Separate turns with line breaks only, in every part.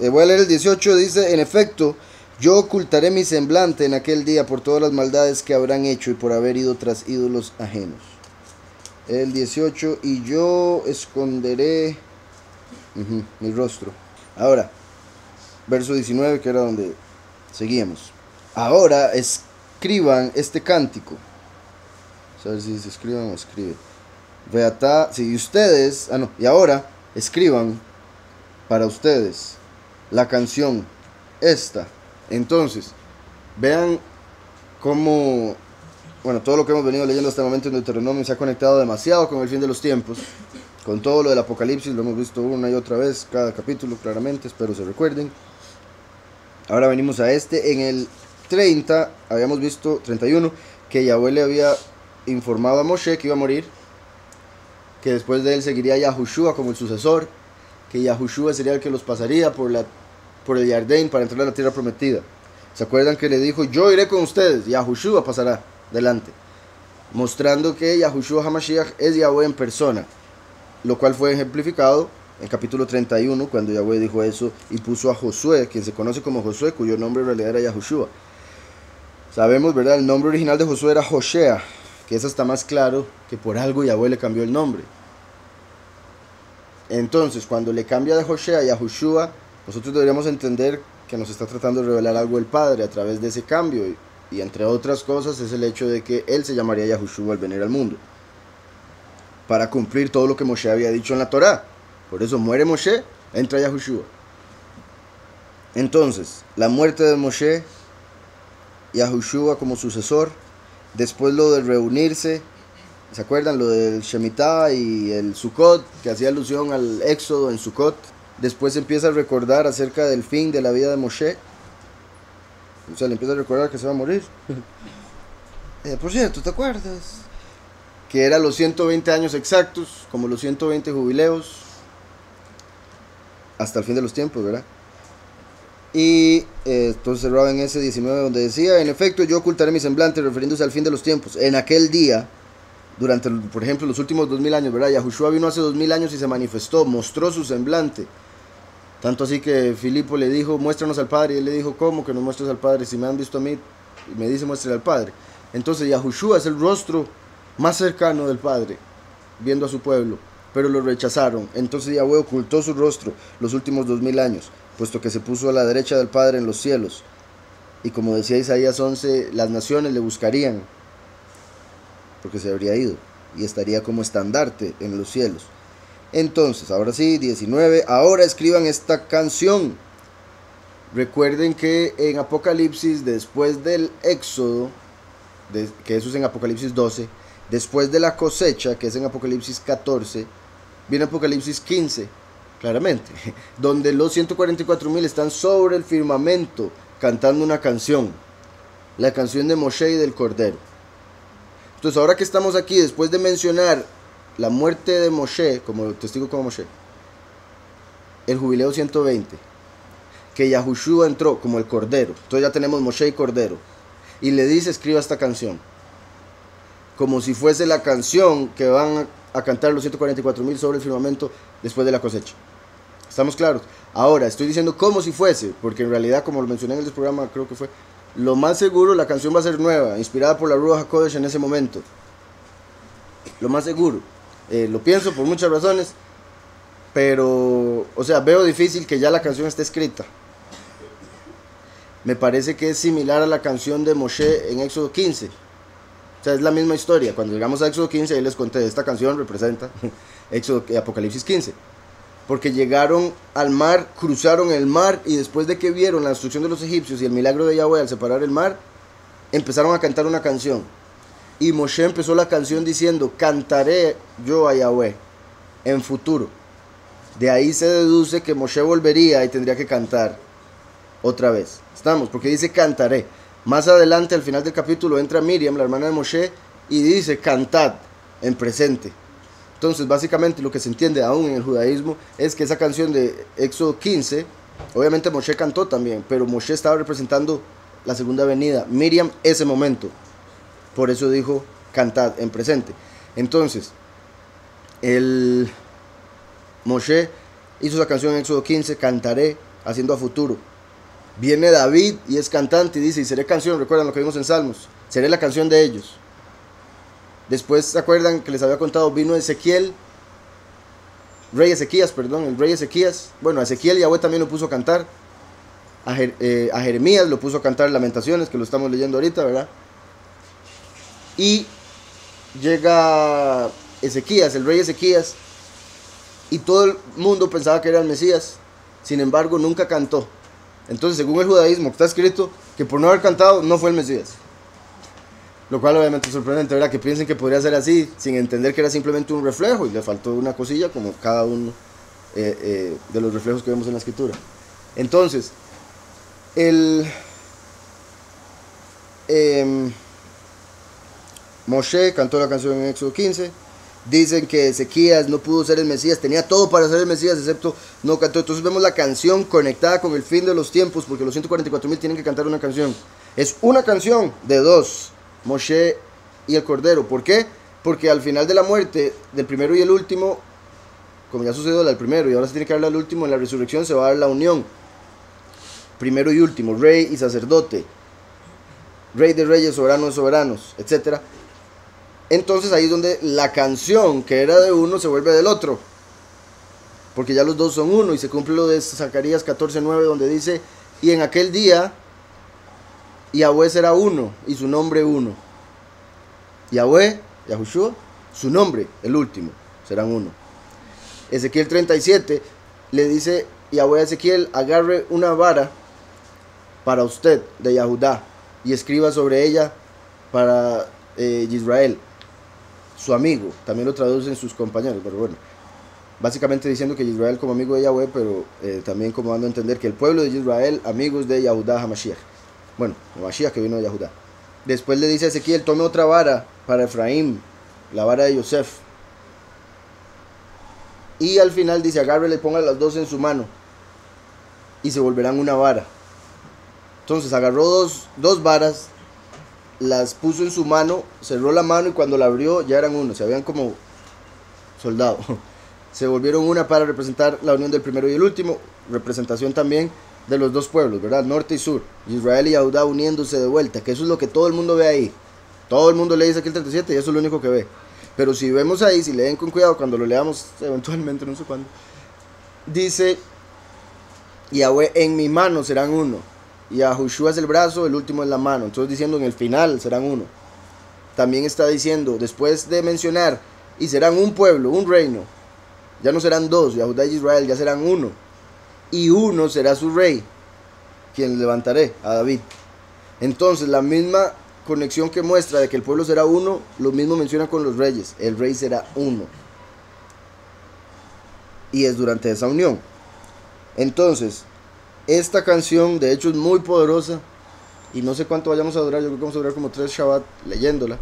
Eh, voy a leer el 18, dice, en efecto, yo ocultaré mi semblante en aquel día por todas las maldades que habrán hecho y por haber ido tras ídolos ajenos. El 18, y yo esconderé mi rostro. Ahora, verso 19, que era donde seguíamos. Ahora escriban este cántico. A ver si se escriban o escribe. Beata, si ustedes, ah no, y ahora escriban para ustedes la canción, esta. Entonces, vean cómo, bueno, todo lo que hemos venido leyendo hasta el momento en Deuteronomio se ha conectado demasiado con el fin de los tiempos, con todo lo del Apocalipsis, lo hemos visto una y otra vez, cada capítulo claramente, espero se recuerden. Ahora venimos a este, en el 30, habíamos visto, 31, que Yahweh le había informado a Moshe que iba a morir, que después de él seguiría Yahushua como el sucesor, que Yahushua sería el que los pasaría por, la, por el Jardín para entrar a la tierra prometida. ¿Se acuerdan que le dijo, yo iré con ustedes, Yahushua pasará delante? Mostrando que Yahushua Hamashiach es Yahweh en persona, lo cual fue ejemplificado en capítulo 31, cuando Yahweh dijo eso y puso a Josué, quien se conoce como Josué, cuyo nombre en realidad era Yahushua. Sabemos, ¿verdad? El nombre original de Josué era Josea, que es hasta más claro que por algo Yahweh le cambió el nombre. Entonces, cuando le cambia de Josea a Joshua, nosotros deberíamos entender que nos está tratando de revelar algo el Padre a través de ese cambio. Y, entre otras cosas es el hecho de que él se llamaría Yahushua al venir al mundo. Para cumplir todo lo que Moshe había dicho en la Torá. Por eso muere Moshe, entra Yahushua. Entonces, la muerte de Moshe, Yahushua como sucesor, después lo de reunirse ¿Se acuerdan lo del Shemitah y el Sukkot, que hacía alusión al éxodo en Sukkot? Después empieza a recordar acerca del fin de la vida de Moshe. O sea, le empieza a recordar que se va a morir. Eh, por cierto, ¿te acuerdas? Que era los 120 años exactos, como los 120 jubileos, hasta el fin de los tiempos, ¿verdad? Y eh, entonces en ese 19 donde decía, en efecto yo ocultaré mi semblante refiriéndose al fin de los tiempos. En aquel día durante, por ejemplo, los últimos dos mil años, ¿verdad? Yahushua vino hace dos mil años y se manifestó, mostró su semblante. Tanto así que Filipo le dijo, muéstranos al Padre. Y él le dijo, ¿cómo que no muestres al Padre? Si me han visto a mí, me dice, muéstrale al Padre. Entonces Yahushua es el rostro más cercano del Padre, viendo a su pueblo. Pero lo rechazaron. Entonces Yahweh ocultó su rostro los últimos dos mil años, puesto que se puso a la derecha del Padre en los cielos. Y como decía Isaías 11, las naciones le buscarían porque se habría ido y estaría como estandarte en los cielos. Entonces, ahora sí, 19, ahora escriban esta canción. Recuerden que en Apocalipsis, después del Éxodo, que eso es en Apocalipsis 12, después de la cosecha, que es en Apocalipsis 14, viene Apocalipsis 15, claramente, donde los 144.000 están sobre el firmamento cantando una canción, la canción de Moshe y del Cordero. Entonces, ahora que estamos aquí, después de mencionar la muerte de Moshe, como testigo como Moshe, el jubileo 120, que Yahushua entró como el cordero. Entonces ya tenemos Moshe y cordero. Y le dice, escriba esta canción. Como si fuese la canción que van a cantar los 144 mil sobre el firmamento después de la cosecha. ¿Estamos claros? Ahora, estoy diciendo como si fuese, porque en realidad, como lo mencioné en el programa, creo que fue, lo más seguro, la canción va a ser nueva, inspirada por la Rua HaKodesh en ese momento. Lo más seguro. Eh, lo pienso por muchas razones, pero, o sea, veo difícil que ya la canción esté escrita. Me parece que es similar a la canción de Moshe en Éxodo 15. O sea, es la misma historia. Cuando llegamos a Éxodo 15, ahí les conté, esta canción representa Éxodo, Apocalipsis 15 porque llegaron al mar, cruzaron el mar y después de que vieron la destrucción de los egipcios y el milagro de Yahweh al separar el mar, empezaron a cantar una canción. Y Moshe empezó la canción diciendo, cantaré yo a Yahweh en futuro. De ahí se deduce que Moshe volvería y tendría que cantar otra vez. Estamos, porque dice cantaré. Más adelante, al final del capítulo, entra Miriam, la hermana de Moshe, y dice cantad en presente. Entonces, básicamente lo que se entiende aún en el judaísmo es que esa canción de Éxodo 15, obviamente Moshe cantó también, pero Moshe estaba representando la segunda venida, Miriam ese momento. Por eso dijo cantad en presente. Entonces, el Moshe hizo esa canción en Éxodo 15, cantaré haciendo a futuro. Viene David y es cantante y dice, y seré canción, recuerdan lo que vimos en Salmos, seré la canción de ellos. Después, ¿se acuerdan que les había contado? Vino Ezequiel, rey Ezequías, perdón, el rey Ezequías. Bueno, a Ezequiel Yahweh también lo puso a cantar. A, eh, a Jeremías lo puso a cantar Lamentaciones, que lo estamos leyendo ahorita, ¿verdad? Y llega Ezequías, el rey Ezequías, y todo el mundo pensaba que era el Mesías. Sin embargo, nunca cantó. Entonces, según el judaísmo, está escrito que por no haber cantado no fue el Mesías. Lo cual obviamente es sorprendente, ¿verdad? Que piensen que podría ser así sin entender que era simplemente un reflejo y le faltó una cosilla como cada uno eh, eh, de los reflejos que vemos en la escritura. Entonces, el... Em, Moshe cantó la canción en Éxodo 15. Dicen que Ezequías no pudo ser el Mesías, tenía todo para ser el Mesías, excepto no cantó. Entonces vemos la canción conectada con el fin de los tiempos, porque los 144 mil tienen que cantar una canción. Es una canción de dos. Moshe y el Cordero. ¿Por qué? Porque al final de la muerte del primero y el último, como ya sucedió la del primero y ahora se tiene que hablar al último, en la resurrección se va a dar la unión. Primero y último, rey y sacerdote, rey de reyes, soberano de soberanos, etc. Entonces ahí es donde la canción que era de uno se vuelve del otro. Porque ya los dos son uno y se cumple lo de Zacarías 14.9 donde dice, y en aquel día Yahweh será uno y su nombre uno. Yahweh, Yahushua, su nombre, el último, serán uno. Ezequiel 37 le dice Yahweh a Ezequiel, agarre una vara para usted de Yahudá y escriba sobre ella para eh, Israel, su amigo. También lo traducen sus compañeros, pero bueno. Básicamente diciendo que Israel como amigo de Yahweh, pero eh, también como dando a entender que el pueblo de Israel, amigos de Yahudá Hamashiach. Bueno, que vino de Judá. Después le dice a Ezequiel, tome otra vara para Efraín, la vara de Yosef. Y al final dice, agárrele y ponga las dos en su mano. Y se volverán una vara. Entonces agarró dos, dos varas, las puso en su mano, cerró la mano y cuando la abrió ya eran uno, se habían como soldado. Se volvieron una para representar la unión del primero y el último, representación también de los dos pueblos, ¿verdad? Norte y sur. Israel y Judá uniéndose de vuelta, que eso es lo que todo el mundo ve ahí. Todo el mundo lee el 37 y eso es lo único que ve. Pero si vemos ahí, si leen con cuidado cuando lo leamos eventualmente, no sé cuándo, dice, Yahweh en mi mano serán uno. Y a Joshua es el brazo, el último es la mano. Entonces diciendo en el final serán uno. También está diciendo, después de mencionar, y serán un pueblo, un reino. Ya no serán dos, Judá y Israel, ya serán uno y uno será su rey, quien levantaré a David. Entonces, la misma conexión que muestra de que el pueblo será uno, lo mismo menciona con los reyes, el rey será uno. Y es durante esa unión. Entonces, esta canción de hecho es muy poderosa y no sé cuánto vayamos a durar, yo creo que vamos a durar como tres Shabbat leyéndola.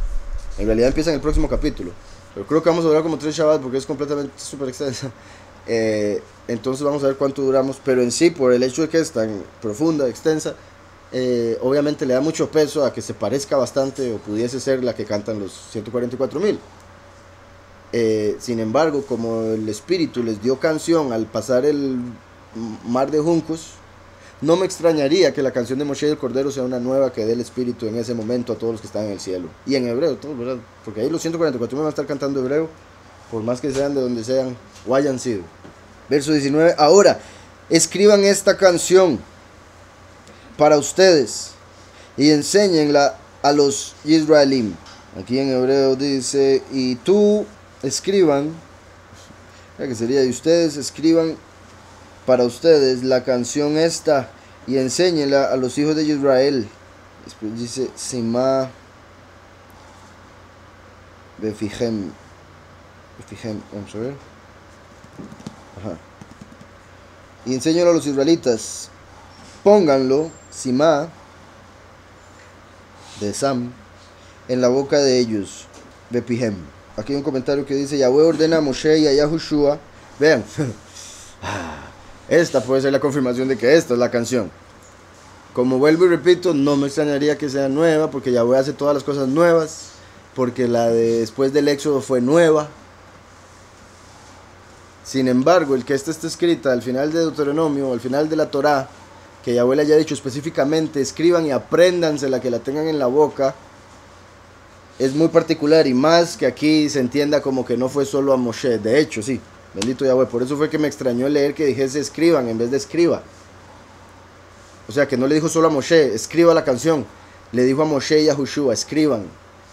En realidad empieza en el próximo capítulo, pero creo que vamos a durar como tres Shabbat porque es completamente super extensa. Eh, entonces vamos a ver cuánto duramos, pero en sí, por el hecho de que es tan profunda, extensa, eh, obviamente le da mucho peso a que se parezca bastante o pudiese ser la que cantan los 144 mil. Eh, sin embargo, como el espíritu les dio canción al pasar el mar de juncos, no me extrañaría que la canción de Moshe del el Cordero sea una nueva que dé el espíritu en ese momento a todos los que están en el cielo. Y en hebreo, ¿verdad? Porque ahí los 144 mil van a estar cantando hebreo por más que sean de donde sean o hayan sido. Verso 19, ahora escriban esta canción para ustedes y enséñenla a los israelíes. Aquí en hebreo dice, y tú escriban, que sería, y ustedes escriban para ustedes la canción esta y enséñenla a los hijos de Israel. Después dice, Sima Befijem vamos a ver. Ajá. Y enséñalo a los israelitas. Pónganlo, Simá, de Sam, en la boca de ellos, de Aquí hay un comentario que dice, Yahweh ordena a Moshe y a Yahushua. Vean, ah, esta puede ser la confirmación de que esta es la canción. Como vuelvo y repito, no me extrañaría que sea nueva, porque Yahweh hace todas las cosas nuevas, porque la de después del éxodo fue nueva. Sin embargo, el que esta está escrita al final de Deuteronomio, al final de la Torá, que Yahweh le haya dicho específicamente, escriban y la que la tengan en la boca, es muy particular y más que aquí se entienda como que no fue solo a Moshe. De hecho, sí, bendito Yahweh. Por eso fue que me extrañó leer que dijese escriban en vez de escriba. O sea, que no le dijo solo a Moshe, escriba la canción. Le dijo a Moshe y a Joshua, escriban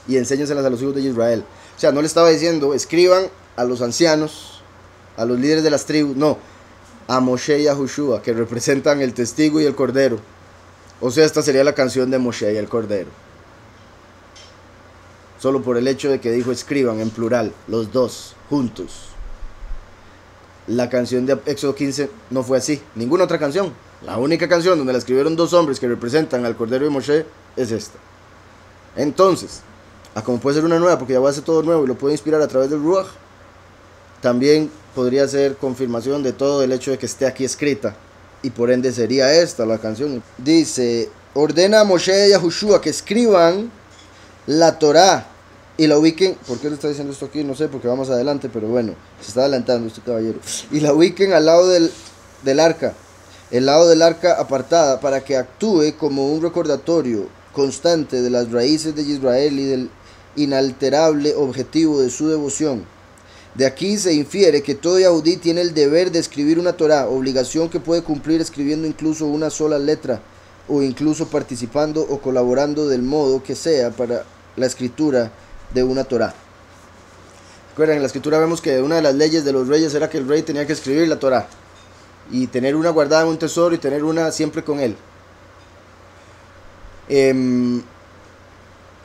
y enséñenselas a los hijos de Israel. O sea, no le estaba diciendo, escriban a los ancianos, a los líderes de las tribus, no, a Moshe y a Joshua, que representan el testigo y el cordero. O sea, esta sería la canción de Moshe y el cordero. Solo por el hecho de que dijo escriban en plural, los dos, juntos. La canción de Éxodo 15 no fue así, ninguna otra canción. La única canción donde la escribieron dos hombres que representan al cordero y Moshe es esta. Entonces, a ah, como puede ser una nueva, porque ya va a ser todo nuevo y lo puede inspirar a través del Ruach, también podría ser confirmación de todo el hecho de que esté aquí escrita. Y por ende sería esta la canción. Dice, ordena a Moshe y a Joshua que escriban la Torá y la ubiquen. ¿Por qué le está diciendo esto aquí? No sé, porque vamos adelante, pero bueno, se está adelantando este caballero. Y la ubiquen al lado del, del arca, el lado del arca apartada, para que actúe como un recordatorio constante de las raíces de Israel y del inalterable objetivo de su devoción de aquí se infiere que todo Yahudí tiene el deber de escribir una Torah, obligación que puede cumplir escribiendo incluso una sola letra o incluso participando o colaborando del modo que sea para la escritura de una Torah. Recuerden, en la escritura vemos que una de las leyes de los reyes era que el rey tenía que escribir la Torah y tener una guardada en un tesoro y tener una siempre con él. Em,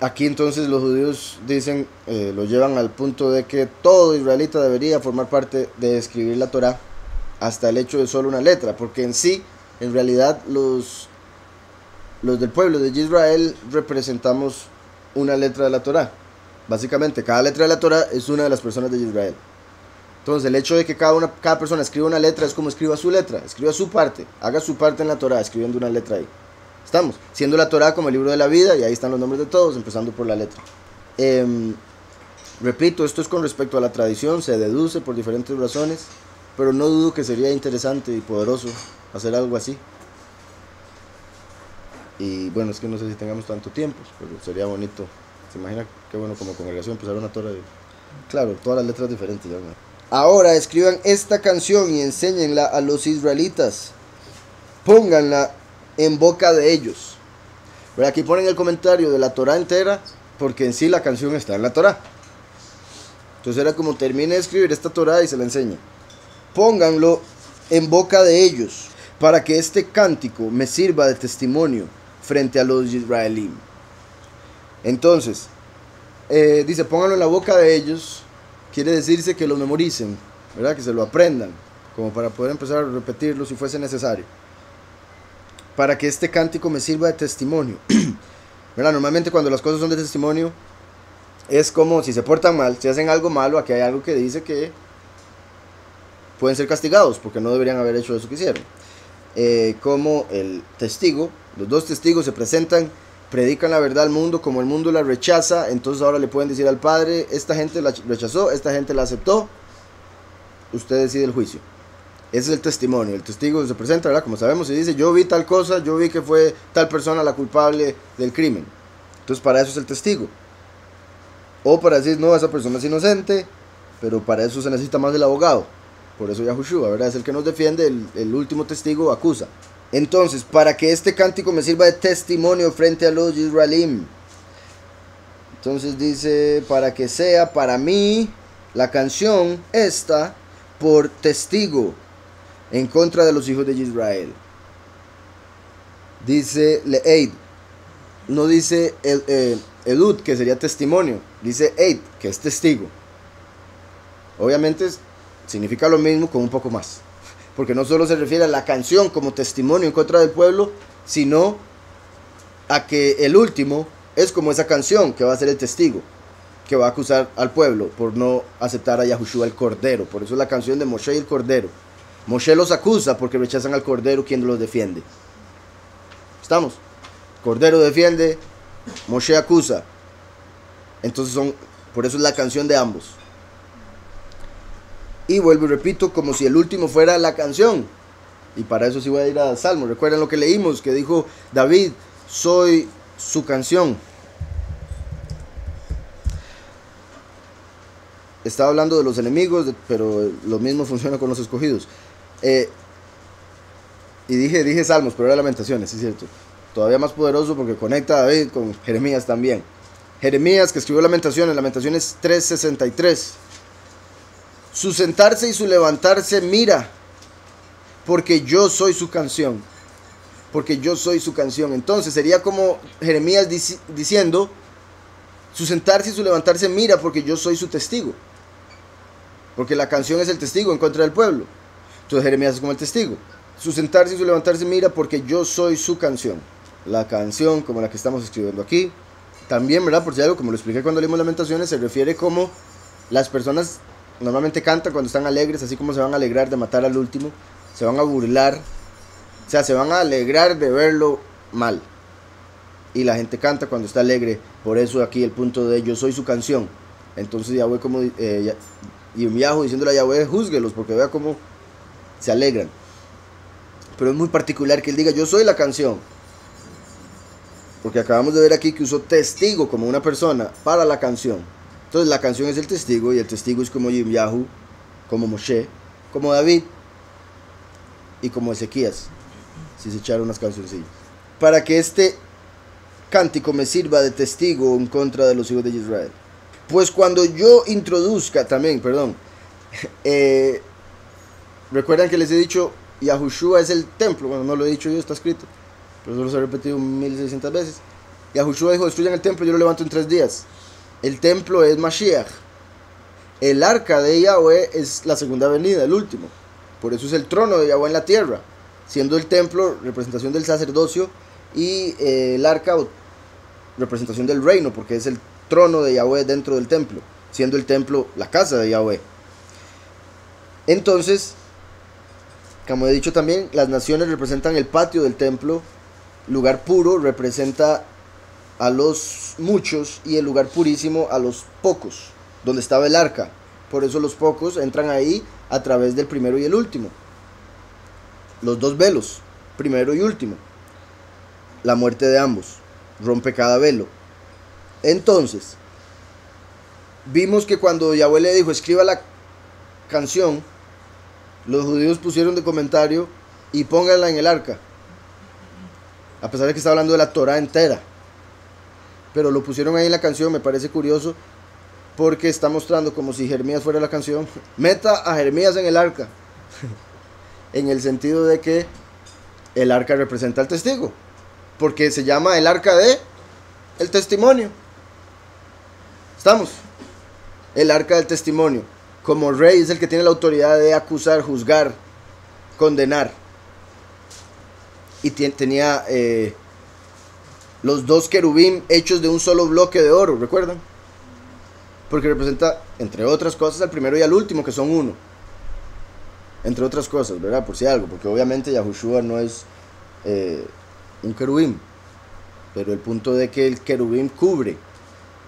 Aquí entonces los judíos dicen, eh, lo llevan al punto de que todo israelita debería formar parte de escribir la Torah hasta el hecho de solo una letra, porque en sí, en realidad los, los del pueblo de Israel representamos una letra de la Torah. Básicamente, cada letra de la Torah es una de las personas de Israel. Entonces, el hecho de que cada, una, cada persona escriba una letra es como escriba su letra, escriba su parte, haga su parte en la Torah, escribiendo una letra ahí. Siendo la Torah como el libro de la vida, y ahí están los nombres de todos, empezando por la letra. Em, repito, esto es con respecto a la tradición, se deduce por diferentes razones, pero no dudo que sería interesante y poderoso hacer algo así. Y bueno, es que no sé si tengamos tanto tiempo, pero sería bonito. ¿Se imagina qué bueno como congregación empezar una Torah? De... Claro, todas las letras diferentes. Ahora escriban esta canción y enséñenla a los israelitas. Pónganla en boca de ellos. Pero aquí ponen el comentario de la Torah entera, porque en sí la canción está en la Torah. Entonces era como termine de escribir esta Torah y se la enseña. Pónganlo en boca de ellos, para que este cántico me sirva de testimonio frente a los israelíes. Entonces, eh, dice, pónganlo en la boca de ellos, quiere decirse que lo memoricen, ¿verdad? Que se lo aprendan, como para poder empezar a repetirlo si fuese necesario para que este cántico me sirva de testimonio. Normalmente cuando las cosas son de testimonio, es como si se portan mal, si hacen algo malo, aquí hay algo que dice que pueden ser castigados porque no deberían haber hecho eso que hicieron. Eh, como el testigo, los dos testigos se presentan, predican la verdad al mundo, como el mundo la rechaza, entonces ahora le pueden decir al Padre, esta gente la rechazó, esta gente la aceptó, usted decide el juicio. Ese es el testimonio. El testigo se presenta, ¿verdad? Como sabemos, y dice, yo vi tal cosa, yo vi que fue tal persona la culpable del crimen. Entonces para eso es el testigo. O para decir, no, esa persona es inocente, pero para eso se necesita más el abogado. Por eso Yahushua, ¿verdad? Es el que nos defiende, el, último testigo acusa. Entonces, para que este cántico me sirva de testimonio frente a los israelíes. Entonces dice, para que sea para mí la canción esta por testigo en contra de los hijos de Israel. Dice Leid, no dice el, Edud, eh, que sería testimonio, dice Eid, que es testigo. Obviamente significa lo mismo con un poco más, porque no solo se refiere a la canción como testimonio en contra del pueblo, sino a que el último es como esa canción que va a ser el testigo, que va a acusar al pueblo por no aceptar a Yahushua el Cordero. Por eso es la canción de Moshe el Cordero. Moshe los acusa porque rechazan al Cordero quien los defiende. ¿Estamos? Cordero defiende, Moshe acusa. Entonces son, por eso es la canción de ambos. Y vuelvo y repito, como si el último fuera la canción. Y para eso sí voy a ir a Salmo. Recuerden lo que leímos, que dijo David, soy su canción. Estaba hablando de los enemigos, pero lo mismo funciona con los escogidos. Eh, y dije, dije Salmos, pero era Lamentaciones, es cierto. Todavía más poderoso porque conecta David con Jeremías también. Jeremías que escribió Lamentaciones, Lamentaciones 3:63. Su sentarse y su levantarse mira, porque yo soy su canción. Porque yo soy su canción. Entonces sería como Jeremías diciendo, su sentarse y su levantarse mira, porque yo soy su testigo. Porque la canción es el testigo en contra del pueblo. Entonces Jeremías es como el testigo. Su sentarse y su levantarse, mira, porque yo soy su canción. La canción como la que estamos escribiendo aquí. También, ¿verdad? Por si algo, como lo expliqué cuando leímos Lamentaciones, se refiere como las personas normalmente cantan cuando están alegres, así como se van a alegrar de matar al último, se van a burlar, o sea, se van a alegrar de verlo mal. Y la gente canta cuando está alegre, por eso aquí el punto de yo soy su canción. Entonces Yahweh como, eh, y un viajo diciéndole a Yahweh, juzguelos, porque vea cómo se alegran. Pero es muy particular que él diga, yo soy la canción. Porque acabamos de ver aquí que usó testigo como una persona para la canción. Entonces la canción es el testigo y el testigo es como Jim Yahu, como Moshe, como David y como Ezequías. Si se echaron unas canciones Para que este cántico me sirva de testigo en contra de los hijos de Israel. Pues cuando yo introduzca también, perdón, eh, Recuerden que les he dicho, Yahushua es el templo. Bueno, no lo he dicho yo, está escrito. Pero eso lo he repetido 1600 veces. Yahushua dijo, destruyan el templo, yo lo levanto en tres días. El templo es Mashiach. El arca de Yahweh es la segunda venida, el último. Por eso es el trono de Yahweh en la tierra. Siendo el templo representación del sacerdocio y eh, el arca representación del reino, porque es el trono de Yahweh dentro del templo. Siendo el templo la casa de Yahweh. Entonces, como he dicho también, las naciones representan el patio del templo, lugar puro representa a los muchos y el lugar purísimo a los pocos, donde estaba el arca. Por eso los pocos entran ahí a través del primero y el último. Los dos velos, primero y último. La muerte de ambos, rompe cada velo. Entonces, vimos que cuando Yahweh le dijo, escriba la canción, los judíos pusieron de comentario y pónganla en el arca. A pesar de que está hablando de la Torah entera. Pero lo pusieron ahí en la canción, me parece curioso, porque está mostrando como si Jeremías fuera la canción. Meta a Jeremías en el arca. en el sentido de que el arca representa al testigo. Porque se llama el arca de el testimonio. ¿Estamos? El arca del testimonio como rey es el que tiene la autoridad de acusar, juzgar, condenar. Y tenía eh, los dos querubín hechos de un solo bloque de oro, ¿recuerdan? Porque representa, entre otras cosas, al primero y al último, que son uno. Entre otras cosas, ¿verdad? Por si algo, porque obviamente Yahushua no es eh, un querubín. Pero el punto de que el querubín cubre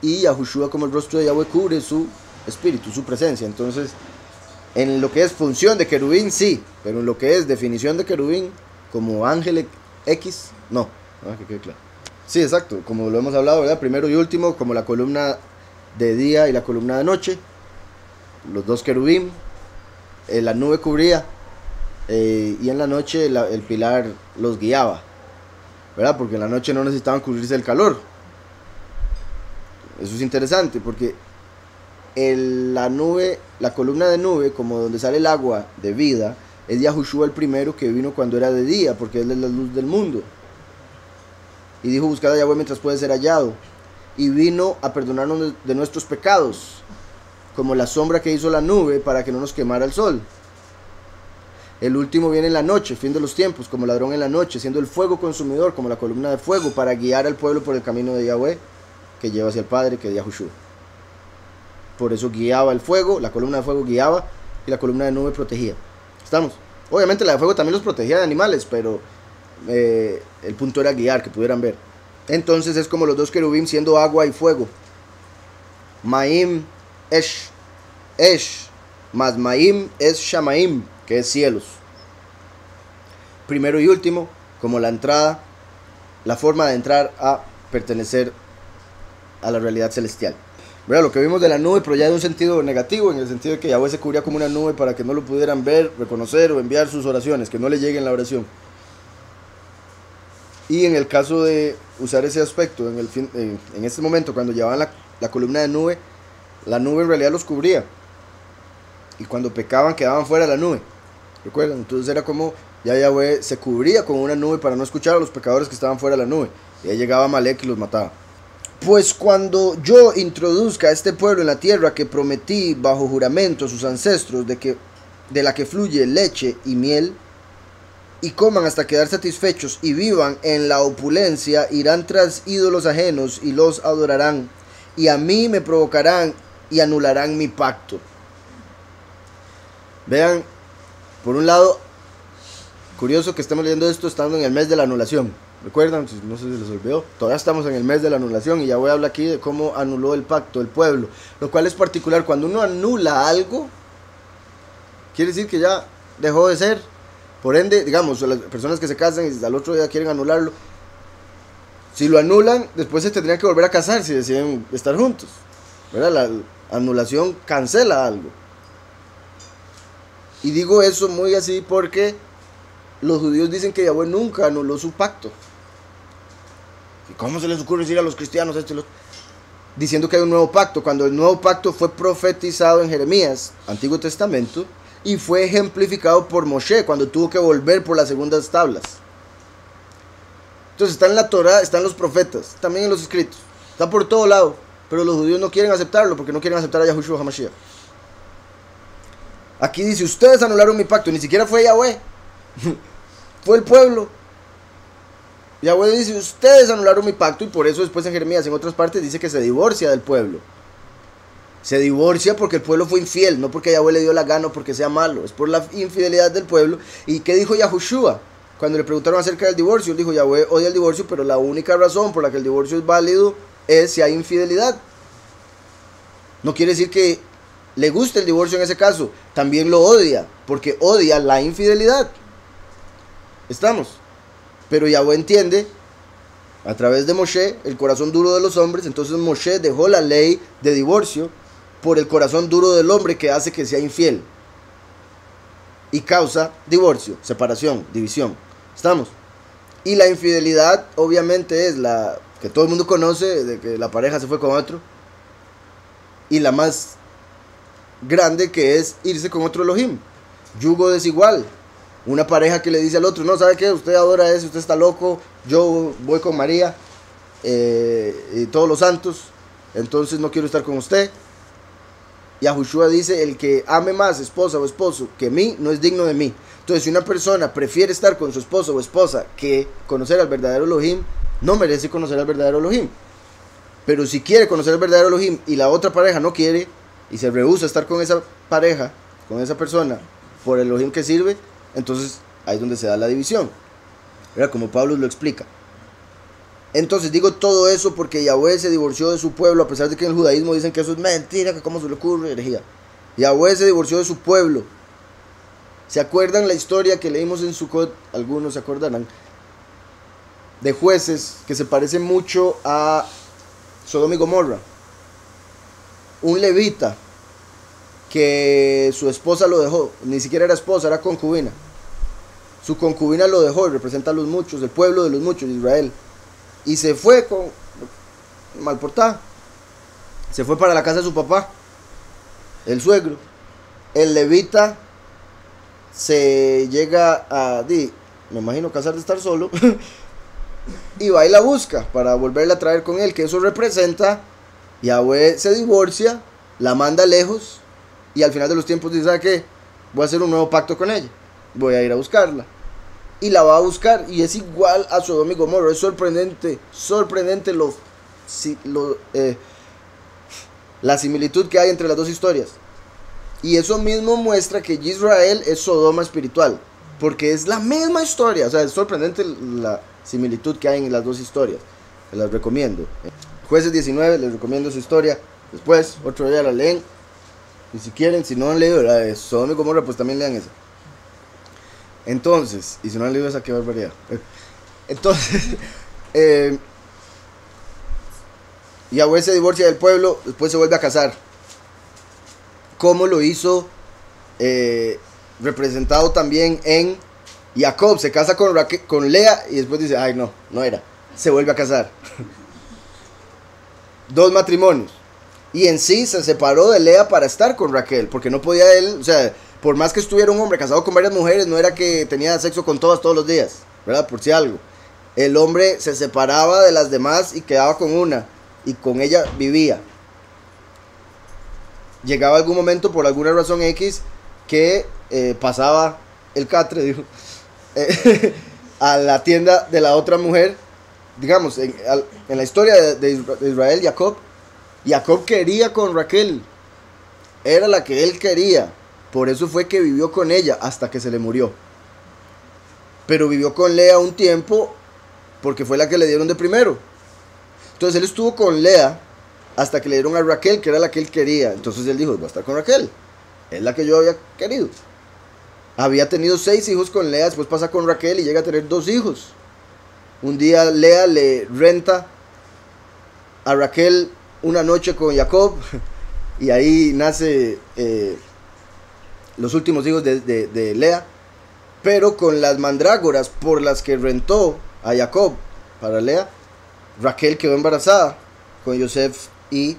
y Yahushua como el rostro de Yahweh cubre su espíritu, su presencia. Entonces, en lo que es función de querubín, sí, pero en lo que es definición de querubín, como ángel X, no. Ah, que quede claro. Sí, exacto, como lo hemos hablado, ¿verdad? Primero y último, como la columna de día y la columna de noche, los dos querubín, eh, la nube cubría eh, y en la noche el pilar los guiaba, ¿verdad? Porque en la noche no necesitaban cubrirse el calor. Eso es interesante porque la nube, la columna de nube, como donde sale el agua de vida, es Yahushua el primero que vino cuando era de día, porque él es la luz del mundo. Y dijo, buscad a Yahweh mientras puede ser hallado. Y vino a perdonarnos de nuestros pecados, como la sombra que hizo la nube para que no nos quemara el sol. El último viene en la noche, fin de los tiempos, como ladrón en la noche, siendo el fuego consumidor, como la columna de fuego, para guiar al pueblo por el camino de Yahweh, que lleva hacia el Padre, que es Yahushua por eso guiaba el fuego, la columna de fuego guiaba y la columna de nube protegía. ¿Estamos? Obviamente la de fuego también los protegía de animales, pero eh, el punto era guiar, que pudieran ver. Entonces es como los dos querubim siendo agua y fuego. Maim Esh. Esh más Maim es Shamaim, que es cielos. Primero y último, como la entrada, la forma de entrar a pertenecer a la realidad celestial. Mira, Lo que vimos de la nube, pero ya en un sentido negativo, en el sentido de que Yahweh se cubría como una nube para que no lo pudieran ver, reconocer o enviar sus oraciones, que no le lleguen la oración. Y en el caso de usar ese aspecto, en, el en, este momento, cuando llevaban la, columna de nube, la nube en realidad los cubría. Y cuando pecaban, quedaban fuera de la nube. ¿Recuerdan? Entonces era como ya Yahweh se cubría con una nube para no escuchar a los pecadores que estaban fuera de la nube. Y ahí llegaba Malek y los mataba. Pues cuando yo introduzca a este pueblo en la tierra que prometí bajo juramento a sus ancestros de, que, de la que fluye leche y miel, y coman hasta quedar satisfechos y vivan en la opulencia, irán tras ídolos ajenos y los adorarán, y a mí me provocarán y anularán mi pacto. Vean, por un lado, curioso que estemos leyendo esto estando en el mes de la anulación. Recuerdan, no sé si les olvidó, todavía estamos en el mes de la anulación y ya voy a hablar aquí de cómo anuló el pacto el pueblo, lo cual es particular. Cuando uno anula algo, quiere decir que ya dejó de ser. Por ende, digamos, las personas que se casan y al otro día quieren anularlo, si lo anulan, después se tendrían que volver a casar si deciden estar juntos. ¿verdad? La anulación cancela algo. Y digo eso muy así porque los judíos dicen que Yahweh nunca anuló su pacto. ¿Y cómo se les ocurre decir a los cristianos esto? Diciendo que hay un nuevo pacto, cuando el nuevo pacto fue profetizado en Jeremías, Antiguo Testamento, y fue ejemplificado por Moshe cuando tuvo que volver por las segundas tablas. Entonces está en la Torah, están los profetas, también en los escritos, está por todo lado, pero los judíos no quieren aceptarlo porque no quieren aceptar a Yahushua HaMashiach. Aquí dice, ustedes anularon mi pacto, ni siquiera fue Yahweh, Fue el pueblo. Yahweh dice, ustedes anularon mi pacto y por eso después en Jeremías, en otras partes, dice que se divorcia del pueblo. Se divorcia porque el pueblo fue infiel, no porque Yahweh le dio la gana o porque sea malo, es por la infidelidad del pueblo. ¿Y qué dijo Yahushua? Cuando le preguntaron acerca del divorcio, dijo, Yahweh odia el divorcio, pero la única razón por la que el divorcio es válido es si hay infidelidad. No quiere decir que le guste el divorcio en ese caso, también lo odia, porque odia la infidelidad estamos. Pero Yahweh entiende a través de Moshe el corazón duro de los hombres, entonces Moshe dejó la ley de divorcio por el corazón duro del hombre que hace que sea infiel y causa divorcio, separación, división. ¿Estamos? Y la infidelidad obviamente es la que todo el mundo conoce, de que la pareja se fue con otro. Y la más grande que es irse con otro Elohim. Yugo desigual, una pareja que le dice al otro, no, ¿sabe qué? Usted adora eso usted está loco, yo voy con María eh, y todos los santos, entonces no quiero estar con usted. Y Joshua dice, el que ame más esposa o esposo que mí, no es digno de mí. Entonces, si una persona prefiere estar con su esposo o esposa que conocer al verdadero Elohim, no merece conocer al verdadero Elohim. Pero si quiere conocer al verdadero Elohim y la otra pareja no quiere y se rehúsa a estar con esa pareja, con esa persona, por el Elohim que sirve, entonces ahí es donde se da la división. Era como Pablo lo explica. Entonces digo todo eso porque Yahweh se divorció de su pueblo, a pesar de que en el judaísmo dicen que eso es mentira, que como se le ocurre herejía. Yahweh se divorció de su pueblo. ¿Se acuerdan la historia que leímos en Sukkot? Algunos se acordarán. De jueces que se parece mucho a Sodom y Gomorra. Un levita que su esposa lo dejó, ni siquiera era esposa, era concubina. Su concubina lo dejó, y representa a los muchos, el pueblo de los muchos, Israel. Y se fue con mal portada. Se fue para la casa de su papá, el suegro. El levita se llega a, me imagino, casar de estar solo. y va y la busca para volverla a traer con él, que eso representa. Yahweh se divorcia, la manda lejos y al final de los tiempos dice, que qué? Voy a hacer un nuevo pacto con ella. Voy a ir a buscarla y la va a buscar y es igual a Sodoma y Gomorra. Es sorprendente, sorprendente lo, eh, la similitud que hay entre las dos historias. Y eso mismo muestra que Israel es Sodoma espiritual, porque es la misma historia. O sea, es sorprendente la similitud que hay en las dos historias. las recomiendo. Jueces 19, les recomiendo su historia. Después, otro día la leen. Y si quieren, si no han leído la de Sodoma y Gomorra, pues también lean esa. Entonces, y si no le digo esa qué barbaridad. Entonces, Yahweh se divorcia del pueblo, después se vuelve a casar. Como lo hizo eh, representado también en Jacob? Se casa con, con Lea y después dice, ay no, no era. Se vuelve a casar. Dos matrimonios. Y en sí se separó de Lea para estar con Raquel, porque no podía él, o sea, por más que estuviera un hombre casado con varias mujeres, no era que tenía sexo con todas todos los días, ¿verdad? Por si algo. El hombre se separaba de las demás y quedaba con una, y con ella vivía. Llegaba algún momento, por alguna razón X, que eh, pasaba el catre, dijo, eh, a la tienda de la otra mujer. Digamos, en, la historia de, de Israel, Jacob, Jacob quería con Raquel. Era la que él quería por eso fue que vivió con ella hasta que se le murió. Pero vivió con Lea un tiempo porque fue la que le dieron de primero. Entonces él estuvo con Lea hasta que le dieron a Raquel, que era la que él quería. Entonces él dijo, voy a estar con Raquel. Es la que yo había querido. Había tenido seis hijos con Lea, después pasa con Raquel y llega a tener dos hijos. Un día Lea le renta a Raquel una noche con Jacob y ahí nace eh, los últimos hijos de, Lea, pero con las mandrágoras por las que rentó a Jacob para Lea, Raquel quedó embarazada con Joseph y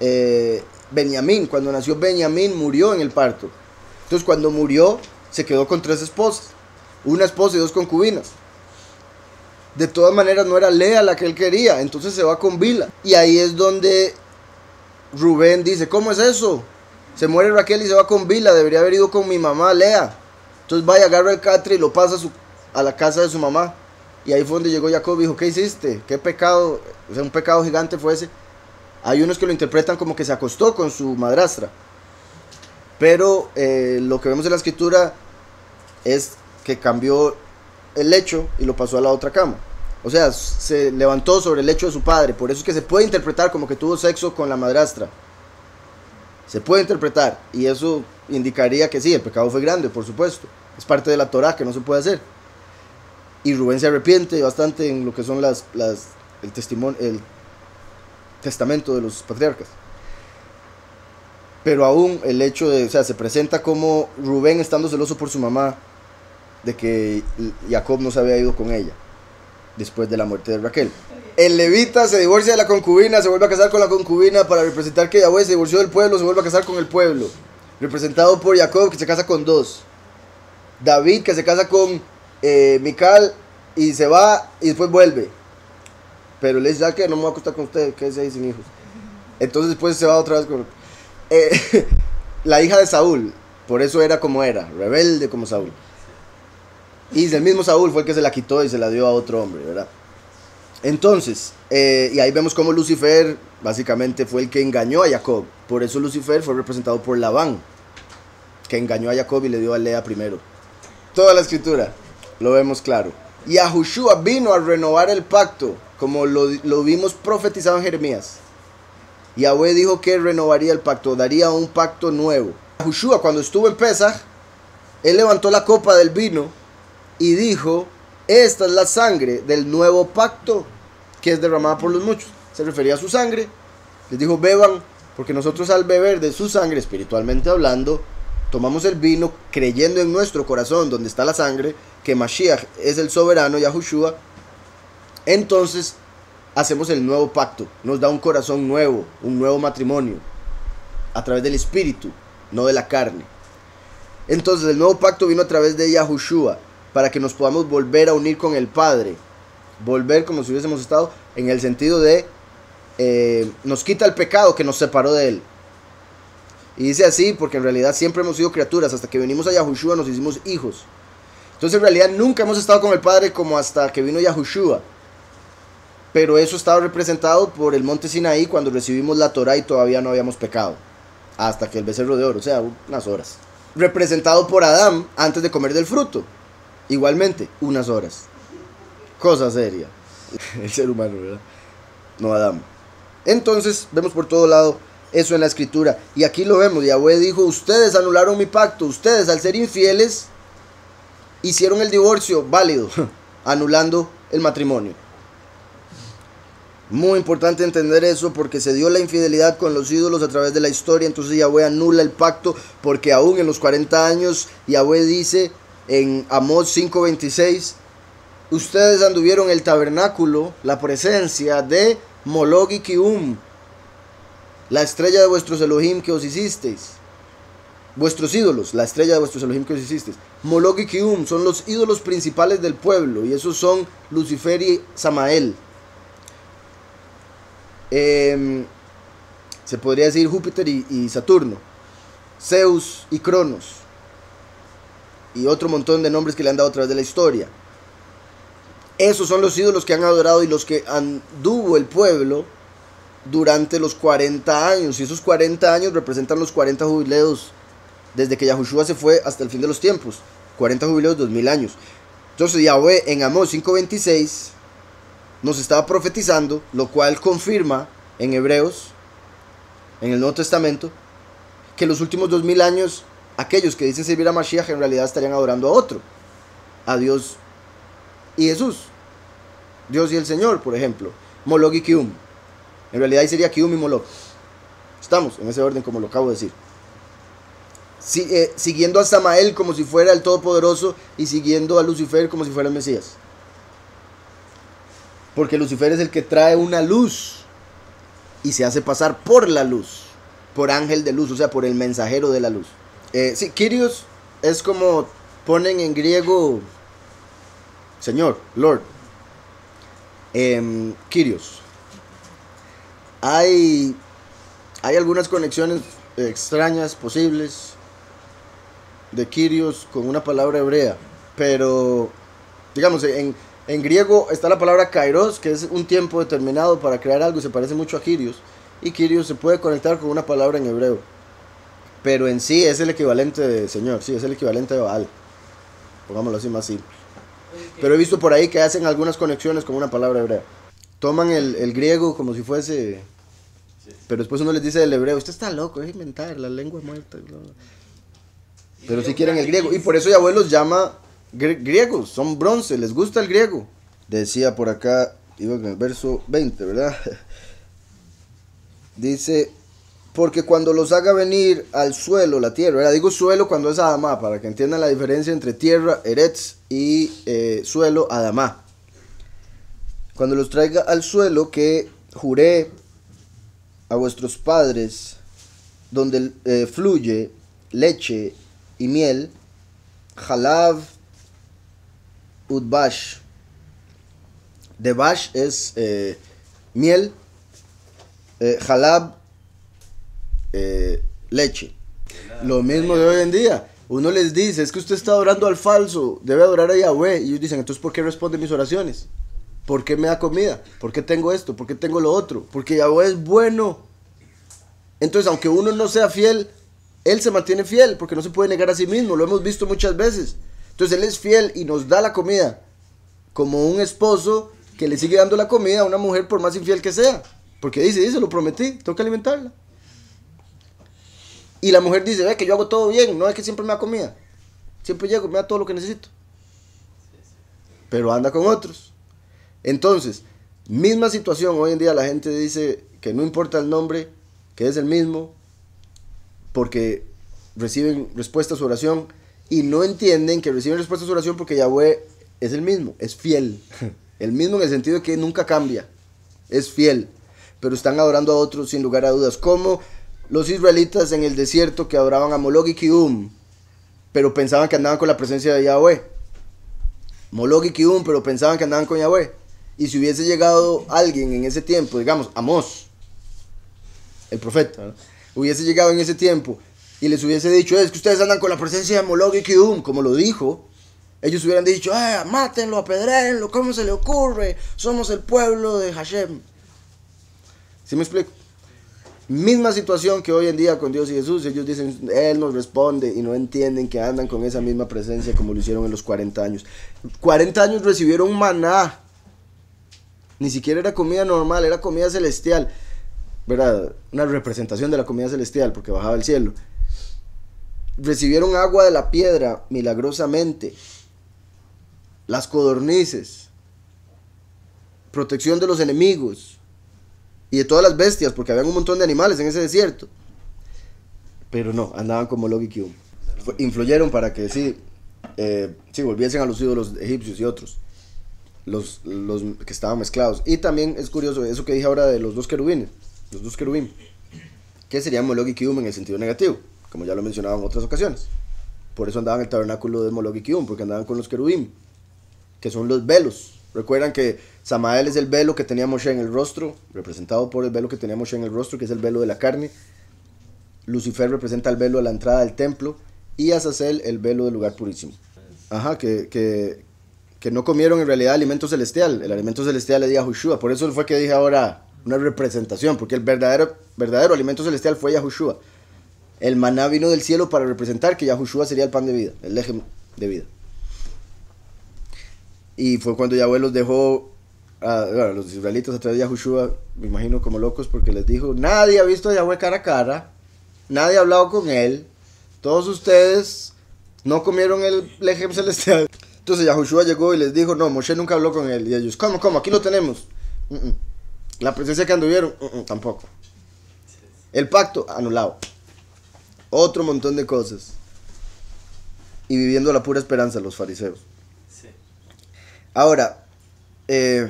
eh, Benjamín. Cuando nació Benjamín murió en el parto. Entonces cuando murió se quedó con tres esposas, una esposa y dos concubinas. De todas maneras no era Lea la que él quería, entonces se va con Vila. Y ahí es donde Rubén dice, ¿cómo es eso? Se muere Raquel y se va con Vila, debería haber ido con mi mamá, Lea. Entonces vaya, agarra el catre y lo pasa a, la casa de su mamá. Y ahí fue donde llegó Jacob y dijo, ¿qué hiciste? ¿Qué pecado? O sea, un pecado gigante fue ese. Hay unos que lo interpretan como que se acostó con su madrastra. Pero eh, lo que vemos en la escritura es que cambió el lecho y lo pasó a la otra cama. O sea, se levantó sobre el lecho de su padre. Por eso es que se puede interpretar como que tuvo sexo con la madrastra. Se puede interpretar y eso indicaría que sí, el pecado fue grande, por supuesto. Es parte de la Torá, que no se puede hacer. Y Rubén se arrepiente bastante en lo que son las, las el, testimonio, el testamento de los patriarcas. Pero aún el hecho de, o sea, se presenta como Rubén estando celoso por su mamá de que Jacob no se había ido con ella después de la muerte de Raquel el levita se divorcia de la concubina, se vuelve a casar con la concubina para representar que Yahweh se divorció del pueblo, se vuelve a casar con el pueblo. Representado por Jacob, que se casa con dos. David, que se casa con eh, Mical y se va y después vuelve. Pero le dice, ya que no me voy a acostar con usted, es ahí sin hijos. Entonces después se va otra vez con... Eh, la hija de Saúl, por eso era como era, rebelde como Saúl. Y el mismo Saúl fue el que se la quitó y se la dio a otro hombre, ¿verdad? Entonces, eh, y ahí vemos cómo Lucifer básicamente fue el que engañó a Jacob. Por eso Lucifer fue representado por Labán, que engañó a Jacob y le dio a Lea primero. Toda la escritura, lo vemos claro. Y a Joshua vino a renovar el pacto, como lo, vimos profetizado en Jeremías. Y Yahweh dijo que renovaría el pacto, daría un pacto nuevo. Joshua cuando estuvo en Pesach, él levantó la copa del vino y dijo, esta es la sangre del nuevo pacto que es derramada por los muchos. Se refería a su sangre. Les dijo, beban, porque nosotros al beber de su sangre, espiritualmente hablando, tomamos el vino creyendo en nuestro corazón, donde está la sangre, que Mashiach es el soberano, Yahushua. Entonces hacemos el nuevo pacto. Nos da un corazón nuevo, un nuevo matrimonio, a través del espíritu, no de la carne. Entonces el nuevo pacto vino a través de Yahushua, para que nos podamos volver a unir con el Padre volver como si hubiésemos estado, en el sentido de eh, nos quita el pecado que nos separó de él. Y dice así porque en realidad siempre hemos sido criaturas, hasta que venimos a Yahushua nos hicimos hijos. Entonces en realidad nunca hemos estado con el Padre como hasta que vino Yahushua. Pero eso estaba representado por el monte Sinaí cuando recibimos la Torah y todavía no habíamos pecado. Hasta que el becerro de oro, o sea, unas horas. Representado por Adán antes de comer del fruto. Igualmente, unas horas. Cosa seria. El ser humano, ¿verdad? No Adam. Entonces, vemos por todo lado eso en la escritura. Y aquí lo vemos. Yahweh dijo, ustedes anularon mi pacto. Ustedes, al ser infieles, hicieron el divorcio válido, anulando el matrimonio. Muy importante entender eso porque se dio la infidelidad con los ídolos a través de la historia. Entonces Yahweh anula el pacto porque aún en los 40 años Yahweh dice en Amós 5:26, ustedes anduvieron el tabernáculo, la presencia de Mologi Kium, la estrella de vuestros Elohim que os hicisteis. Vuestros ídolos, la estrella de vuestros Elohim que os hicisteis. Mologi Kium son los ídolos principales del pueblo, y esos son Lucifer y Samael. Em, se podría decir Júpiter y, y Saturno, Zeus y Cronos, y otro montón de nombres que le han dado a través de la historia. Esos son los ídolos que han adorado y los que anduvo el pueblo durante los 40 años. Y esos 40 años representan los 40 jubileos desde que Yahushua se fue hasta el fin de los tiempos. 40 jubileos, 2000 años. Entonces Yahweh en Amós 5:26 nos estaba profetizando, lo cual confirma en Hebreos, en el Nuevo Testamento, que los últimos 2000 años aquellos que dicen servir a Mashiach en realidad estarían adorando a otro, a Dios y Jesús. Dios y el Señor, por ejemplo. Molog y Kium. En realidad ahí sería Kium y Molog. Estamos en ese orden como lo acabo de decir. Eh, siguiendo a Samael como si fuera el Todopoderoso y siguiendo a Lucifer como si fuera el Mesías. Porque Lucifer es el que trae una luz y se hace pasar por la luz, por ángel de luz, o sea, por el mensajero de la luz. Eh, sí, Kyrios es como ponen en griego Señor, Lord, Kirios, em, Kyrios, hay, hay algunas conexiones extrañas posibles de Kyrios con una palabra hebrea, pero digamos, en, en griego está la palabra kairos, que es un tiempo determinado para crear algo y se parece mucho a Kyrios, y Kyrios se puede conectar con una palabra en hebreo, pero en sí es el equivalente de Señor, sí, es el equivalente de Baal, pongámoslo así más simple. Pero he visto por ahí que hacen algunas conexiones con una palabra hebrea. Toman el, el griego como si fuese... Pero después uno les dice del hebreo, usted está loco, es inventar, la lengua muerta. Pero si quieren el griego. Y por eso Yahweh los llama griegos, son bronce, les gusta el griego. Decía por acá, iba en el verso 20, ¿verdad? Dice, porque cuando los haga venir al suelo, la tierra, digo suelo cuando es Adamá, para que entiendan la diferencia entre tierra, Eretz, y eh, suelo, Adamá. Cuando los traiga al suelo que juré a vuestros padres, donde eh, fluye leche y miel, Jalab Udbash. Debash es eh, miel, Jalab eh, leche. Lo mismo de hoy en día. Uno les dice, es que usted está adorando al falso, debe adorar a Yahweh. Y ellos dicen, entonces, ¿por qué responde mis oraciones? ¿Por qué me da comida? ¿Por qué tengo esto? ¿Por qué tengo lo otro? Porque Yahweh es bueno. Entonces, aunque uno no sea fiel, Él se mantiene fiel, porque no se puede negar a sí mismo, lo hemos visto muchas veces. Entonces, Él es fiel y nos da la comida, como un esposo que le sigue dando la comida a una mujer por más infiel que sea. Porque dice, dice, lo prometí, tengo que alimentarla. Y la mujer dice, ve que yo hago todo bien, no es que siempre me da comida. Siempre llego, me da todo lo que necesito. Pero anda con otros. Entonces, misma situación, hoy en día la gente dice que no importa el nombre, que es el mismo, porque reciben respuesta a su oración y no entienden que reciben respuesta a su oración porque Yahweh es el mismo, es fiel. El mismo en el sentido de que nunca cambia, es fiel. Pero están adorando a otros sin lugar a dudas. ¿Cómo los israelitas en el desierto que adoraban a Moloch y Kidum, pero pensaban que andaban con la presencia de Yahweh. Moloch y Kidum, pero pensaban que andaban con Yahweh. Y si hubiese llegado alguien en ese tiempo, digamos, Amos, el profeta, hubiese llegado en ese tiempo y les hubiese dicho, es que ustedes andan con la presencia de Moloch y como lo dijo, ellos hubieran dicho, ah, mátenlo, apedrenlo, ¿cómo se le ocurre? Somos el pueblo de Hashem. ¿Sí me explico? Misma situación que hoy en día con Dios y Jesús, ellos dicen, Él nos responde y no entienden que andan con esa misma presencia como lo hicieron en los 40 años. 40 años recibieron maná, ni siquiera era comida normal, era comida celestial, ¿verdad? Una representación de la comida celestial porque bajaba el cielo. Recibieron agua de la piedra milagrosamente, las codornices, protección de los enemigos, y de todas las bestias, porque había un montón de animales en ese desierto. Pero no, andaban como Logi Q. Influyeron para que sí, eh, sí volviesen a los ídolos egipcios y otros. Los, los, que estaban mezclados. Y también es curioso eso que dije ahora de los dos querubines, los dos querubines. que serían Moloch y en el sentido negativo, como ya lo mencionaba en otras ocasiones. Por eso andaban en el tabernáculo de Moloch y porque andaban con los querubines. que son los velos. Recuerdan que Samael es el velo que teníamos Moshe en el rostro, representado por el velo que teníamos en el rostro, que es el velo de la carne. Lucifer representa el velo de la entrada del templo. Y Azazel el velo del lugar purísimo. Ajá, que, no comieron en realidad alimento celestial. El alimento celestial le di a Joshua. Por eso fue que dije ahora una representación, porque el verdadero, verdadero alimento celestial fue Yahushua. El maná vino del cielo para representar que Yahushua sería el pan de vida, el eje de vida. Y fue cuando Yahweh los dejó Ah, los israelitas a través de Yahushua, me imagino como locos, porque les dijo, nadie ha visto a Yahweh cara a cara, nadie ha hablado con él, todos ustedes no comieron el lejem celestial. Entonces Yahushua llegó y les dijo, no, Moshe nunca habló con él. Y ellos, ¿cómo, cómo? Aquí lo tenemos. Mm, mm. La presencia que anduvieron, mm, tampoco. El pacto, anulado. Otro montón de cosas. Y viviendo la pura esperanza los fariseos. Ahora, eh,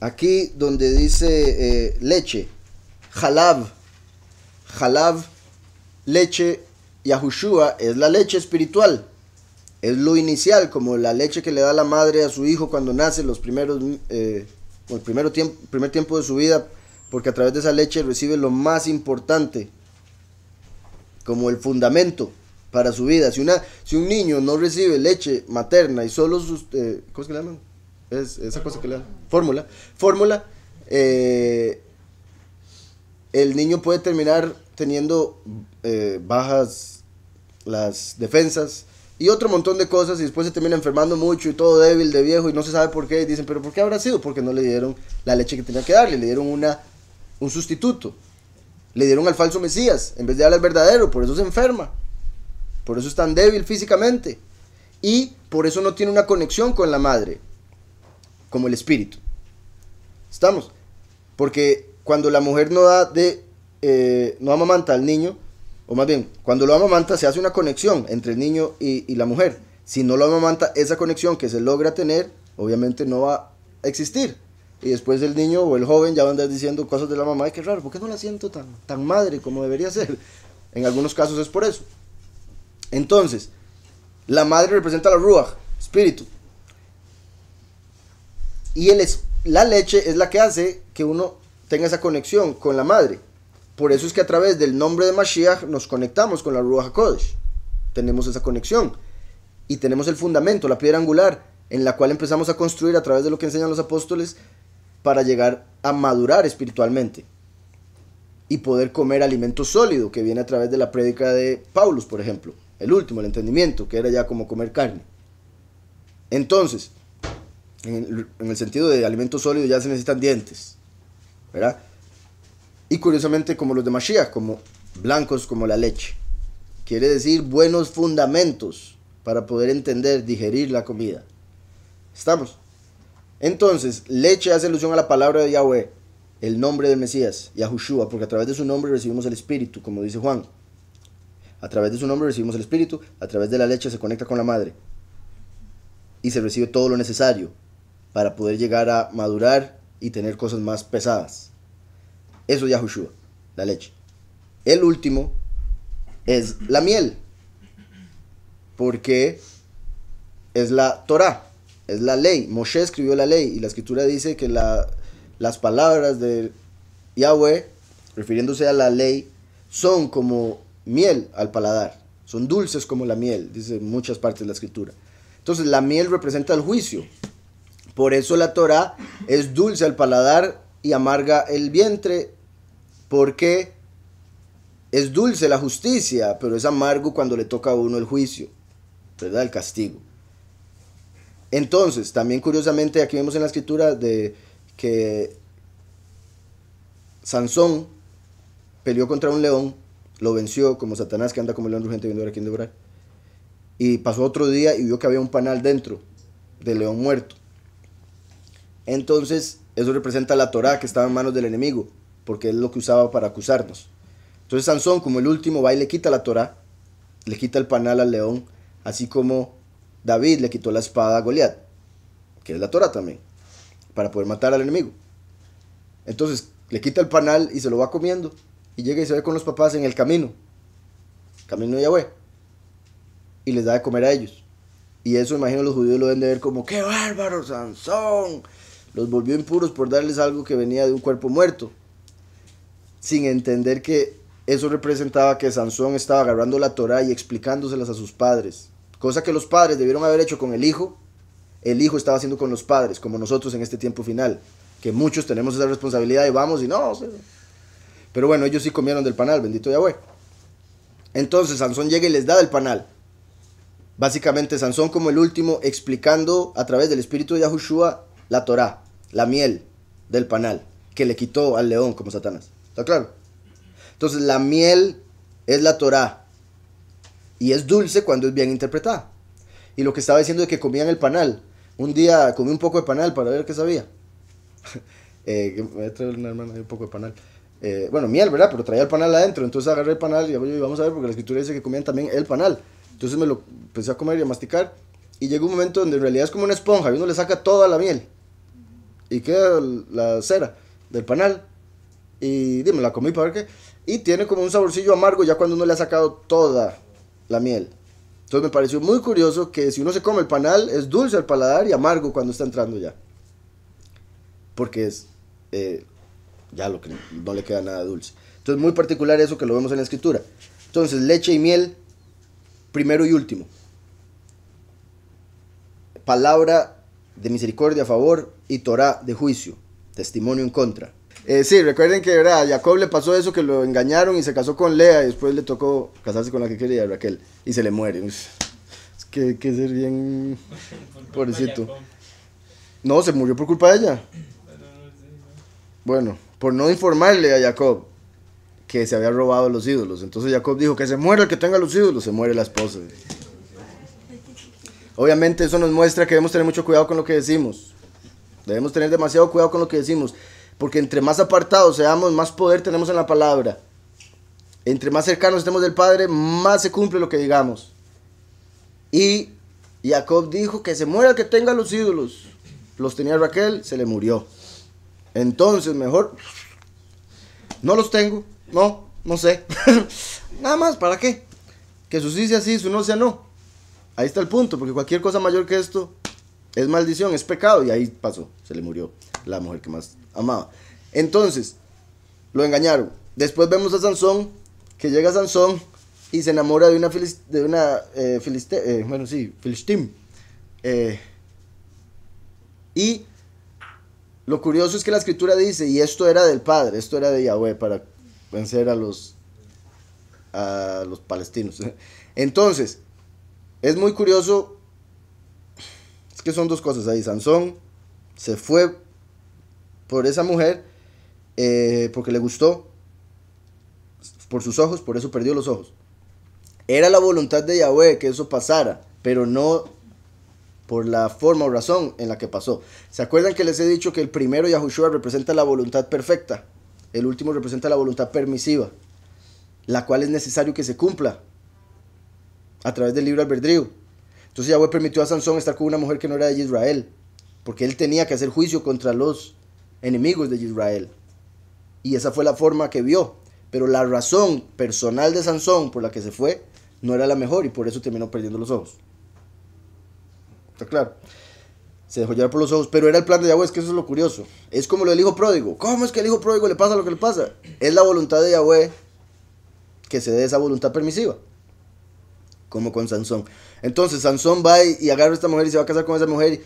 Aquí donde dice eh, leche, jalab, jalab, leche, Yahushua es la leche espiritual. Es lo inicial, como la leche que le da la madre a su hijo cuando nace, los primeros, eh, el primer tiempo, primer tiempo de su vida, porque a través de esa leche recibe lo más importante, como el fundamento para su vida. Si, una, si un niño no recibe leche materna y solo sus, eh, ¿cómo es que le llaman? es esa cosa que le da. Fórmula. Fórmula. Eh, el niño puede terminar teniendo eh, bajas las defensas y otro montón de cosas y después se termina enfermando mucho y todo débil de viejo y no se sabe por qué dicen, pero ¿por qué habrá sido? Porque no le dieron la leche que tenía que darle, le dieron una, un sustituto, le dieron al falso Mesías en vez de darle al verdadero, por eso se enferma, por eso es tan débil físicamente y por eso no tiene una conexión con la madre, como el espíritu. ¿Estamos? Porque cuando la mujer no da de eh, no amamanta al niño, o más bien, cuando lo amamanta se hace una conexión entre el niño y, la mujer. Si no lo amamanta, esa conexión que se logra tener, obviamente no va a existir. Y después el niño o el joven ya van a diciendo cosas de la mamá, y qué raro, porque no la siento tan, tan madre como debería ser? En algunos casos es por eso. Entonces, la madre representa la ruach, espíritu. Y la leche es la que hace que uno tenga esa conexión con la madre. Por eso es que a través del nombre de Mashiach nos conectamos con la Ruach HaKodesh. Tenemos esa conexión. Y tenemos el fundamento, la piedra angular, en la cual empezamos a construir a través de lo que enseñan los apóstoles para llegar a madurar espiritualmente y poder comer alimento sólido que viene a través de la prédica de Paulus, por ejemplo, el último, el entendimiento, que era ya como comer carne. Entonces, en el, sentido de alimentos sólidos ya se necesitan dientes, ¿verdad? Y curiosamente como los de Mashiach, como blancos como la leche. Quiere decir buenos fundamentos para poder entender, digerir la comida. ¿Estamos? Entonces, leche hace alusión a la palabra de Yahweh, el nombre del Mesías, Yahushua, porque a través de su nombre recibimos el Espíritu, como dice Juan. A través de su nombre recibimos el Espíritu, a través de la leche se conecta con la Madre y se recibe todo lo necesario para poder llegar a madurar y tener cosas más pesadas. Eso es Yahushua, la leche. El último es la miel, porque es la Torah, es la ley. Moshe escribió la ley y la escritura dice que las palabras de Yahweh, refiriéndose a la ley, son como miel al paladar, son dulces como la miel, dice muchas partes de la escritura. Entonces la miel representa el juicio, por eso la Torah es dulce al paladar y amarga el vientre, porque es dulce la justicia, pero es amargo cuando le toca a uno el juicio, ¿verdad? El castigo. Entonces, también curiosamente aquí vemos en la escritura de que Sansón peleó contra un león, lo venció como Satanás que anda como león rugente viendo a quien devorar. Y pasó otro día y vio que había un panal dentro del león muerto. Entonces, eso representa la Torá que estaba en manos del enemigo, porque es lo que usaba para acusarnos. Entonces Sansón, como el último, va y le quita la Torá, le quita el panal al león, así como David le quitó la espada a Goliat, que es la Torá también, para poder matar al enemigo. Entonces, le quita el panal y se lo va comiendo, y llega y se ve con los papás en el camino, camino de Yahweh, y les da de comer a ellos. Y eso, imagino, los judíos lo deben de ver como, ¡qué bárbaro, Sansón! los volvió impuros por darles algo que venía de un cuerpo muerto, sin entender que eso representaba que Sansón estaba agarrando la Torah y explicándoselas a sus padres, cosa que los padres debieron haber hecho con el hijo, el hijo estaba haciendo con los padres, como nosotros en este tiempo final, que muchos tenemos esa responsabilidad y vamos y no. pero bueno, ellos sí comieron del panal, bendito Yahweh. Entonces Sansón llega y les da del panal. Básicamente Sansón como el último explicando a través del espíritu de Yahushua la Torá, la miel del panal que le quitó al león como Satanás. ¿Está claro? Entonces la miel es la Torá y es dulce cuando es bien interpretada. Y lo que estaba diciendo es que comían el panal. Un día comí un poco de panal para ver qué sabía. eh, voy a una hermana un poco de panal. Eh, bueno, miel, ¿verdad? Pero traía el panal adentro. Entonces agarré el panal y vamos a ver, porque la escritura dice que comían también el panal. Entonces me lo empecé a comer y a masticar. Y llegó un momento donde en realidad es como una esponja y uno le saca toda la miel y queda la cera del panal. Y dime, la comí para ver qué. Y tiene como un saborcillo amargo ya cuando uno le ha sacado toda la miel. Entonces me pareció muy curioso que si uno se come el panal, es dulce al paladar y amargo cuando está entrando ya. Porque es eh, ya lo que no le queda nada dulce. Entonces muy particular eso que lo vemos en la escritura. Entonces leche y miel, primero y último. Palabra de misericordia a favor y Torá de juicio, testimonio en contra. Eh, sí, recuerden que ¿verdad? a Jacob le pasó eso, que lo engañaron y se casó con Lea y después le tocó casarse con la que quería, Raquel, y se le muere. es que, que ser bien pobrecito. No, se murió por culpa de ella. Bueno, por no informarle a Jacob que se había robado los ídolos. Entonces Jacob dijo que se muera el que tenga los ídolos, se muere la esposa. Obviamente eso nos muestra que debemos tener mucho cuidado con lo que decimos. Debemos tener demasiado cuidado con lo que decimos. Porque entre más apartados seamos, más poder tenemos en la palabra. Entre más cercanos estemos del Padre, más se cumple lo que digamos. Y Jacob dijo que se muera el que tenga los ídolos. Los tenía Raquel, se le murió. Entonces, mejor no los tengo. No, no sé. Nada más, ¿para qué? Que su sí sea sí, su no sea no. Ahí está el punto, porque cualquier cosa mayor que esto es maldición, es pecado. Y ahí pasó, se le murió la mujer que más amaba. Entonces, lo engañaron. Después vemos a Sansón, que llega Sansón y se enamora de una, Filistín. de una eh, filiste, eh, bueno, sí, eh, y lo curioso es que la escritura dice, y esto era del Padre, esto era de Yahweh para vencer a los, a los palestinos. Entonces, es muy curioso. Es que son dos cosas ahí. Sansón se fue por esa mujer eh, porque le gustó. Por sus ojos, por eso perdió los ojos. Era la voluntad de Yahweh que eso pasara, pero no por la forma o razón en la que pasó. ¿Se acuerdan que les he dicho que el primero Yahushua representa la voluntad perfecta? El último representa la voluntad permisiva, la cual es necesario que se cumpla a través del libro albedrío. Entonces Yahweh permitió a Sansón estar con una mujer que no era de Israel, porque él tenía que hacer juicio contra los enemigos de Israel. Y esa fue la forma que vio. Pero la razón personal de Sansón por la que se fue no era la mejor y por eso terminó perdiendo los ojos. Está claro. Se dejó llevar por los ojos, pero era el plan de Yahweh, es que eso es lo curioso. Es como lo del hijo pródigo. ¿Cómo es que el hijo pródigo le pasa lo que le pasa? Es la voluntad de Yahweh que se dé esa voluntad permisiva como con Sansón. Entonces Sansón va y, agarra a esta mujer y se va a casar con esa mujer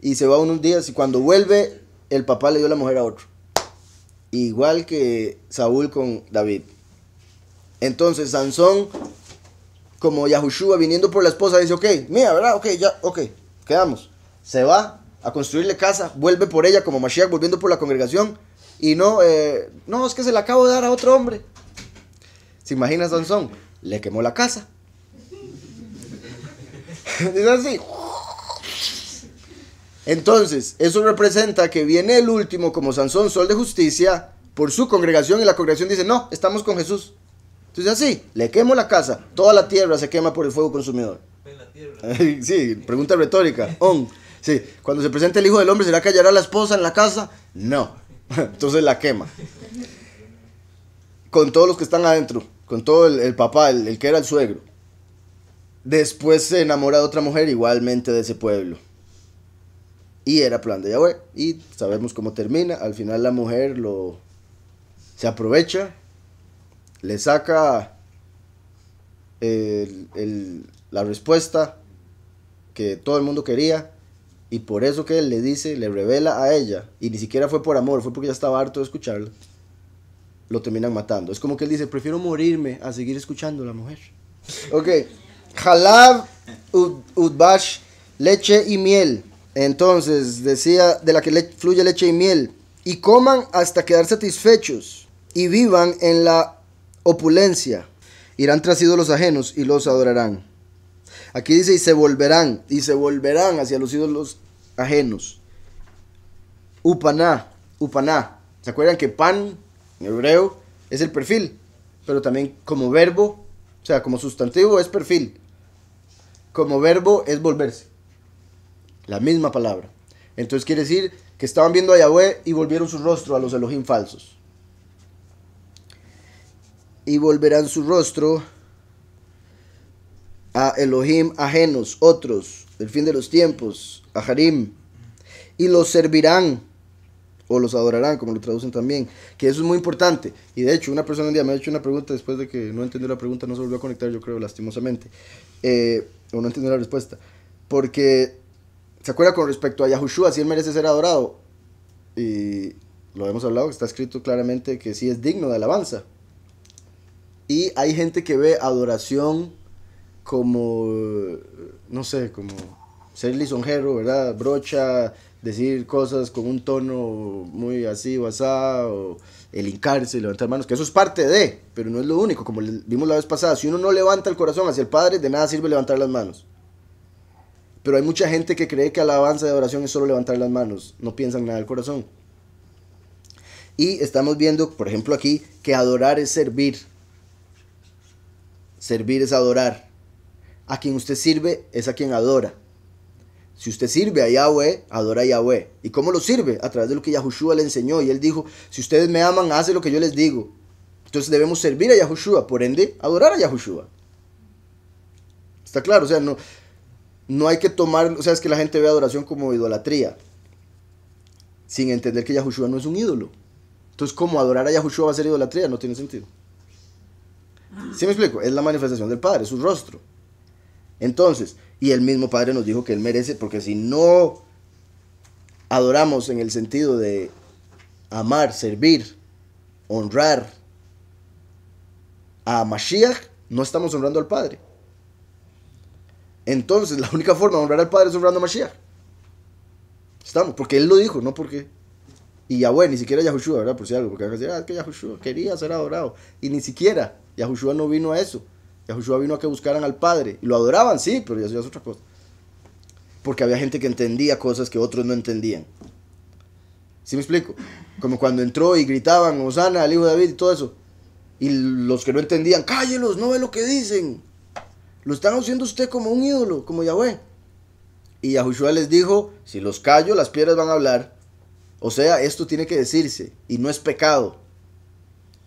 y, se va unos días y cuando vuelve el papá le dio la mujer a otro. Igual que Saúl con David. Entonces Sansón, como Yahushua viniendo por la esposa, dice, ok, mira, ¿verdad? Ok, ya, ok, quedamos. Se va a construirle casa, vuelve por ella como Mashiach volviendo por la congregación y no, eh, no, es que se la acabo de dar a otro hombre. ¿Se imagina Sansón? Le quemó la casa así. Entonces, eso representa que viene el último como Sansón, sol de justicia, por su congregación y la congregación dice, no, estamos con Jesús. Entonces así, le quemo la casa, toda la tierra se quema por el fuego consumidor. sí, pregunta retórica. On. cuando se presente el Hijo del Hombre, ¿será que hallará la esposa en la casa? No. Entonces la quema. Con todos los que están adentro, con todo el, papá, el que era el suegro. Después se enamora de otra mujer igualmente de ese pueblo. Y era plan de Yahweh. Y sabemos cómo termina. Al final la mujer lo se aprovecha. Le saca la respuesta que todo el mundo quería. Y por eso que él le dice, le revela a ella. Y ni siquiera fue por amor, fue porque ya estaba harto de escucharlo Lo terminan matando. Es como que él dice, prefiero morirme a seguir escuchando a la mujer. Ok. Jalab Udbash, leche y miel. Entonces decía, de la que fluye leche y miel. Y coman hasta quedar satisfechos y vivan en la opulencia. Irán tras los ajenos y los adorarán. Aquí dice, y se volverán, y se volverán hacia los ídolos ajenos. Upaná, upaná. ¿Se acuerdan que pan en hebreo es el perfil? Pero también como verbo, o sea, como sustantivo es perfil como verbo es volverse. La misma palabra. Entonces quiere decir que estaban viendo a Yahweh y volvieron su rostro a los Elohim falsos. Y volverán su rostro a Elohim ajenos, otros, el fin de los tiempos, a Harim. Y los servirán o los adorarán, como lo traducen también, que eso es muy importante. Y de hecho, una persona un día me ha hecho una pregunta después de que no entendió la pregunta, no se volvió a conectar, yo creo, lastimosamente. Eh, o no entiendo la respuesta. Porque, ¿se acuerda con respecto a Yahushua si él merece ser adorado? Y lo hemos hablado, está escrito claramente que sí es digno de alabanza. Y hay gente que ve adoración como, no sé, como ser lisonjero, ¿verdad? Brocha, decir cosas con un tono muy así o asá, el hincarse, levantar manos, que eso es parte de, pero no es lo único, como vimos la vez pasada, si uno no levanta el corazón hacia el Padre, de nada sirve levantar las manos. Pero hay mucha gente que cree que alabanza de oración es solo levantar las manos, no piensan nada del corazón. Y estamos viendo, por ejemplo, aquí que adorar es servir. Servir es adorar. A quien usted sirve es a quien adora. Si usted sirve a Yahweh, adora a Yahweh. ¿Y cómo lo sirve? A través de lo que Yahushua le enseñó. Y él dijo, si ustedes me aman, hace lo que yo les digo. Entonces debemos servir a Yahushua, por ende, adorar a Yahushua. Está claro, o sea, no, no hay que tomar, o sea, es que la gente ve adoración como idolatría, sin entender que Yahushua no es un ídolo. Entonces, ¿cómo adorar a Yahushua va a ser idolatría? No tiene sentido. ¿Sí me explico? Es la manifestación del Padre, es su rostro. Entonces, y el mismo Padre nos dijo que Él merece, porque si no adoramos en el sentido de amar, servir, honrar a Mashiach, no estamos honrando al Padre. Entonces, la única forma de honrar al Padre es honrando a Mashiach. Estamos, porque Él lo dijo, no porque. Y Yahweh, ni siquiera Yahushua, ¿verdad? Por si algo, porque decir, ah, es que Yahushua quería ser adorado. Y ni siquiera Yahushua no vino a eso. Yahushua vino a que buscaran al Padre. Y lo adoraban, sí, pero eso ya es otra cosa. Porque había gente que entendía cosas que otros no entendían. ¿Sí me explico? Como cuando entró y gritaban, Osana, al hijo de David y todo eso. Y los que no entendían, cállelos, no ve lo que dicen. Lo están haciendo usted como un ídolo, como Yahweh. Y Yahushua les dijo, si los callo, las piedras van a hablar. O sea, esto tiene que decirse y no es pecado.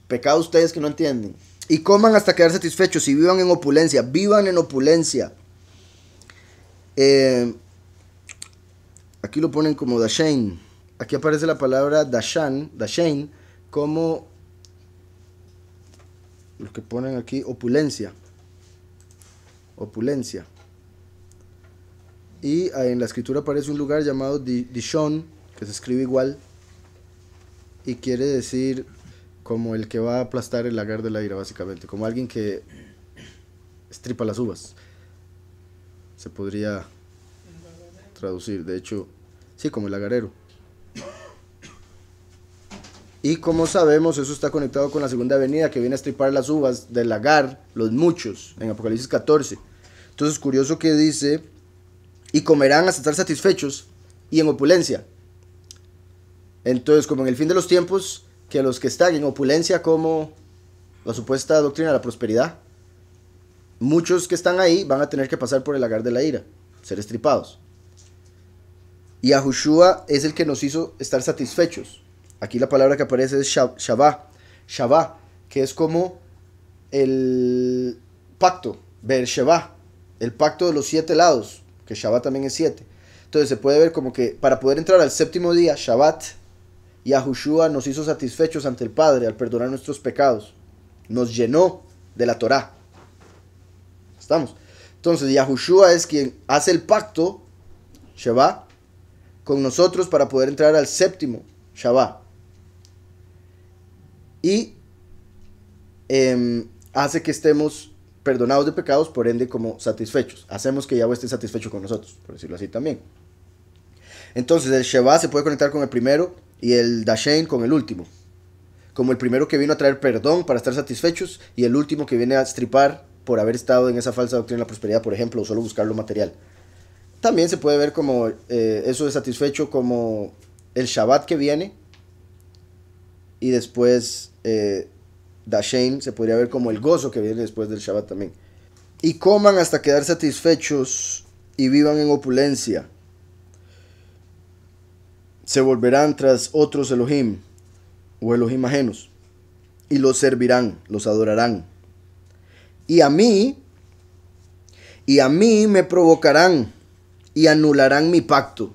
Pecado ustedes que no entienden y coman hasta quedar satisfechos y vivan en opulencia, vivan en opulencia. Eh, aquí lo ponen como Dashain. Aquí aparece la palabra Dashan, Dashain, como lo que ponen aquí, opulencia. Opulencia. Y en la escritura aparece un lugar llamado Dishon, que se escribe igual, y quiere decir como el que va a aplastar el lagar de la ira, básicamente, como alguien que estripa las uvas. Se podría traducir, de hecho, sí, como el lagarero. Y como sabemos, eso está conectado con la segunda venida que viene a estripar las uvas del lagar, los muchos, en Apocalipsis 14. Entonces, curioso que dice, y comerán hasta estar satisfechos y en opulencia. Entonces, como en el fin de los tiempos, que los que están en opulencia como la supuesta doctrina de la prosperidad, muchos que están ahí van a tener que pasar por el lagar de la ira, ser estripados. Y a Ahushua es el que nos hizo estar satisfechos. Aquí la palabra que aparece es Shabbat, Shabbat, que es como el pacto, Beersheba, el pacto de los siete lados, que Shabbat también es siete. Entonces se puede ver como que para poder entrar al séptimo día, Shabbat, Yahushua nos hizo satisfechos ante el Padre al perdonar nuestros pecados. Nos llenó de la Torá. ¿Estamos? Entonces, Yahushua es quien hace el pacto, Sheba, con nosotros para poder entrar al séptimo, Shabbat. Y em, hace que estemos perdonados de pecados, por ende, como satisfechos. Hacemos que Yahweh esté satisfecho con nosotros, por decirlo así también. Entonces, el Shabbat se puede conectar con el primero, y el Dashain con el último. Como el primero que vino a traer perdón para estar satisfechos y el último que viene a stripar por haber estado en esa falsa doctrina de la prosperidad, por ejemplo, o solo buscar lo material. También se puede ver como eh, eso de satisfecho como el Shabbat que viene y después eh, Dashain se podría ver como el gozo que viene después del Shabbat también. Y coman hasta quedar satisfechos y vivan en opulencia se volverán tras otros Elohim o Elohim ajenos y los servirán, los adorarán. Y a mí, y a mí me provocarán y anularán mi pacto.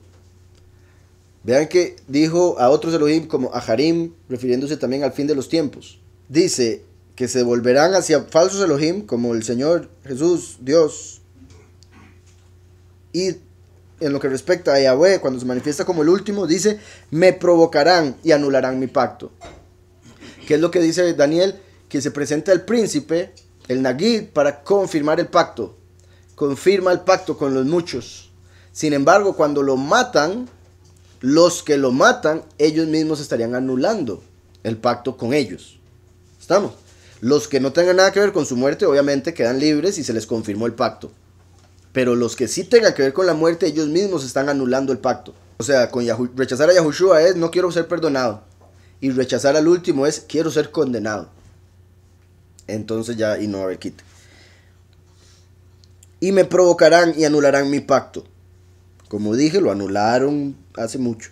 Vean que dijo a otros Elohim como a Harim, refiriéndose también al fin de los tiempos. Dice que se volverán hacia falsos Elohim como el Señor Jesús, Dios, y en lo que respecta a Yahweh, cuando se manifiesta como el último, dice, me provocarán y anularán mi pacto. ¿Qué es lo que dice Daniel? Que se presenta el príncipe, el nagui para confirmar el pacto. Confirma el pacto con los muchos. Sin embargo, cuando lo matan, los que lo matan, ellos mismos estarían anulando el pacto con ellos. ¿Estamos? Los que no tengan nada que ver con su muerte, obviamente quedan libres y se les confirmó el pacto. Pero los que sí tengan que ver con la muerte, ellos mismos están anulando el pacto. O sea, con rechazar a Yahushua es no quiero ser perdonado. Y rechazar al último es quiero ser condenado. Entonces ya, y no Y me provocarán y anularán mi pacto. Como dije, lo anularon hace mucho.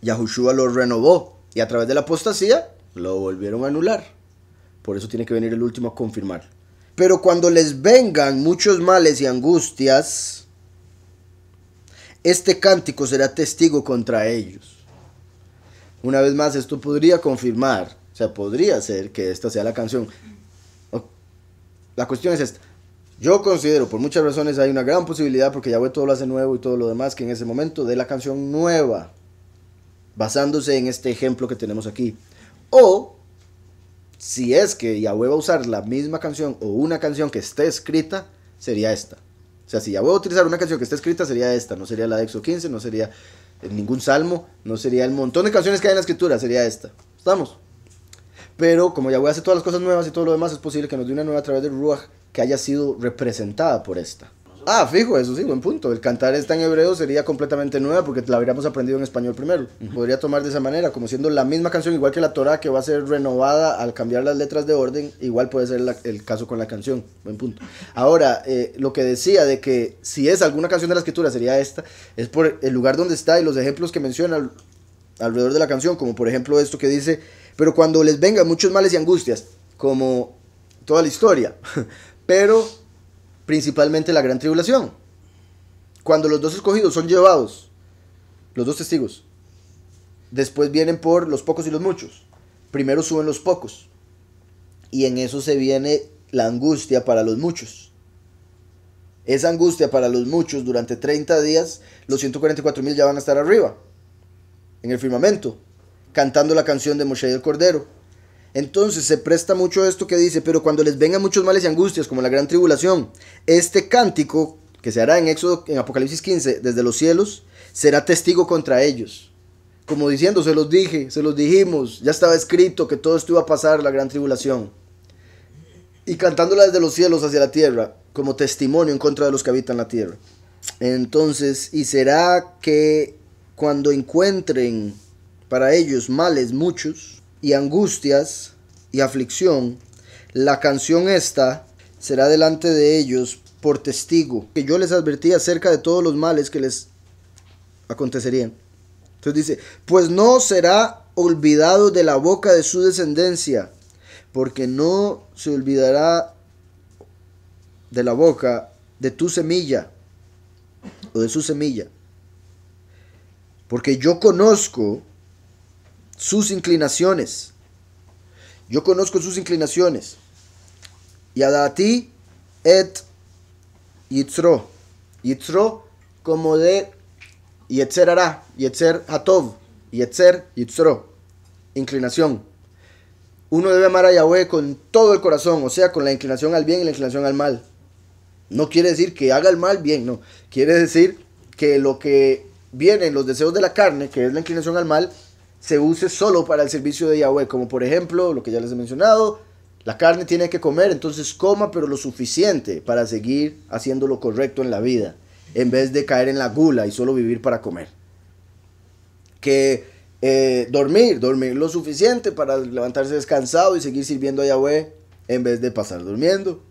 Yahushua lo renovó y a través de la apostasía lo volvieron a anular. Por eso tiene que venir el último a confirmar. Pero cuando les vengan muchos males y angustias, este cántico será testigo contra ellos. Una vez más, esto podría confirmar, o sea, podría ser que esta sea la canción. La cuestión es esta. Yo considero, por muchas razones, hay una gran posibilidad, porque Yahweh todo lo hace nuevo y todo lo demás, que en ese momento dé la canción nueva, basándose en este ejemplo que tenemos aquí. O si es que ya va a usar la misma canción o una canción que esté escrita, sería esta. O sea, si ya voy a utilizar una canción que esté escrita, sería esta. No sería la de Exo 15, no sería ningún salmo, no sería el montón de canciones que hay en la escritura, sería esta. ¿Estamos? Pero como Yahweh hace todas las cosas nuevas y todo lo demás, es posible que nos dé una nueva a través de Ruach que haya sido representada por esta. Ah, fijo, eso sí, buen punto. El cantar está en hebreo sería completamente nueva porque la habríamos aprendido en español primero. Podría tomar de esa manera, como siendo la misma canción, igual que la Torah, que va a ser renovada al cambiar las letras de orden, igual puede ser el caso con la canción. Buen punto. Ahora, eh, lo que decía de que si es alguna canción de la escritura sería esta, es por el lugar donde está y los ejemplos que menciona alrededor de la canción, como por ejemplo esto que dice, pero cuando les vengan muchos males y angustias, como toda la historia, pero principalmente la gran tribulación. Cuando los dos escogidos son llevados, los dos testigos, después vienen por los pocos y los muchos. Primero suben los pocos. Y en eso se viene la angustia para los muchos. Esa angustia para los muchos durante 30 días, los 144 mil ya van a estar arriba, en el firmamento, cantando la canción de Moshe el Cordero entonces se presta mucho esto que dice, pero cuando les vengan muchos males y angustias como la gran tribulación, este cántico que se hará en Éxodo en Apocalipsis 15 desde los cielos será testigo contra ellos. Como diciendo, se los dije, se los dijimos, ya estaba escrito que todo esto iba a pasar la gran tribulación. Y cantándola desde los cielos hacia la tierra, como testimonio en contra de los que habitan la tierra. Entonces, ¿y será que cuando encuentren para ellos males muchos, y angustias y aflicción, la canción esta será delante de ellos por testigo, que yo les advertí acerca de todos los males que les acontecerían. Entonces dice, pues no será olvidado de la boca de su descendencia, porque no se olvidará de la boca de tu semilla o de su semilla. Porque yo conozco sus inclinaciones. Yo conozco sus inclinaciones. Yadati et yitzro. Yitzro como de yetzer Ara, yetzer hatov, yetzer yitzro. Inclinación. Uno debe amar a Yahweh con todo el corazón, o sea, con la inclinación al bien y la inclinación al mal. No quiere decir que haga el mal bien, no. Quiere decir que lo que viene en los deseos de la carne, que es la inclinación al mal, se use solo para el servicio de Yahweh, como por ejemplo lo que ya les he mencionado, la carne tiene que comer, entonces coma pero lo suficiente para seguir haciendo lo correcto en la vida, en vez de caer en la gula y solo vivir para comer. Que eh, dormir, dormir lo suficiente para levantarse descansado y seguir sirviendo a Yahweh en vez de pasar durmiendo.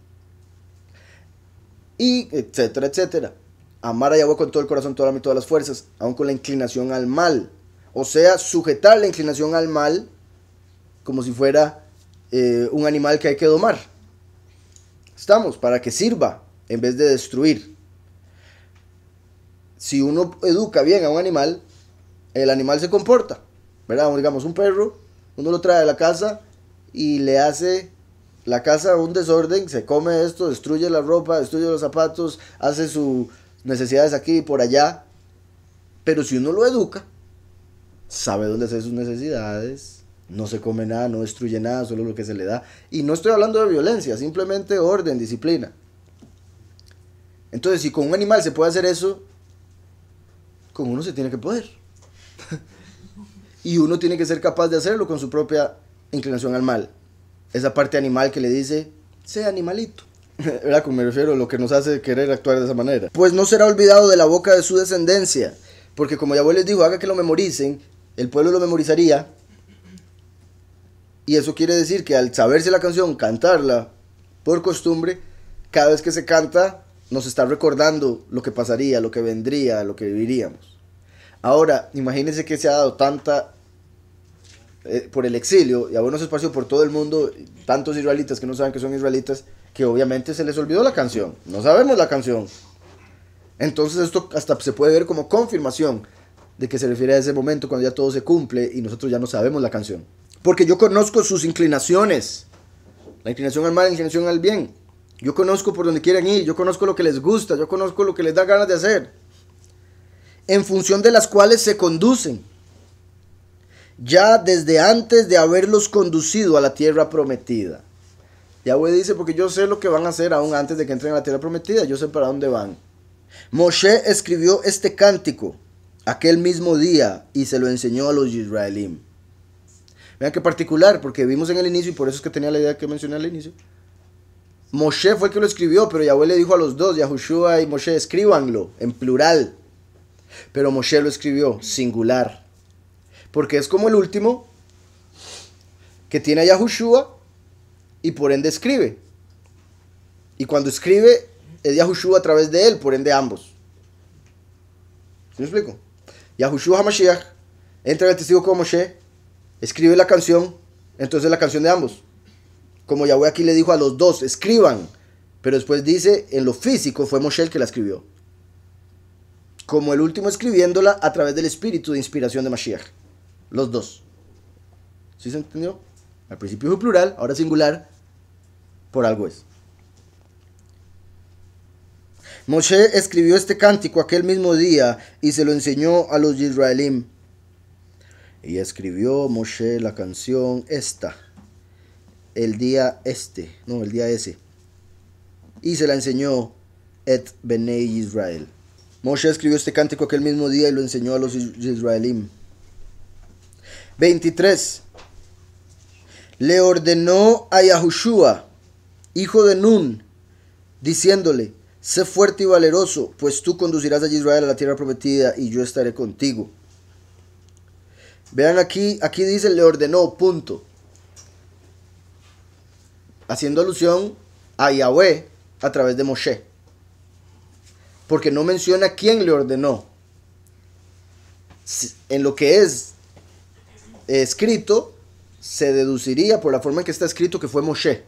Y etcétera, etcétera. Amar a Yahweh con todo el corazón, toda la mente, todas las fuerzas, aun con la inclinación al mal o sea, sujetar la inclinación al mal como si fuera eh, un animal que hay que domar. Estamos, para que sirva en vez de destruir. Si uno educa bien a un animal, el animal se comporta. ¿Verdad? digamos, un perro, uno lo trae a la casa y le hace la casa un desorden, se come esto, destruye la ropa, destruye los zapatos, hace sus necesidades aquí y por allá. Pero si uno lo educa, sabe dónde hacer sus necesidades, no se come nada, no destruye nada, solo lo que se le da. Y no estoy hablando de violencia, simplemente orden, disciplina. Entonces, si con un animal se puede hacer eso, con uno se tiene que poder. y uno tiene que ser capaz de hacerlo con su propia inclinación al mal. Esa parte animal que le dice, sea animalito. Era como me refiero lo que nos hace querer actuar de esa manera. Pues no será olvidado de la boca de su descendencia, porque como ya les dijo, haga que lo memoricen el pueblo lo memorizaría. Y eso quiere decir que al saberse la canción, cantarla por costumbre, cada vez que se canta nos está recordando lo que pasaría, lo que vendría, lo que viviríamos. Ahora, imagínense que se ha dado tanta eh, por el exilio y a buenos espacios por todo el mundo, tantos israelitas que no saben que son israelitas, que obviamente se les olvidó la canción. No sabemos la canción. Entonces esto hasta se puede ver como confirmación de que se refiere a ese momento cuando ya todo se cumple y nosotros ya no sabemos la canción. Porque yo conozco sus inclinaciones. La inclinación al mal, la inclinación al bien. Yo conozco por donde quieren ir, yo conozco lo que les gusta, yo conozco lo que les da ganas de hacer. En función de las cuales se conducen. Ya desde antes de haberlos conducido a la tierra prometida. Yahweh dice, porque yo sé lo que van a hacer aún antes de que entren a la tierra prometida, yo sé para dónde van. Moshe escribió este cántico aquel mismo día y se lo enseñó a los israelíes. Vean qué particular, porque vimos en el inicio, y por eso es que tenía la idea que mencioné al inicio. Moshe fue el que lo escribió, pero Yahweh le dijo a los dos, Yahushua y Moshe, escríbanlo en plural. Pero Moshe lo escribió singular, porque es como el último que tiene a Yahushua y por ende escribe. Y cuando escribe, es Yahushua a través de él, por ende ambos. me explico? Yahushua HaMashiach entra en el testigo como Moshe, escribe la canción, entonces la canción de ambos. Como Yahweh aquí le dijo a los dos, escriban, pero después dice, en lo físico fue Moshe el que la escribió. Como el último escribiéndola a través del espíritu de inspiración de Mashiach. Los dos. ¿Sí se entendió? Al principio fue plural, ahora singular, por algo es. Moshe escribió este cántico aquel mismo día y se lo enseñó a los israelim. Y escribió Moshe la canción esta, el día este, no, el día ese. Y se la enseñó Et Benei Israel. Moshe escribió este cántico aquel mismo día y lo enseñó a los israelíes. 23. Le ordenó a Yahushua, hijo de Nun, diciéndole, Sé fuerte y valeroso, pues tú conducirás a Israel a la tierra prometida y yo estaré contigo. Vean aquí, aquí dice, le ordenó, punto. Haciendo alusión a Yahweh a través de Moshe. Porque no menciona quién le ordenó. En lo que es escrito, se deduciría por la forma en que está escrito que fue Moshe.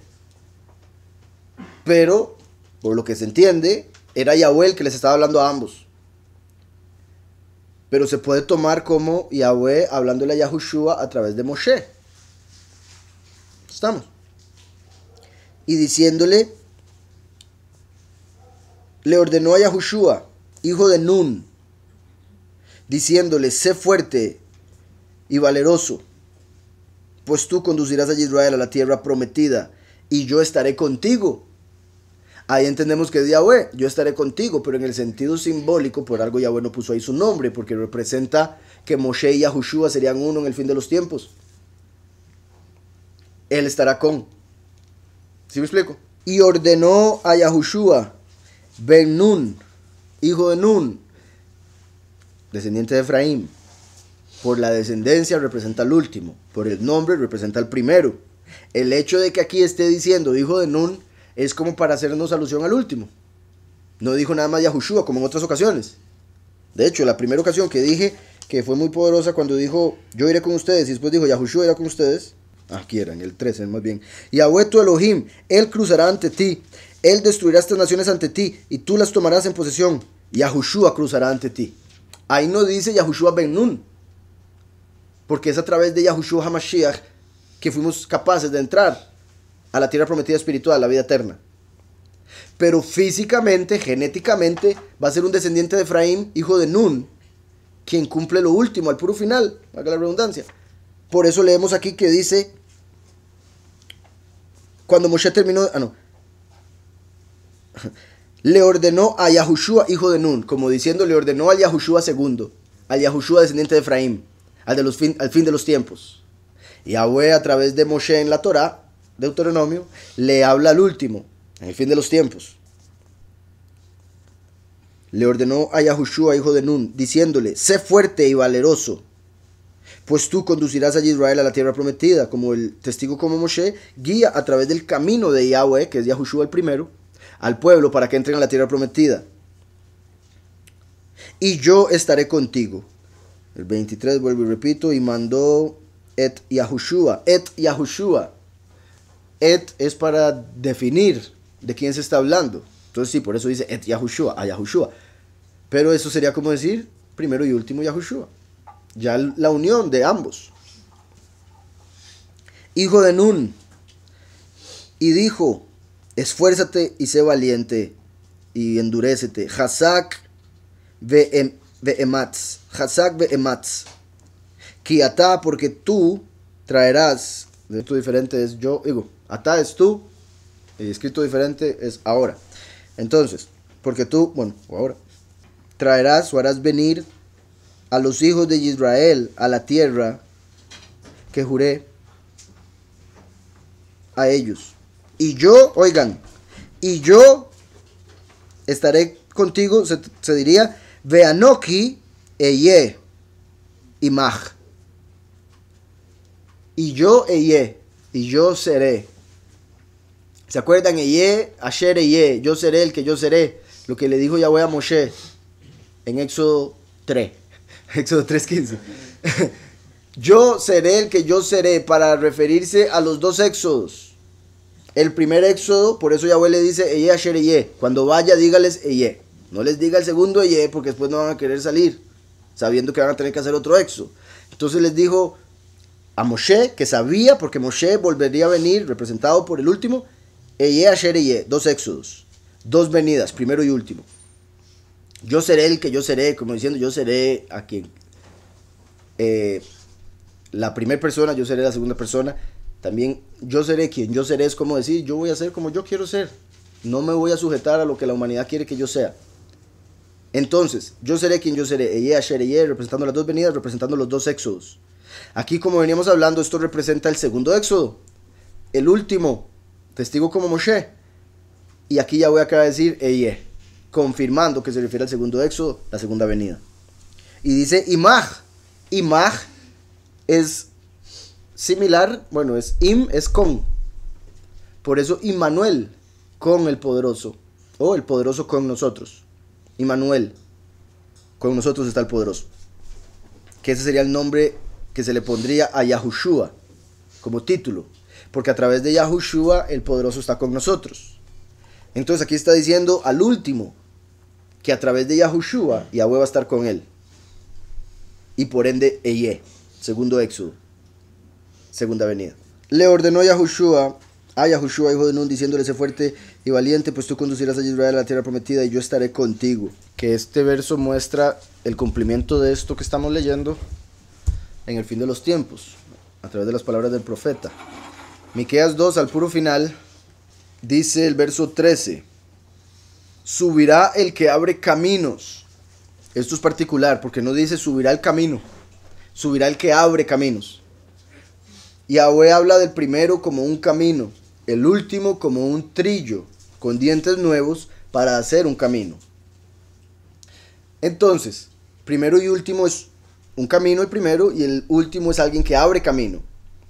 Pero por lo que se entiende, era Yahweh el que les estaba hablando a ambos. Pero se puede tomar como Yahweh hablándole a Yahushua a través de Moshe. Estamos. Y diciéndole, le ordenó a Yahushua, hijo de Nun, diciéndole, sé fuerte y valeroso, pues tú conducirás a Israel a la tierra prometida, y yo estaré contigo Ahí entendemos que Yahweh, yo estaré contigo, pero en el sentido simbólico, por algo Yahweh no puso ahí su nombre, porque representa que Moshe y Yahushua serían uno en el fin de los tiempos. Él estará con. ¿Sí me explico? Y ordenó a Yahushua, Ben Nun, hijo de Nun, descendiente de Efraín, por la descendencia representa al último, por el nombre representa al primero. El hecho de que aquí esté diciendo hijo de Nun es como para hacernos alusión al último. No dijo nada más Yahushua como en otras ocasiones. De hecho, la primera ocasión que dije que fue muy poderosa cuando dijo yo iré con ustedes y después dijo Yahushua irá con ustedes. Ah, era, en el 13 más bien. Yahweh tu Elohim, él cruzará ante ti, él destruirá estas naciones ante ti y tú las tomarás en posesión. Yahushua cruzará ante ti. Ahí no dice Yahushua Ben Nun, porque es a través de Yahushua Hamashiach que fuimos capaces de entrar a la tierra prometida espiritual, la vida eterna. Pero físicamente, genéticamente, va a ser un descendiente de Efraín, hijo de Nun, quien cumple lo último, al puro final, haga la redundancia. Por eso leemos aquí que dice, cuando Moshe terminó, ah no, le ordenó a Yahushua, hijo de Nun, como diciendo, le ordenó al Yahushua segundo, al Yahushua descendiente de Efraín, al, fin, al fin de los tiempos. Yahweh a través de Moshe en la Torah Deuteronomio, le habla al último, en el fin de los tiempos. Le ordenó a Yahushua, hijo de Nun, diciéndole, sé fuerte y valeroso, pues tú conducirás a Israel a la tierra prometida, como el testigo como Moshe, guía a través del camino de Yahweh, que es Yahushua el primero, al pueblo para que entren a la tierra prometida. Y yo estaré contigo. El 23 vuelvo y repito, y mandó et Yahushua, et Yahushua et es para definir de quién se está hablando. Entonces sí, por eso dice et Yahushua, a Yahushua. Pero eso sería como decir primero y último Yahushua. Ya la unión de ambos. Hijo de Nun. Y dijo, esfuérzate y sé valiente y endurecete. Hazak ve'ematz. Hazak ve'ematz. Kiatá, porque tú traerás. Esto diferente es yo, digo, Atá es tú, y escrito diferente es ahora. Entonces, porque tú, bueno, ahora, traerás o harás venir a los hijos de Israel a la tierra que juré a ellos. Y yo, oigan, y yo estaré contigo, se, diría, Veanoki Eye yeh Y yo Eye, y yo seré. ¿Se acuerdan? Eye, ayer Eye, yo seré el que yo seré. Lo que le dijo Yahweh a Moshe en Éxodo 3. Éxodo 3.15. yo seré el que yo seré para referirse a los dos éxodos. El primer éxodo, por eso Yahweh le dice Eye, ayer Eye. Cuando vaya, dígales Eye. No les diga el segundo Eye porque después no van a querer salir, sabiendo que van a tener que hacer otro éxodo. Entonces les dijo a Moshe, que sabía, porque Moshe volvería a venir, representado por el último, Eye Asher Eye, dos éxodos, dos venidas, primero y último. Yo seré el que yo seré, como diciendo, yo seré a quien. Eh, la primera persona, yo seré la segunda persona. También yo seré quien yo seré, es como decir, yo voy a ser como yo quiero ser. No me voy a sujetar a lo que la humanidad quiere que yo sea. Entonces, yo seré quien yo seré, Eye Asher Eye, representando las dos venidas, representando los dos éxodos. Aquí, como veníamos hablando, esto representa el segundo éxodo, el último, testigo como Moshe. Y aquí ya voy acabar de decir Eye, confirmando que se refiere al segundo éxodo, la segunda venida. Y dice Imaj. Imaj es similar, bueno, es Im, es con. Por eso Immanuel, con el poderoso, o el poderoso con nosotros. Immanuel, con nosotros está el poderoso. Que ese sería el nombre que se le pondría a Yahushua como título porque a través de Yahushua el poderoso está con nosotros. Entonces aquí está diciendo al último que a través de Yahushua Yahweh va a estar con él. Y por ende Eye, segundo éxodo, segunda venida. Le ordenó Yahushua a Yahushua, hijo de Nun, diciéndole, sé fuerte y valiente, pues tú conducirás a Israel a la tierra prometida y yo estaré contigo. Que este verso muestra el cumplimiento de esto que estamos leyendo en el fin de los tiempos, a través de las palabras del profeta. Miqueas 2 al puro final dice el verso 13, subirá el que abre caminos. Esto es particular porque no dice subirá el camino, subirá el que abre caminos. y Yahweh habla del primero como un camino, el último como un trillo con dientes nuevos para hacer un camino. Entonces, primero y último es un camino el primero y el último es alguien que abre camino,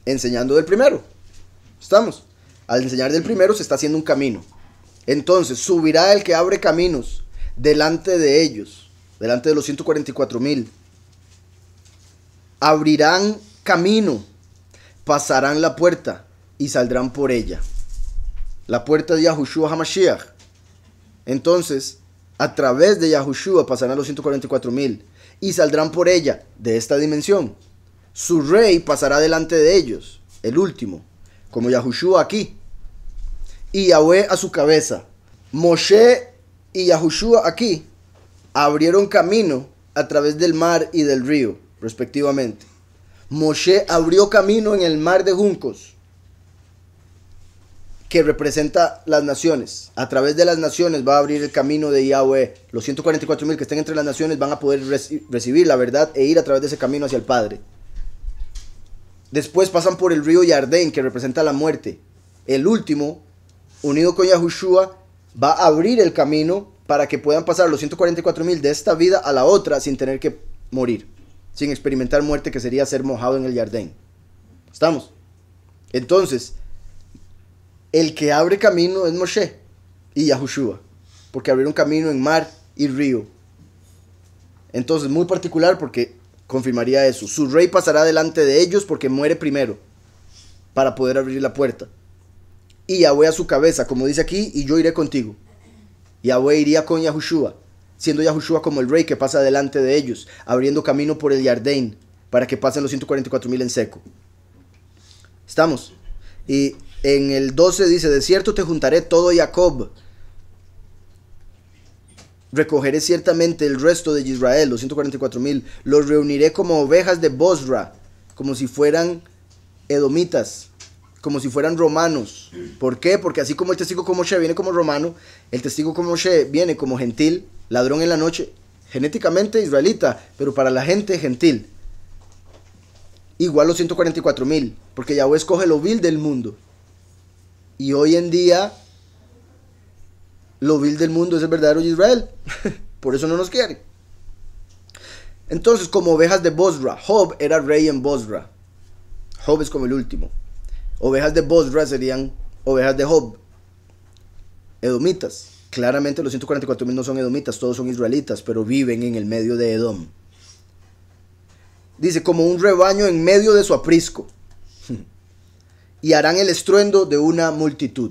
enseñando del primero. ¿Estamos? Al enseñar del primero se está haciendo un camino. Entonces, subirá el que abre caminos delante de ellos, delante de los 144 mil. Abrirán camino, pasarán la puerta y saldrán por ella. La puerta de Yahushua Hamashiach. Entonces, a través de Yahushua pasarán los 144 mil y saldrán por ella de esta dimensión. Su rey pasará delante de ellos, el último, como Yahushua aquí, y Yahweh a su cabeza. Moshe y Yahushua aquí abrieron camino a través del mar y del río, respectivamente. Moshe abrió camino en el mar de juncos, que representa las naciones. A través de las naciones va a abrir el camino de Yahweh. Los 144 mil que estén entre las naciones van a poder recibir la verdad e ir a través de ese camino hacia el Padre. Después pasan por el río Yardén, que representa la muerte. El último, unido con Yahushua, va a abrir el camino para que puedan pasar los 144.000 mil de esta vida a la otra sin tener que morir, sin experimentar muerte, que sería ser mojado en el Yardén. ¿Estamos? Entonces, el que abre camino es Moshe y Yahushua, porque abrieron camino en mar y río. Entonces, muy particular porque confirmaría eso. Su rey pasará delante de ellos porque muere primero para poder abrir la puerta. Y Yahweh a su cabeza, como dice aquí, y yo iré contigo. Yahweh iría con Yahushua, siendo Yahushua como el rey que pasa delante de ellos, abriendo camino por el Yardén para que pasen los 144 mil en seco. Estamos. Y en el 12 dice, de cierto te juntaré todo Jacob Recogeré ciertamente el resto de Israel, los 144 mil, los reuniré como ovejas de Bosra, como si fueran edomitas, como si fueran romanos. ¿Por qué? Porque así como el testigo como she viene como romano, el testigo como she viene como gentil, ladrón en la noche, genéticamente israelita, pero para la gente gentil. Igual los 144 mil, porque Yahweh escoge lo vil del mundo. Y hoy en día lo vil del mundo es el verdadero Israel. Por eso no nos quiere. Entonces, como ovejas de Bosra, Job era rey en Bosra. Job es como el último. Ovejas de Bosra serían ovejas de Job. Edomitas. Claramente los 144.000 no son edomitas, todos son israelitas, pero viven en el medio de Edom. Dice, como un rebaño en medio de su aprisco. Y harán el estruendo de una multitud.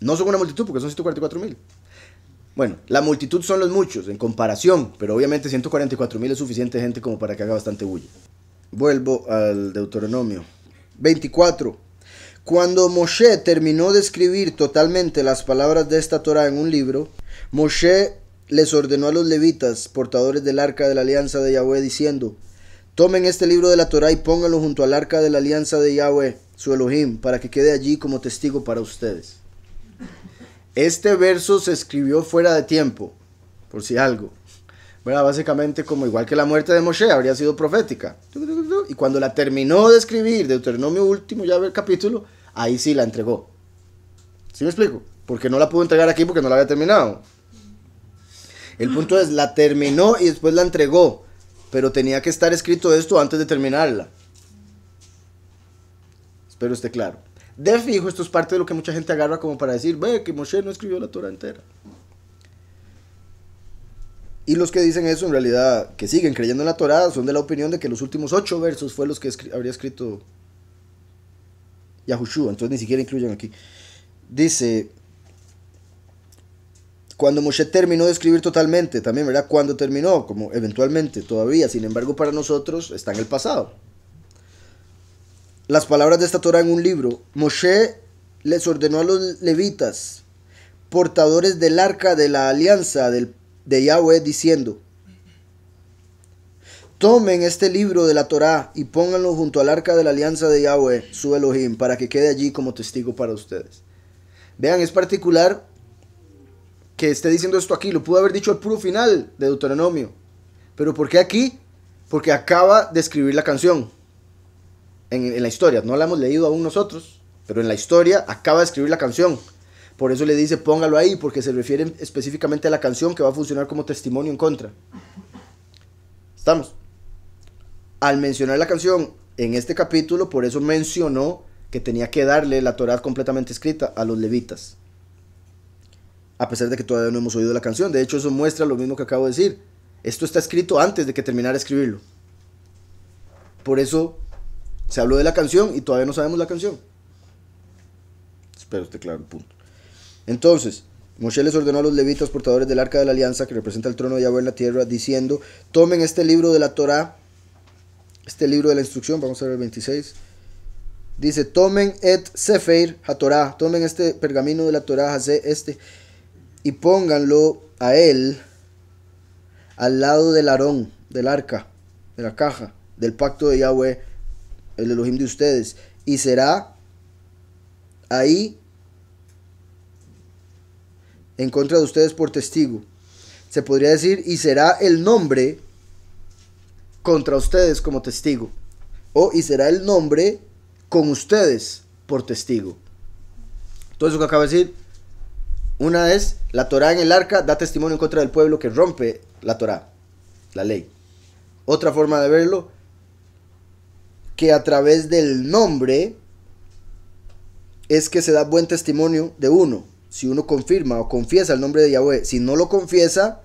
No son una multitud porque son 144 mil. Bueno, la multitud son los muchos en comparación, pero obviamente 144.000 mil es suficiente gente como para que haga bastante bulla. Vuelvo al Deuteronomio. 24. Cuando Moshe terminó de escribir totalmente las palabras de esta Torah en un libro, Moshe les ordenó a los levitas, portadores del arca de la alianza de Yahweh, diciendo, Tomen este libro de la Torah y pónganlo junto al arca de la alianza de Yahweh, su Elohim, para que quede allí como testigo para ustedes. Este verso se escribió fuera de tiempo, por si algo. Bueno Básicamente como igual que la muerte de Moshe, habría sido profética. Y cuando la terminó de escribir, Deuteronomio último, ya el capítulo, ahí sí la entregó. ¿Sí me explico? Porque no la pudo entregar aquí porque no la había terminado. El punto es, la terminó y después la entregó, pero tenía que estar escrito esto antes de terminarla. Espero esté claro. De fijo, esto es parte de lo que mucha gente agarra como para decir, ve que Moshe no escribió la Torah entera. Y los que dicen eso, en realidad, que siguen creyendo en la Torah, son de la opinión de que los últimos ocho versos fue los que habría escrito Yahushua. Entonces ni siquiera incluyen aquí. Dice, cuando Moshe terminó de escribir totalmente, también, ¿verdad? Cuando terminó, como eventualmente, todavía, sin embargo, para nosotros está en el pasado las palabras de esta Torah en un libro. Moshe les ordenó a los levitas, portadores del arca de la alianza de Yahweh, diciendo, tomen este libro de la Torá y pónganlo junto al arca de la alianza de Yahweh, su Elohim, para que quede allí como testigo para ustedes. Vean, es particular que esté diciendo esto aquí. Lo pudo haber dicho al puro final de Deuteronomio. Pero ¿por qué aquí? Porque acaba de escribir la canción en, la historia, no la hemos leído aún nosotros, pero en la historia acaba de escribir la canción. Por eso le dice póngalo ahí, porque se refiere específicamente a la canción que va a funcionar como testimonio en contra. ¿Estamos? Al mencionar la canción en este capítulo, por eso mencionó que tenía que darle la Torah completamente escrita a los levitas. A pesar de que todavía no hemos oído la canción. De hecho, eso muestra lo mismo que acabo de decir. Esto está escrito antes de que terminara de escribirlo. Por eso se habló de la canción y todavía no sabemos la canción. Espero esté claro el punto. Entonces, Moshe les ordenó a los levitas portadores del arca de la alianza que representa el trono de Yahweh en la tierra, diciendo, tomen este libro de la Torá, este libro de la instrucción, vamos a ver el 26. Dice, tomen et sefer hatorá, tomen este pergamino de la Torá, este, y pónganlo a él al lado del arón, del arca, de la caja, del pacto de Yahweh, el Elohim de ustedes, y será ahí en contra de ustedes por testigo. Se podría decir, y será el nombre contra ustedes como testigo. O y será el nombre con ustedes por testigo. Todo eso que acaba de decir, una es, la Torah en el arca da testimonio en contra del pueblo que rompe la Torah, la ley. Otra forma de verlo que a través del nombre es que se da buen testimonio de uno. Si uno confirma o confiesa el nombre de Yahweh, si no lo confiesa,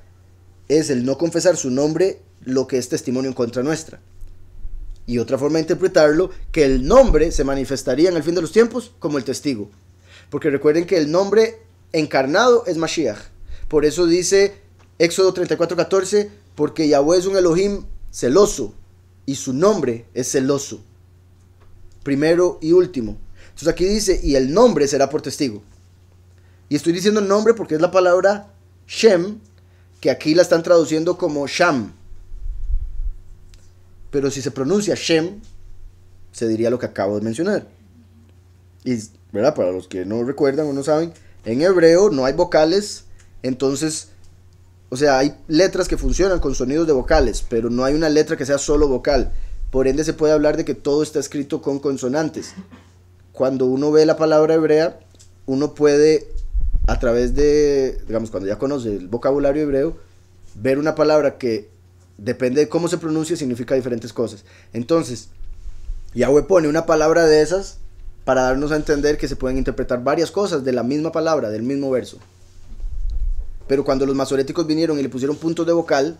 es el no confesar su nombre lo que es testimonio en contra nuestra. Y otra forma de interpretarlo, que el nombre se manifestaría en el fin de los tiempos como el testigo. Porque recuerden que el nombre encarnado es Mashiach. Por eso dice Éxodo 34:14, porque Yahweh es un Elohim celoso, y su nombre es celoso. Primero y último. Entonces aquí dice, y el nombre será por testigo. Y estoy diciendo nombre porque es la palabra Shem, que aquí la están traduciendo como Sham. Pero si se pronuncia Shem, se diría lo que acabo de mencionar. Y, ¿verdad? Para los que no recuerdan o no saben, en hebreo no hay vocales, entonces o sea, hay letras que funcionan con sonidos de vocales, pero no hay una letra que sea solo vocal. Por ende se puede hablar de que todo está escrito con consonantes. Cuando uno ve la palabra hebrea, uno puede, a través de, digamos, cuando ya conoce el vocabulario hebreo, ver una palabra que depende de cómo se pronuncia significa diferentes cosas. Entonces, Yahweh pone una palabra de esas para darnos a entender que se pueden interpretar varias cosas de la misma palabra, del mismo verso. Pero cuando los masoréticos vinieron y le pusieron puntos de vocal,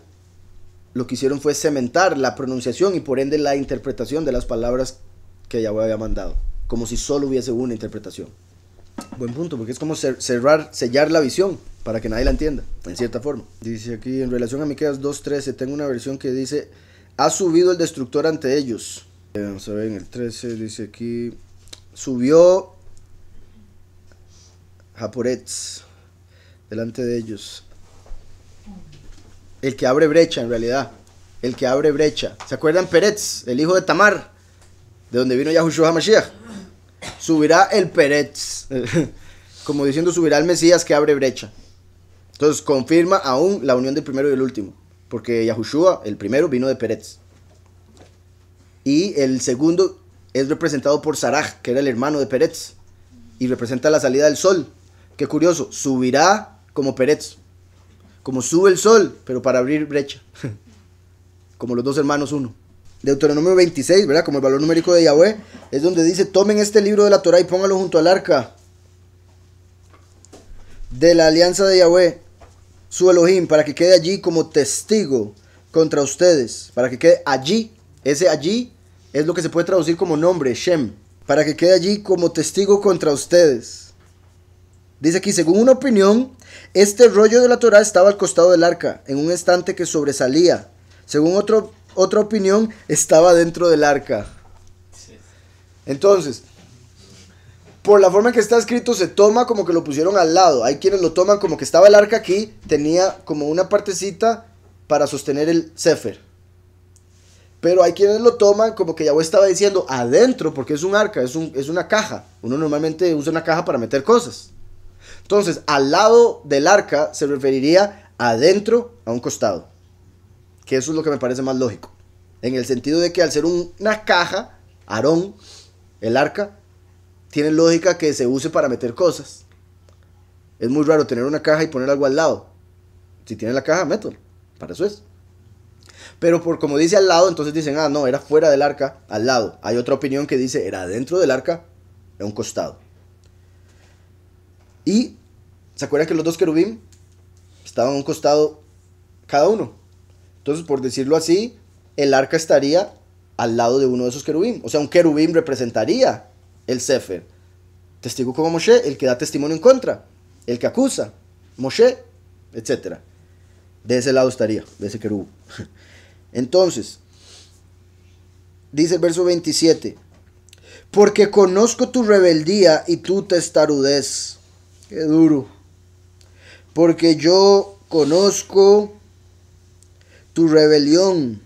lo que hicieron fue cementar la pronunciación y por ende la interpretación de las palabras que Yahweh había mandado, como si solo hubiese una interpretación. Buen punto, porque es como cerrar, sellar la visión para que nadie la entienda, en cierta forma. Dice aquí, en relación a Miqueas 2.13, tengo una versión que dice, ha subido el destructor ante ellos. Eh, vamos a ver, en el 13 dice aquí, subió Japoretz delante de ellos. El que abre brecha, en realidad. El que abre brecha. ¿Se acuerdan Pérez, el hijo de Tamar? De donde vino Yahushua Mashiach. Subirá el Pérez. Como diciendo, subirá el Mesías que abre brecha. Entonces confirma aún la unión del primero y el último. Porque Yahushua, el primero, vino de Pérez. Y el segundo es representado por Saraj, que era el hermano de Pérez. Y representa la salida del sol. Qué curioso, subirá como Pérez, como sube el sol, pero para abrir brecha, como los dos hermanos uno. Deuteronomio 26, ¿verdad? Como el valor numérico de Yahweh, es donde dice, tomen este libro de la Torah y póngalo junto al arca de la alianza de Yahweh, su Elohim, para que quede allí como testigo contra ustedes, para que quede allí, ese allí es lo que se puede traducir como nombre, Shem, para que quede allí como testigo contra ustedes. Dice aquí, según una opinión este rollo de la Torá estaba al costado del arca, en un estante que sobresalía. Según otro, otra opinión, estaba dentro del arca. Entonces, por la forma en que está escrito, se toma como que lo pusieron al lado. Hay quienes lo toman como que estaba el arca aquí, tenía como una partecita para sostener el Sefer. Pero hay quienes lo toman como que Yahweh estaba diciendo adentro, porque es un arca, es, es una caja. Uno normalmente usa una caja para meter cosas. Entonces, al lado del arca se referiría adentro a un costado. Que eso es lo que me parece más lógico. En el sentido de que al ser una caja, Aarón, el arca, tiene lógica que se use para meter cosas. Es muy raro tener una caja y poner algo al lado. Si tiene la caja, mételo. Para eso es. Pero por como dice al lado, entonces dicen, ah, no, era fuera del arca, al lado. Hay otra opinión que dice, era dentro del arca, a un costado. Y se acuerdan que los dos querubín estaban a un costado cada uno. Entonces, por decirlo así, el arca estaría al lado de uno de esos querubín. O sea, un querubín representaría el Sefer. Testigo como Moshe, el que da testimonio en contra, el que acusa, Moshe, etc. De ese lado estaría, de ese querubín. Entonces, dice el verso 27, porque conozco tu rebeldía y tu testarudez Qué duro. Porque yo conozco tu rebelión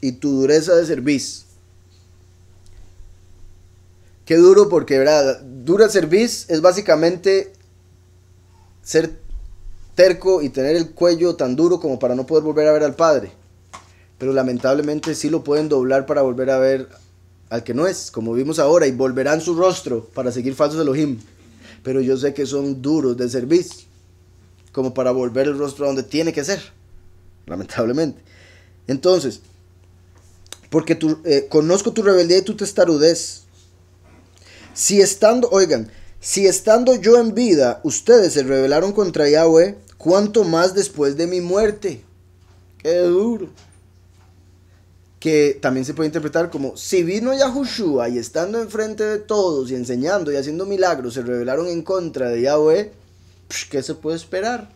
y tu dureza de Serviz Qué duro porque, ¿verdad? Dura serviz es básicamente ser terco y tener el cuello tan duro como para no poder volver a ver al Padre. Pero lamentablemente sí lo pueden doblar para volver a ver al que no es, como vimos ahora, y volverán su rostro para seguir falsos Elohim pero yo sé que son duros de servicio, como para volver el rostro a donde tiene que ser, lamentablemente. Entonces, porque eh, conozco tu rebeldía y tu testarudez. Si estando, oigan, si estando yo en vida, ustedes se rebelaron contra Yahweh, ¿cuánto más después de mi muerte. Qué duro que también se puede interpretar como si vino Yahushua y estando enfrente de todos y enseñando y haciendo milagros se rebelaron en contra de Yahweh, ¿qué se puede esperar?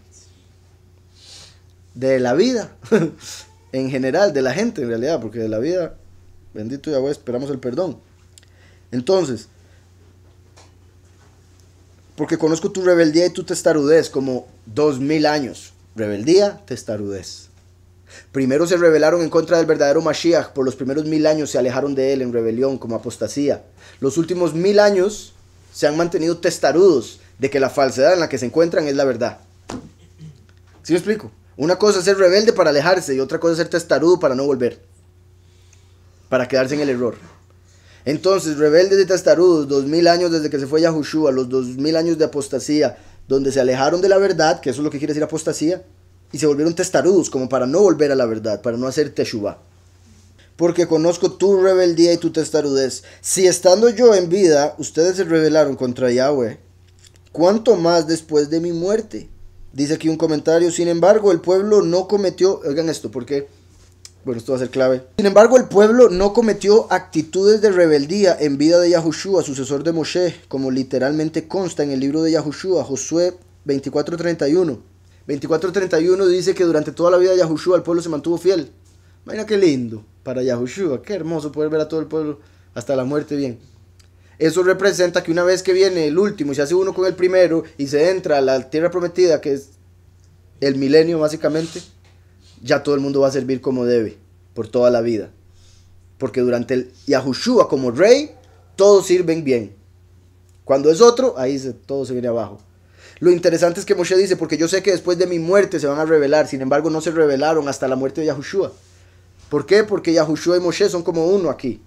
De la vida, en general, de la gente en realidad, porque de la vida, bendito Yahweh, esperamos el perdón. Entonces, porque conozco tu rebeldía y tu testarudez como dos mil años. Rebeldía, testarudez. Primero se rebelaron en contra del verdadero Mashiach, por los primeros mil años se alejaron de él en rebelión, como apostasía. Los últimos mil años se han mantenido testarudos de que la falsedad en la que se encuentran es la verdad. ¿Sí me explico? Una cosa es ser rebelde para alejarse y otra cosa es ser testarudo para no volver, para quedarse en el error. Entonces, rebeldes y testarudos, dos mil años desde que se fue Yahushua, los dos mil años de apostasía, donde se alejaron de la verdad, que eso es lo que quiere decir apostasía, y se volvieron testarudos como para no volver a la verdad, para no hacer teshuva. Porque conozco tu rebeldía y tu testarudez. Si estando yo en vida, ustedes se rebelaron contra Yahweh, ¿cuánto más después de mi muerte? Dice aquí un comentario, sin embargo, el pueblo no cometió, oigan esto, porque, bueno, esto va a ser clave. Sin embargo, el pueblo no cometió actitudes de rebeldía en vida de Yahushua, sucesor de Moshe, como literalmente consta en el libro de Yahushua, Josué 24:31 24.31 dice que durante toda la vida de Yahushua el pueblo se mantuvo fiel. Imagina qué lindo para Yahushua, qué hermoso poder ver a todo el pueblo hasta la muerte bien. Eso representa que una vez que viene el último y se hace uno con el primero y se entra a la tierra prometida, que es el milenio básicamente, ya todo el mundo va a servir como debe por toda la vida. Porque durante el Yahushua como rey, todos sirven bien. Cuando es otro, ahí todo se viene abajo. Lo interesante es que Moshe dice, porque yo sé que después de mi muerte se van a revelar, sin embargo no se revelaron hasta la muerte de Yahushua. ¿Por qué? Porque Yahushua y Moshe son como uno aquí.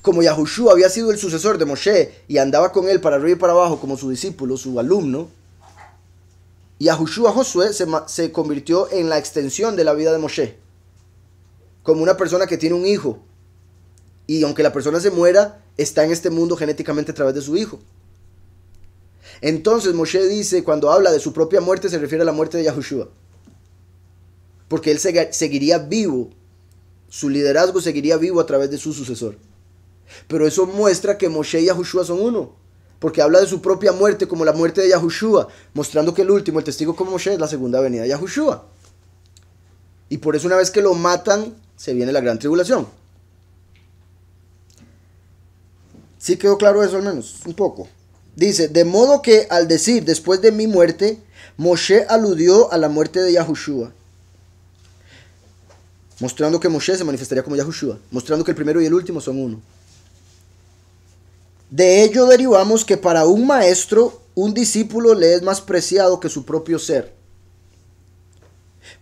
Como Yahushua había sido el sucesor de Moshe y andaba con él para arriba y para abajo como su discípulo, su alumno, Yahushua Josué se, convirtió en la extensión de la vida de Moshe. Como una persona que tiene un hijo. Y aunque la persona se muera, está en este mundo genéticamente a través de su hijo. Entonces Moshe dice, cuando habla de su propia muerte, se refiere a la muerte de Yahushua. Porque él seguiría vivo, su liderazgo seguiría vivo a través de su sucesor. Pero eso muestra que Moshe y Yahushua son uno. Porque habla de su propia muerte como la muerte de Yahushua, mostrando que el último, el testigo como Moshe, es la segunda venida de Yahushua. Y por eso una vez que lo matan, se viene la gran tribulación. ¿Sí quedó claro eso al menos? Un poco. Dice, de modo que al decir después de mi muerte, Moshe aludió a la muerte de Yahushua, mostrando que Moshe se manifestaría como Yahushua, mostrando que el primero y el último son uno. De ello derivamos que para un maestro, un discípulo le es más preciado que su propio ser.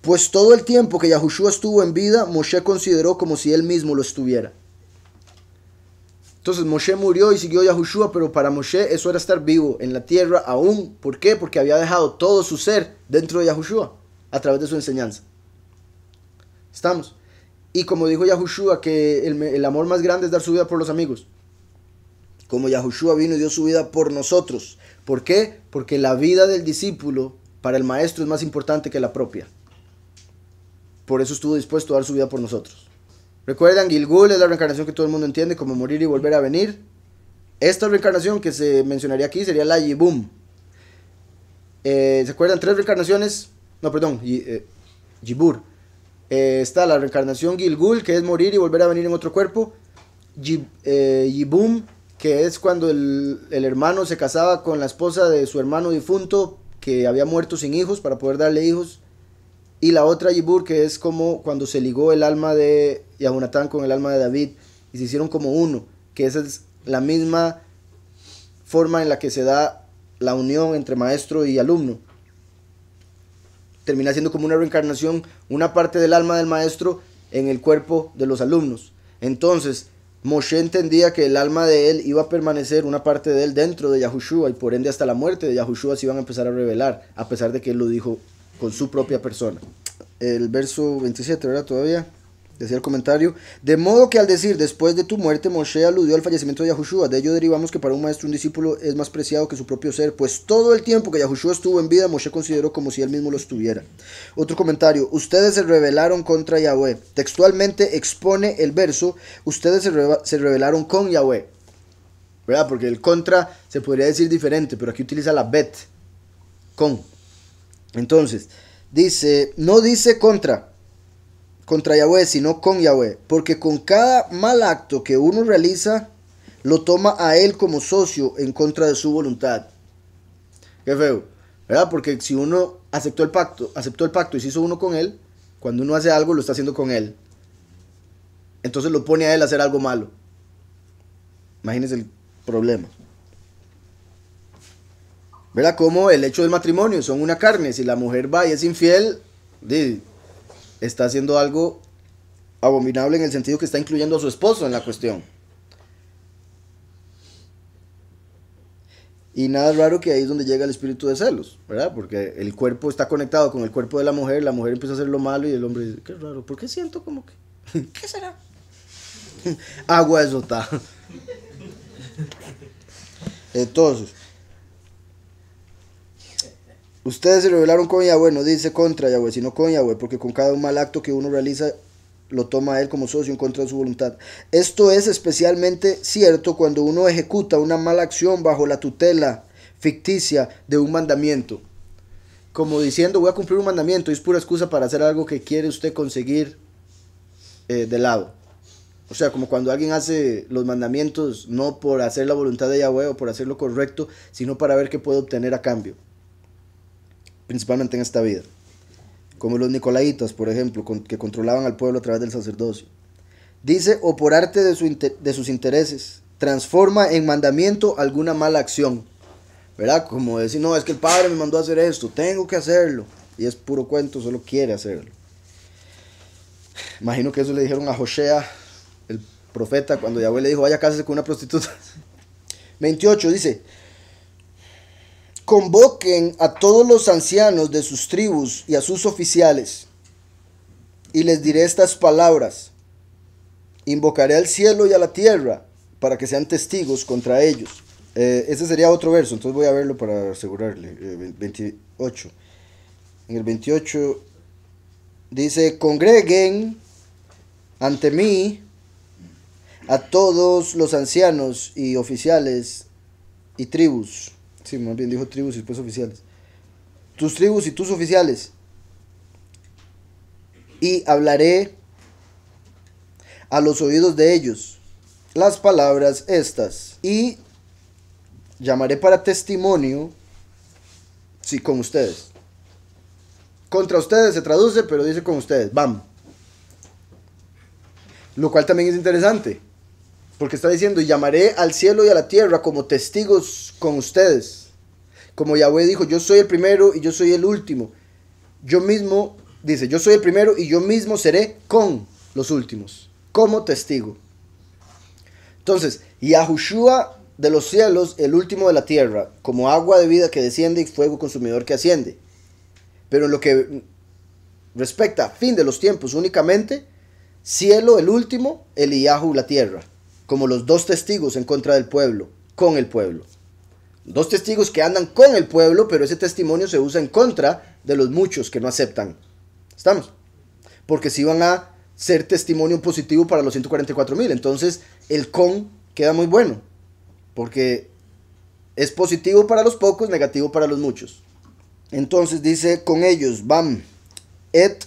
Pues todo el tiempo que Yahushua estuvo en vida, Moshe consideró como si él mismo lo estuviera. Entonces Moshe murió y siguió Yahushua, pero para Moshe eso era estar vivo en la tierra aún. ¿Por qué? Porque había dejado todo su ser dentro de Yahushua a través de su enseñanza. ¿Estamos? Y como dijo Yahushua, que el, amor más grande es dar su vida por los amigos. Como Yahushua vino y dio su vida por nosotros. ¿Por qué? Porque la vida del discípulo para el maestro es más importante que la propia. Por eso estuvo dispuesto a dar su vida por nosotros. Recuerdan, Gilgul es la reencarnación que todo el mundo entiende como morir y volver a venir. Esta reencarnación que se mencionaría aquí sería la Yibum. Eh, ¿Se acuerdan? Tres reencarnaciones. No, perdón, y, eh, eh, está la reencarnación Gilgul, que es morir y volver a venir en otro cuerpo. Yib, Yibum, que es cuando el hermano se casaba con la esposa de su hermano difunto, que había muerto sin hijos, para poder darle hijos. Y la otra Yibur, que es como cuando se ligó el alma de Yahunatán con el alma de David y se hicieron como uno, que esa es la misma forma en la que se da la unión entre maestro y alumno. Termina siendo como una reencarnación, una parte del alma del maestro en el cuerpo de los alumnos. Entonces, Moshe entendía que el alma de él iba a permanecer, una parte de él, dentro de Yahushua, y por ende hasta la muerte de Yahushua se iban a empezar a revelar, a pesar de que él lo dijo con su propia persona. El verso 27, ¿verdad? Todavía decía el comentario. De modo que al decir después de tu muerte, Moshe aludió al fallecimiento de Yahushua. De ello derivamos que para un maestro un discípulo es más preciado que su propio ser, pues todo el tiempo que Yahushua estuvo en vida, Moshe consideró como si él mismo lo estuviera. Otro comentario. Ustedes se rebelaron contra Yahweh. Textualmente expone el verso. Ustedes se, rebelaron con Yahweh. ¿Verdad? Porque el contra se podría decir diferente, pero aquí utiliza la bet. Con. Entonces, dice, no dice contra, contra Yahweh, sino con Yahweh, porque con cada mal acto que uno realiza, lo toma a él como socio en contra de su voluntad. Qué feo, ¿verdad? Porque si uno aceptó el pacto, aceptó el pacto y se hizo uno con él, cuando uno hace algo lo está haciendo con él. Entonces lo pone a él a hacer algo malo. Imagínense el problema. Verá cómo el hecho del matrimonio son una carne. Si la mujer va y es infiel, está haciendo algo abominable en el sentido que está incluyendo a su esposo en la cuestión. Y nada raro que ahí es donde llega el espíritu de celos, ¿verdad? Porque el cuerpo está conectado con el cuerpo de la mujer, la mujer empieza a hacer lo malo y el hombre dice, qué raro, ¿por qué siento como que... ¿Qué será? Agua de Entonces, Ustedes se rebelaron con Yahweh, no dice contra Yahweh, sino con Yahweh, porque con cada mal acto que uno realiza lo toma él como socio en contra de su voluntad. Esto es especialmente cierto cuando uno ejecuta una mala acción bajo la tutela ficticia de un mandamiento. Como diciendo, voy a cumplir un mandamiento, es pura excusa para hacer algo que quiere usted conseguir eh, de lado. O sea, como cuando alguien hace los mandamientos no por hacer la voluntad de Yahweh o por hacer lo correcto, sino para ver qué puede obtener a cambio principalmente en esta vida, como los nicolaitas, por ejemplo, que controlaban al pueblo a través del sacerdocio. Dice, o por arte de, sus intereses, transforma en mandamiento alguna mala acción. ¿Verdad? Como decir, no, es que el padre me mandó a hacer esto, tengo que hacerlo. Y es puro cuento, solo quiere hacerlo. Imagino que eso le dijeron a Josea, el profeta, cuando Yahweh le dijo, vaya, casarse con una prostituta. 28 dice, convoquen a todos los ancianos de sus tribus y a sus oficiales, y les diré estas palabras, invocaré al cielo y a la tierra para que sean testigos contra ellos. Eh, ese sería otro verso, entonces voy a verlo para asegurarle. Eh, en el 28 dice, congreguen ante mí a todos los ancianos y oficiales y tribus Sí, más bien dijo tribus y después pues oficiales. Tus tribus y tus oficiales. Y hablaré a los oídos de ellos las palabras estas. Y llamaré para testimonio, sí, con ustedes. Contra ustedes se traduce, pero dice con ustedes. Vamos. Lo cual también es interesante. Porque está diciendo, llamaré al cielo y a la tierra como testigos con ustedes. Como Yahweh dijo, yo soy el primero y yo soy el último. Yo mismo, dice, yo soy el primero y yo mismo seré con los últimos, como testigo. Entonces, Yahushua de los cielos, el último de la tierra, como agua de vida que desciende y fuego consumidor que asciende. Pero en lo que respecta a fin de los tiempos únicamente, cielo el último, el Yahu la tierra, como los dos testigos en contra del pueblo, con el pueblo. Dos testigos que andan con el pueblo, pero ese testimonio se usa en contra de los muchos que no aceptan. ¿Estamos? Porque si van a ser testimonio positivo para los 144 mil. Entonces el con queda muy bueno. Porque es positivo para los pocos, negativo para los muchos. Entonces dice, con ellos, van et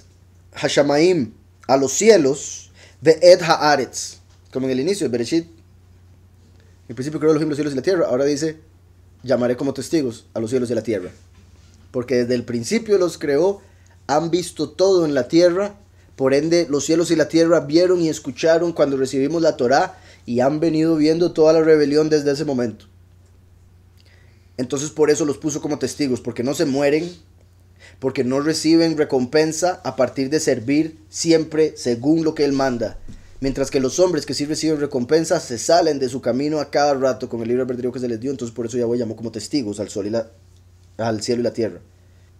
hashamaim, a los cielos, de et haaretz. Como en el inicio, Bereshit. En principio creo los cielos y la tierra. Ahora dice, llamaré como testigos a los cielos y la tierra. Porque desde el principio los creó, han visto todo en la tierra, por ende los cielos y la tierra vieron y escucharon cuando recibimos la Torá y han venido viendo toda la rebelión desde ese momento. Entonces por eso los puso como testigos, porque no se mueren, porque no reciben recompensa a partir de servir siempre según lo que Él manda mientras que los hombres que sí reciben recompensa se salen de su camino a cada rato con el libre albedrío que se les dio, entonces por eso Yahweh llamó como testigos al sol y al cielo y la tierra.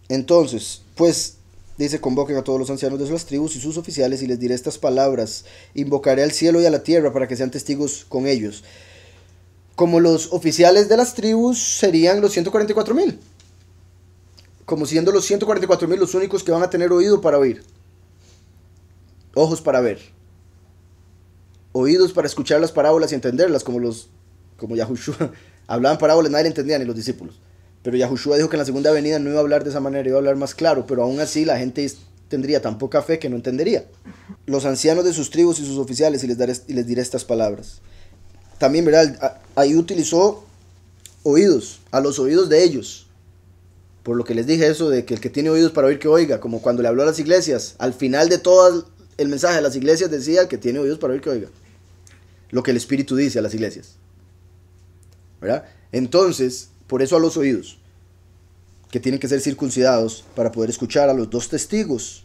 Entonces, pues dice, convoquen a todos los ancianos de sus tribus y sus oficiales y les diré estas palabras, invocaré al cielo y a la tierra para que sean testigos con ellos. Como los oficiales de las tribus serían los 144 mil, como siendo los 144 mil los únicos que van a tener oído para oír, ojos para ver oídos para escuchar las parábolas y entenderlas, como los como Yahushua. Hablaban parábolas, nadie le entendía, ni los discípulos. Pero Yahushua dijo que en la segunda venida no iba a hablar de esa manera, iba a hablar más claro, pero aún así la gente tendría tan poca fe que no entendería. Los ancianos de sus tribus y sus oficiales, y les, y les diré estas palabras. También, ¿verdad? Ahí utilizó oídos, a los oídos de ellos. Por lo que les dije eso de que el que tiene oídos para oír que oiga, como cuando le habló a las iglesias, al final de todo el mensaje de las iglesias decía el que tiene oídos para oír que oiga lo que el Espíritu dice a las iglesias. ¿Verdad? Entonces, por eso a los oídos, que tienen que ser circuncidados para poder escuchar a los dos testigos.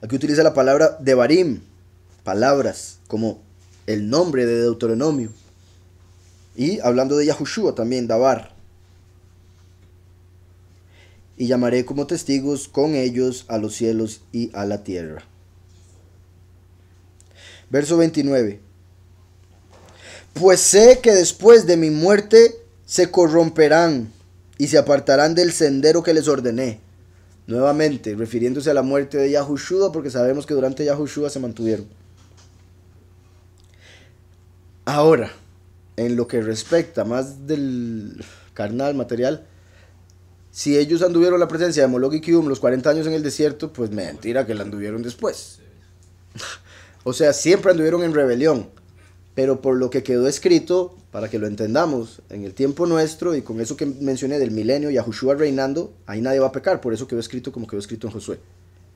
Aquí utiliza la palabra devarim, palabras, como el nombre de Deuteronomio. Y hablando de Yahushua también, Dabar. Y llamaré como testigos con ellos a los cielos y a la tierra. Verso 29. Pues sé que después de mi muerte se corromperán y se apartarán del sendero que les ordené. Nuevamente, refiriéndose a la muerte de Yahushua, porque sabemos que durante Yahushua se mantuvieron. Ahora, en lo que respecta más del carnal, material, si ellos anduvieron la presencia de Moloch y los 40 años en el desierto, pues mentira que la anduvieron después. O sea, siempre anduvieron en rebelión, pero por lo que quedó escrito, para que lo entendamos, en el tiempo nuestro y con eso que mencioné del milenio y a reinando, ahí nadie va a pecar, por eso quedó escrito como quedó escrito en Josué.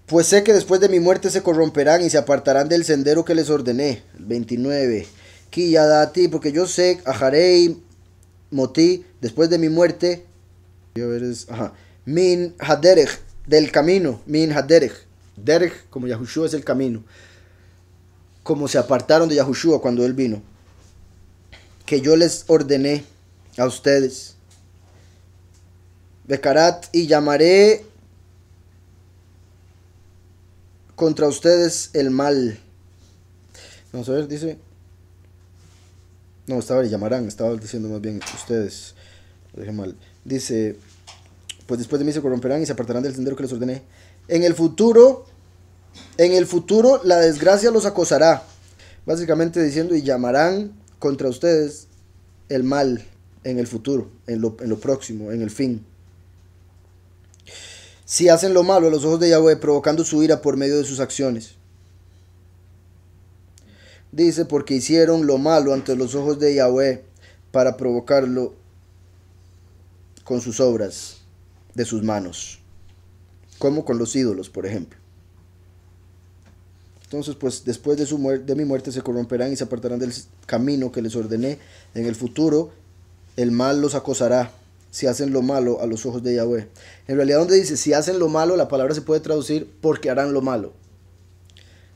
Pues sé que después de mi muerte se corromperán y se apartarán del sendero que les ordené. El 29. porque yo sé, Ajarei, Moti, después de mi muerte, ajá, Min Haderech, del camino, Min Haderech. Derech, como Yahushua es el camino como se apartaron de Yahushua cuando él vino, que yo les ordené a ustedes. Becarat y llamaré contra ustedes el mal. Vamos a ver, dice. No, estaba llamarán, estaba diciendo más bien ustedes. Lo mal. Dice: Pues después de mí se corromperán y se apartarán del sendero que les ordené. En el futuro en el futuro la desgracia los acosará, básicamente diciendo, y llamarán contra ustedes el mal en el futuro, en lo, próximo, en el fin. Si hacen lo malo a los ojos de Yahweh, provocando su ira por medio de sus acciones. Dice, porque hicieron lo malo ante los ojos de Yahweh para provocarlo con sus obras de sus manos, como con los ídolos, por ejemplo. Entonces, pues después de, su de mi muerte se corromperán y se apartarán del camino que les ordené. En el futuro, el mal los acosará si hacen lo malo a los ojos de Yahweh. En realidad, donde dice si hacen lo malo, la palabra se puede traducir porque harán lo malo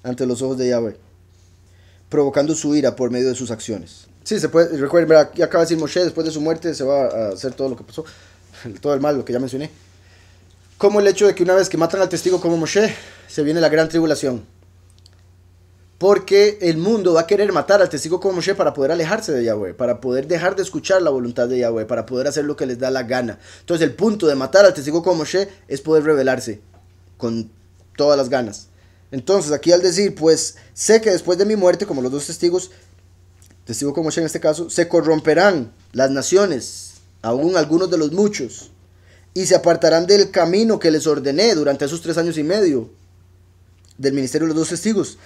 ante los ojos de Yahweh, provocando su ira por medio de sus acciones. Sí, se puede, recuerden, ya acaba de decir Moshe, después de su muerte se va a hacer todo lo que pasó, todo el mal, lo que ya mencioné. Como el hecho de que una vez que matan al testigo como Moshe, se viene la gran tribulación. Porque el mundo va a querer matar al testigo como Moshe para poder alejarse de Yahweh, para poder dejar de escuchar la voluntad de Yahweh, para poder hacer lo que les da la gana. Entonces el punto de matar al testigo como Moshe es poder rebelarse con todas las ganas. Entonces aquí al decir, pues sé que después de mi muerte, como los dos testigos, testigo como Moshe en este caso, se corromperán las naciones, aún algunos de los muchos, y se apartarán del camino que les ordené durante esos tres años y medio del ministerio de los dos testigos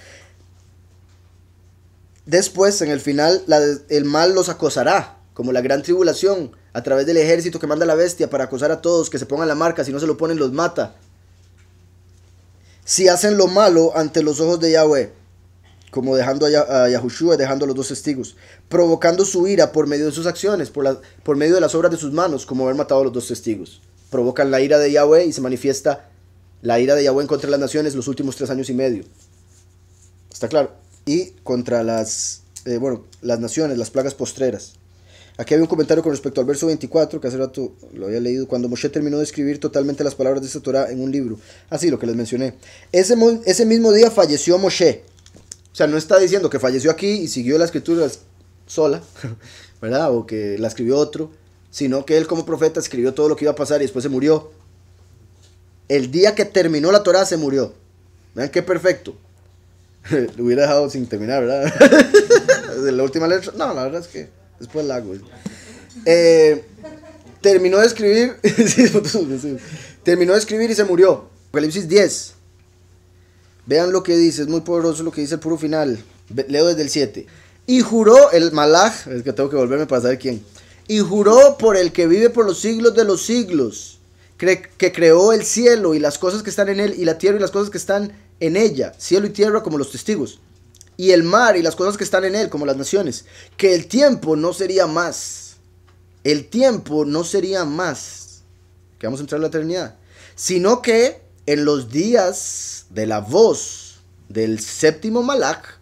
Después, en el final, el mal los acosará, como la gran tribulación, a través del ejército que manda la bestia para acosar a todos, que se pongan la marca, si no se lo ponen los mata. Si hacen lo malo ante los ojos de Yahweh, como dejando a, Yahushua dejando a los dos testigos, provocando su ira por medio de sus acciones, por, por medio de las obras de sus manos, como haber matado a los dos testigos. Provocan la ira de Yahweh y se manifiesta la ira de Yahweh contra las naciones los últimos tres años y medio. ¿Está claro? y contra las, eh, bueno, las naciones, las plagas postreras. Aquí había un comentario con respecto al verso 24, que hace rato lo había leído, cuando Moshe terminó de escribir totalmente las palabras de esta Torah en un libro. Así, lo que les mencioné. Ese, ese mismo día falleció Moshe. O sea, no está diciendo que falleció aquí y siguió la escritura sola, ¿verdad? O que la escribió otro, sino que él como profeta escribió todo lo que iba a pasar y después se murió. El día que terminó la Torah se murió. Vean qué perfecto. Lo hubiera dejado sin terminar, ¿verdad? la última letra. No, la verdad es que después la hago. Eh, terminó de escribir. terminó de escribir y se murió. Apocalipsis 10. Vean lo que dice, es muy poderoso lo que dice el puro final. Leo desde el 7. Y juró el Malaj, es que tengo que volverme para saber quién. Y juró por el que vive por los siglos de los siglos, que creó el cielo y las cosas que están en él, y la tierra y las cosas que están en ella, cielo y tierra como los testigos, y el mar y las cosas que están en él como las naciones, que el tiempo no sería más, el tiempo no sería más, que vamos a entrar en la eternidad, sino que en los días de la voz del séptimo malak,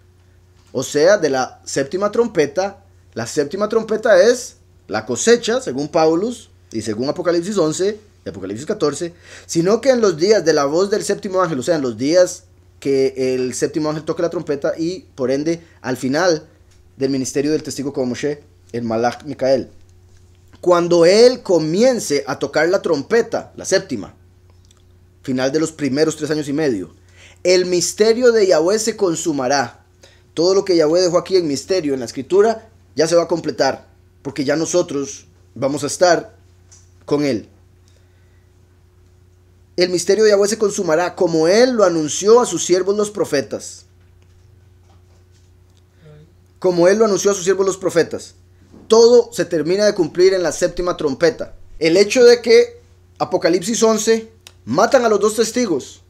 o sea, de la séptima trompeta, la séptima trompeta es la cosecha, según Paulus y según Apocalipsis 11, Apocalipsis 14, sino que en los días de la voz del séptimo ángel, o sea, en los días que el séptimo ángel toque la trompeta y por ende al final del ministerio del testigo como Moshe, el Malach Micael. Cuando él comience a tocar la trompeta, la séptima, final de los primeros tres años y medio, el misterio de Yahweh se consumará. Todo lo que Yahweh dejó aquí en misterio, en la escritura, ya se va a completar, porque ya nosotros vamos a estar con él el misterio de Yahweh se consumará como él lo anunció a sus siervos los profetas. Como él lo anunció a sus siervos los profetas. Todo se termina de cumplir en la séptima trompeta. El hecho de que Apocalipsis 11 matan a los dos testigos,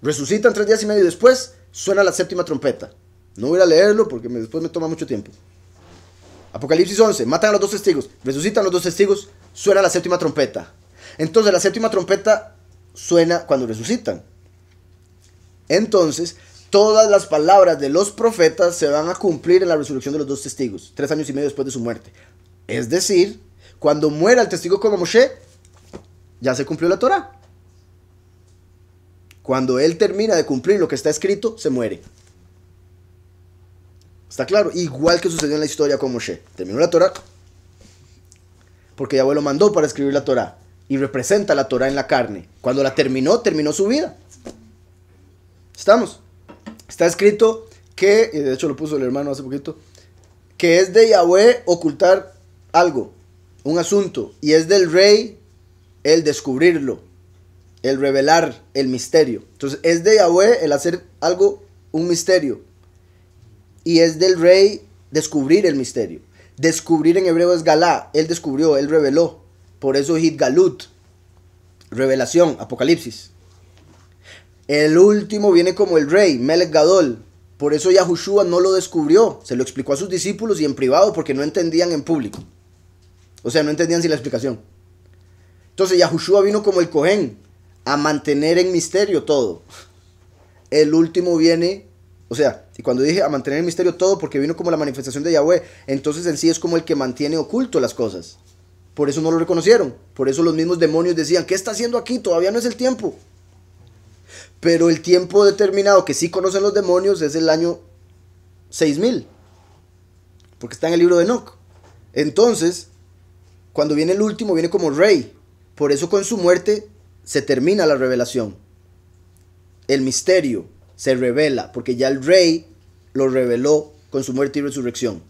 resucitan tres días y medio después, suena la séptima trompeta. No voy a leerlo porque después me toma mucho tiempo. Apocalipsis 11, matan a los dos testigos, resucitan los dos testigos, suena la séptima trompeta. Entonces la séptima trompeta suena cuando resucitan. Entonces, todas las palabras de los profetas se van a cumplir en la resurrección de los dos testigos, tres años y medio después de su muerte. Es decir, cuando muera el testigo como Moshe, ya se cumplió la Torah. Cuando él termina de cumplir lo que está escrito, se muere. ¿Está claro? Igual que sucedió en la historia con Moshe. Terminó la Torah. Porque ya lo mandó para escribir la Torah y representa la Torah en la carne. Cuando la terminó, terminó su vida. ¿Estamos? Está escrito que, de hecho lo puso el hermano hace poquito, que es de Yahweh ocultar algo, un asunto, y es del rey el descubrirlo, el revelar el misterio. Entonces, es de Yahweh el hacer algo, un misterio, y es del rey descubrir el misterio. Descubrir en hebreo es Galá, él descubrió, él reveló. Por eso Hidgalut, revelación, Apocalipsis. El último viene como el rey, Melek Gadol. Por eso Yahushua no lo descubrió, se lo explicó a sus discípulos y en privado porque no entendían en público. O sea, no entendían si la explicación. Entonces Yahushua vino como el Cohen a mantener en misterio todo. El último viene, o sea, y cuando dije a mantener en misterio todo porque vino como la manifestación de Yahweh, entonces en sí es como el que mantiene oculto las cosas. Por eso no lo reconocieron. Por eso los mismos demonios decían, ¿qué está haciendo aquí? Todavía no es el tiempo. Pero el tiempo determinado que sí conocen los demonios es el año 6000. Porque está en el libro de Enoch. Entonces, cuando viene el último, viene como rey. Por eso con su muerte se termina la revelación. El misterio se revela, porque ya el rey lo reveló con su muerte y resurrección.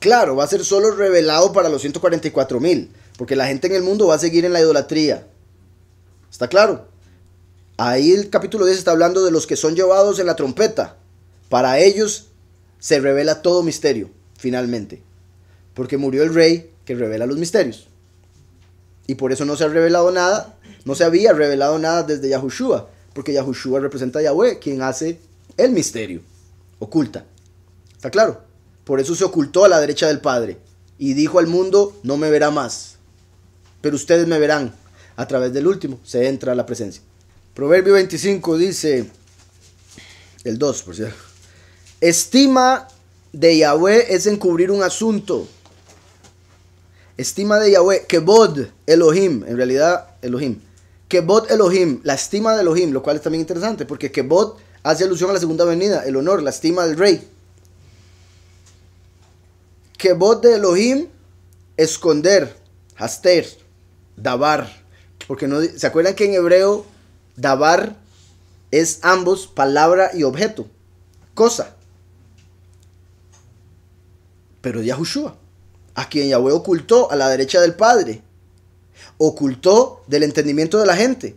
Claro, va a ser solo revelado para los 144 mil, porque la gente en el mundo va a seguir en la idolatría. ¿Está claro? Ahí el capítulo 10 está hablando de los que son llevados en la trompeta. Para ellos se revela todo misterio, finalmente. Porque murió el rey que revela los misterios. Y por eso no se ha revelado nada, no se había revelado nada desde Yahushua, porque Yahushua representa a Yahweh, quien hace el misterio, oculta. ¿Está claro? Por eso se ocultó a la derecha del Padre y dijo al mundo, no me verá más, pero ustedes me verán. A través del último se entra a la presencia. Proverbio 25 dice, el 2, por cierto. Estima de Yahweh es encubrir un asunto. Estima de Yahweh, Kebod Elohim, en realidad Elohim. Kebod Elohim, la estima de Elohim, lo cual es también interesante, porque Kebod hace alusión a la segunda venida, el honor, la estima del rey que vos de Elohim, esconder, haster, dabar. Porque no, ¿se acuerdan que en hebreo davar es ambos palabra y objeto? Cosa. Pero Yahushua, a quien Yahweh ocultó a la derecha del Padre, ocultó del entendimiento de la gente,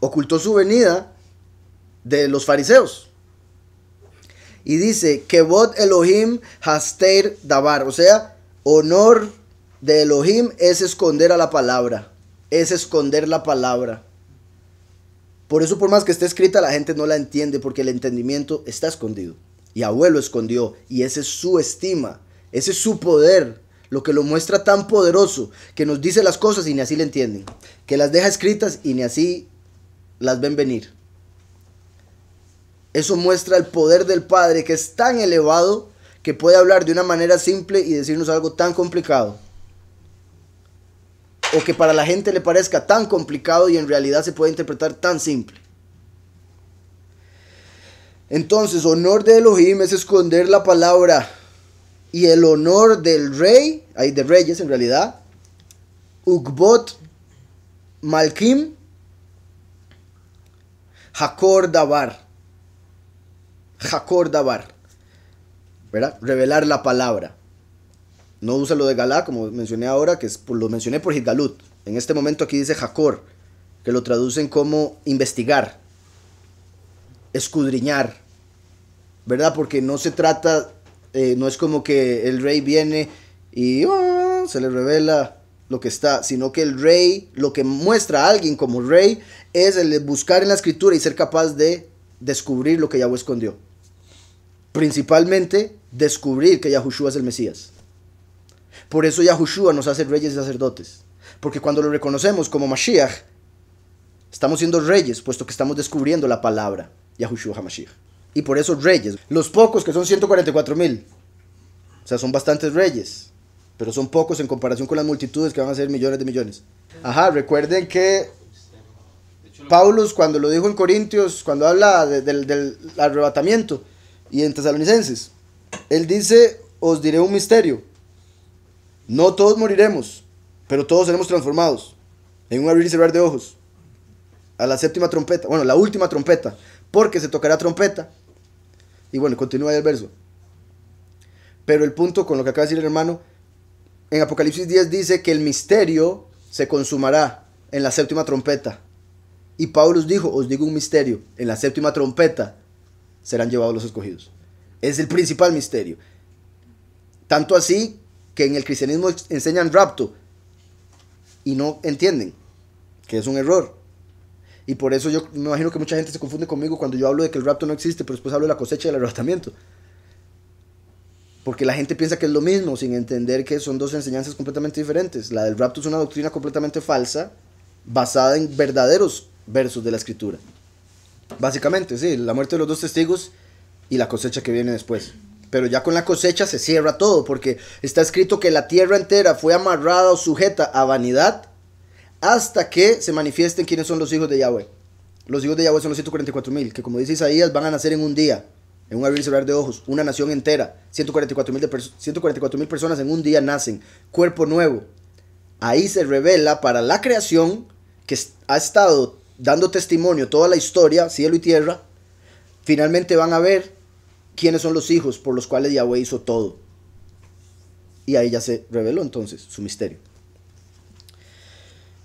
ocultó su venida de los fariseos. Y dice, Kebot Elohim Hasteir Dabar. O sea, honor de Elohim es esconder a la palabra. Es esconder la palabra. Por eso, por más que esté escrita, la gente no la entiende porque el entendimiento está escondido. Y abuelo escondió. Y ese es su estima. Ese es su poder. Lo que lo muestra tan poderoso. Que nos dice las cosas y ni así le entienden. Que las deja escritas y ni así las ven venir. Eso muestra el poder del Padre que es tan elevado que puede hablar de una manera simple y decirnos algo tan complicado. O que para la gente le parezca tan complicado y en realidad se puede interpretar tan simple. Entonces, honor de Elohim es esconder la palabra. Y el honor del rey, hay de reyes en realidad, Ugbot Malkim, Hakor Dabar. Jacor Dabar. ¿Verdad? Revelar la palabra. No usa lo de Galá, como mencioné ahora, que lo mencioné por Hidgalut. En este momento aquí dice Hakor, que lo traducen como investigar, escudriñar. ¿Verdad? Porque no se trata, eh, no es como que el rey viene y oh, se le revela lo que está, sino que el rey, lo que muestra a alguien como rey, es el de buscar en la escritura y ser capaz de descubrir lo que Yahweh escondió. Principalmente descubrir que Yahushua es el Mesías. Por eso Yahushua nos hace reyes y sacerdotes. Porque cuando lo reconocemos como Mashiach, estamos siendo reyes, puesto que estamos descubriendo la palabra Yahushua HaMashiach. Y por eso reyes. Los pocos, que son 144 mil. O sea, son bastantes reyes. Pero son pocos en comparación con las multitudes que van a ser millones de millones. Ajá, recuerden que Paulus cuando lo dijo en Corintios, cuando habla del, del arrebatamiento, y en Tesalonicenses. Él dice, os diré un misterio. No todos moriremos, pero todos seremos transformados en un abrir y cerrar de ojos. A la séptima trompeta, bueno, la última trompeta, porque se tocará trompeta. Y bueno, continúa ahí el verso. Pero el punto con lo que acaba de decir el hermano, en Apocalipsis 10 dice que el misterio se consumará en la séptima trompeta. Y Pablo os dijo, os digo un misterio, en la séptima trompeta serán llevados los escogidos. Es el principal misterio. Tanto así que en el cristianismo enseñan rapto y no entienden que es un error. Y por eso yo me imagino que mucha gente se confunde conmigo cuando yo hablo de que el rapto no existe, pero después hablo de la cosecha y el arrebatamiento. Porque la gente piensa que es lo mismo, sin entender que son dos enseñanzas completamente diferentes. La del rapto es una doctrina completamente falsa, basada en verdaderos versos de la escritura. Básicamente, sí, la muerte de los dos testigos y la cosecha que viene después. Pero ya con la cosecha se cierra todo, porque está escrito que la tierra entera fue amarrada o sujeta a vanidad hasta que se manifiesten quiénes son los hijos de Yahweh. Los hijos de Yahweh son los 144 mil, que como dice Isaías, van a nacer en un día, en un abrir y cerrar de ojos, una nación entera. 144 mil personas en un día nacen, cuerpo nuevo. Ahí se revela para la creación que ha estado dando testimonio toda la historia, cielo y tierra, finalmente van a ver quiénes son los hijos por los cuales Yahweh hizo todo. Y ahí ya se reveló entonces su misterio.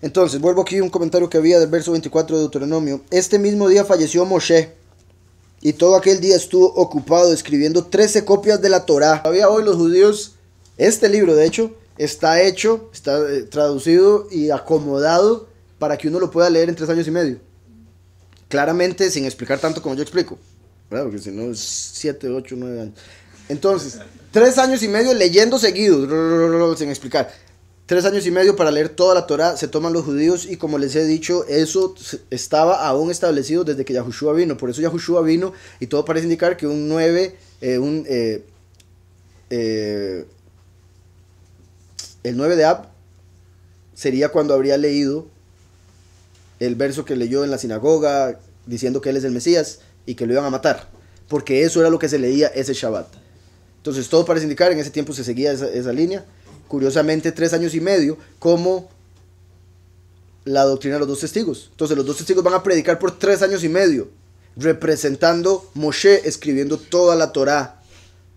Entonces, vuelvo aquí a un comentario que había del verso 24 de Deuteronomio. Este mismo día falleció Moshe y todo aquel día estuvo ocupado escribiendo 13 copias de la Torá. Todavía hoy los judíos, este libro de hecho, está hecho, está eh, traducido y acomodado para que uno lo pueda leer en tres años y medio. Claramente, sin explicar tanto como yo explico. Porque si no, es siete, ocho, nueve años. Entonces, tres años y medio leyendo seguido, sin explicar. Tres años y medio para leer toda la Torah se toman los judíos y como les he dicho, eso estaba aún establecido desde que Yahushua vino. Por eso Yahushua vino y todo parece indicar que un 9, eh, eh, eh, el 9 de Ab sería cuando habría leído el verso que leyó en la sinagoga diciendo que él es el Mesías y que lo iban a matar, porque eso era lo que se leía ese Shabbat. Entonces todo parece indicar, en ese tiempo se seguía esa, línea. Curiosamente, tres años y medio, como la doctrina de los dos testigos. Entonces los dos testigos van a predicar por tres años y medio, representando Moshe escribiendo toda la Torá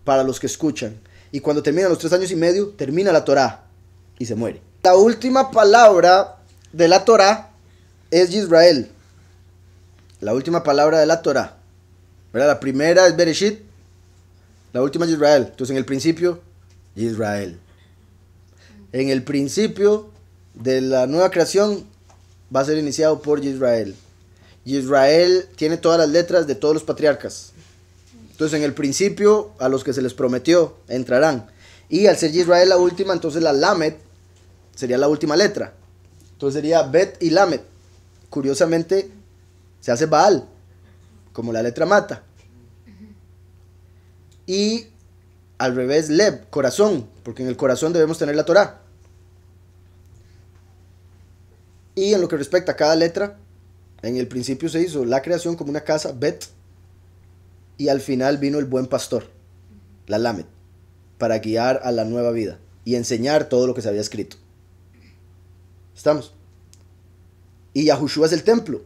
para los que escuchan. Y cuando terminan los tres años y medio, termina la Torá y se muere. La última palabra de la Torá es Israel. La última palabra de la Torah. ¿Verdad? La primera es Bereshit. La última es Israel. Entonces en el principio, Israel. En el principio de la nueva creación va a ser iniciado por Israel. Israel tiene todas las letras de todos los patriarcas. Entonces en el principio a los que se les prometió entrarán. Y al ser Israel la última, entonces la Lamed sería la última letra. Entonces sería Bet y Lamed curiosamente, se hace Baal, como la letra mata. Y al revés, Leb, corazón, porque en el corazón debemos tener la Torah. Y en lo que respecta a cada letra, en el principio se hizo la creación como una casa, Bet, y al final vino el buen pastor, la Lamed, para guiar a la nueva vida y enseñar todo lo que se había escrito. ¿Estamos? Y Yahushua es el templo,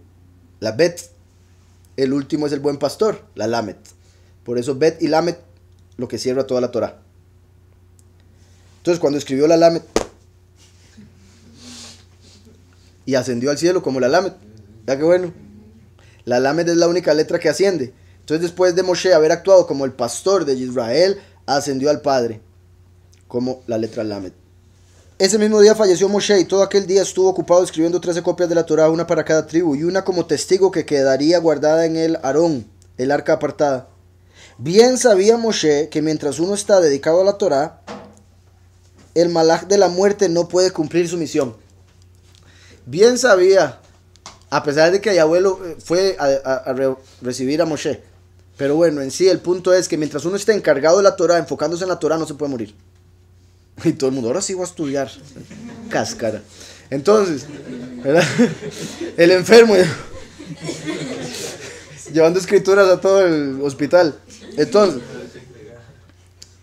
la Bet. El último es el buen pastor, la Lamet. Por eso Bet y Lamet, lo que cierra toda la Torah. Entonces cuando escribió la Lamet y ascendió al cielo como la Lamet, ya que bueno, la Lamet es la única letra que asciende. Entonces después de Moshe haber actuado como el pastor de Israel, ascendió al Padre como la letra Lamet. Ese mismo día falleció Moshe y todo aquel día estuvo ocupado escribiendo 13 copias de la Torah, una para cada tribu y una como testigo que quedaría guardada en el Aarón, el arca apartada. Bien sabía Moshe que mientras uno está dedicado a la Torah, el malaj de la muerte no puede cumplir su misión. Bien sabía, a pesar de que el abuelo eh, fue a, recibir a Moshe. Pero bueno, en sí el punto es que mientras uno esté encargado de la Torah, enfocándose en la Torah, no se puede morir. Y todo el mundo, ahora sí a estudiar. Cáscara. Entonces, el enfermo llevando escrituras a todo el hospital. Entonces,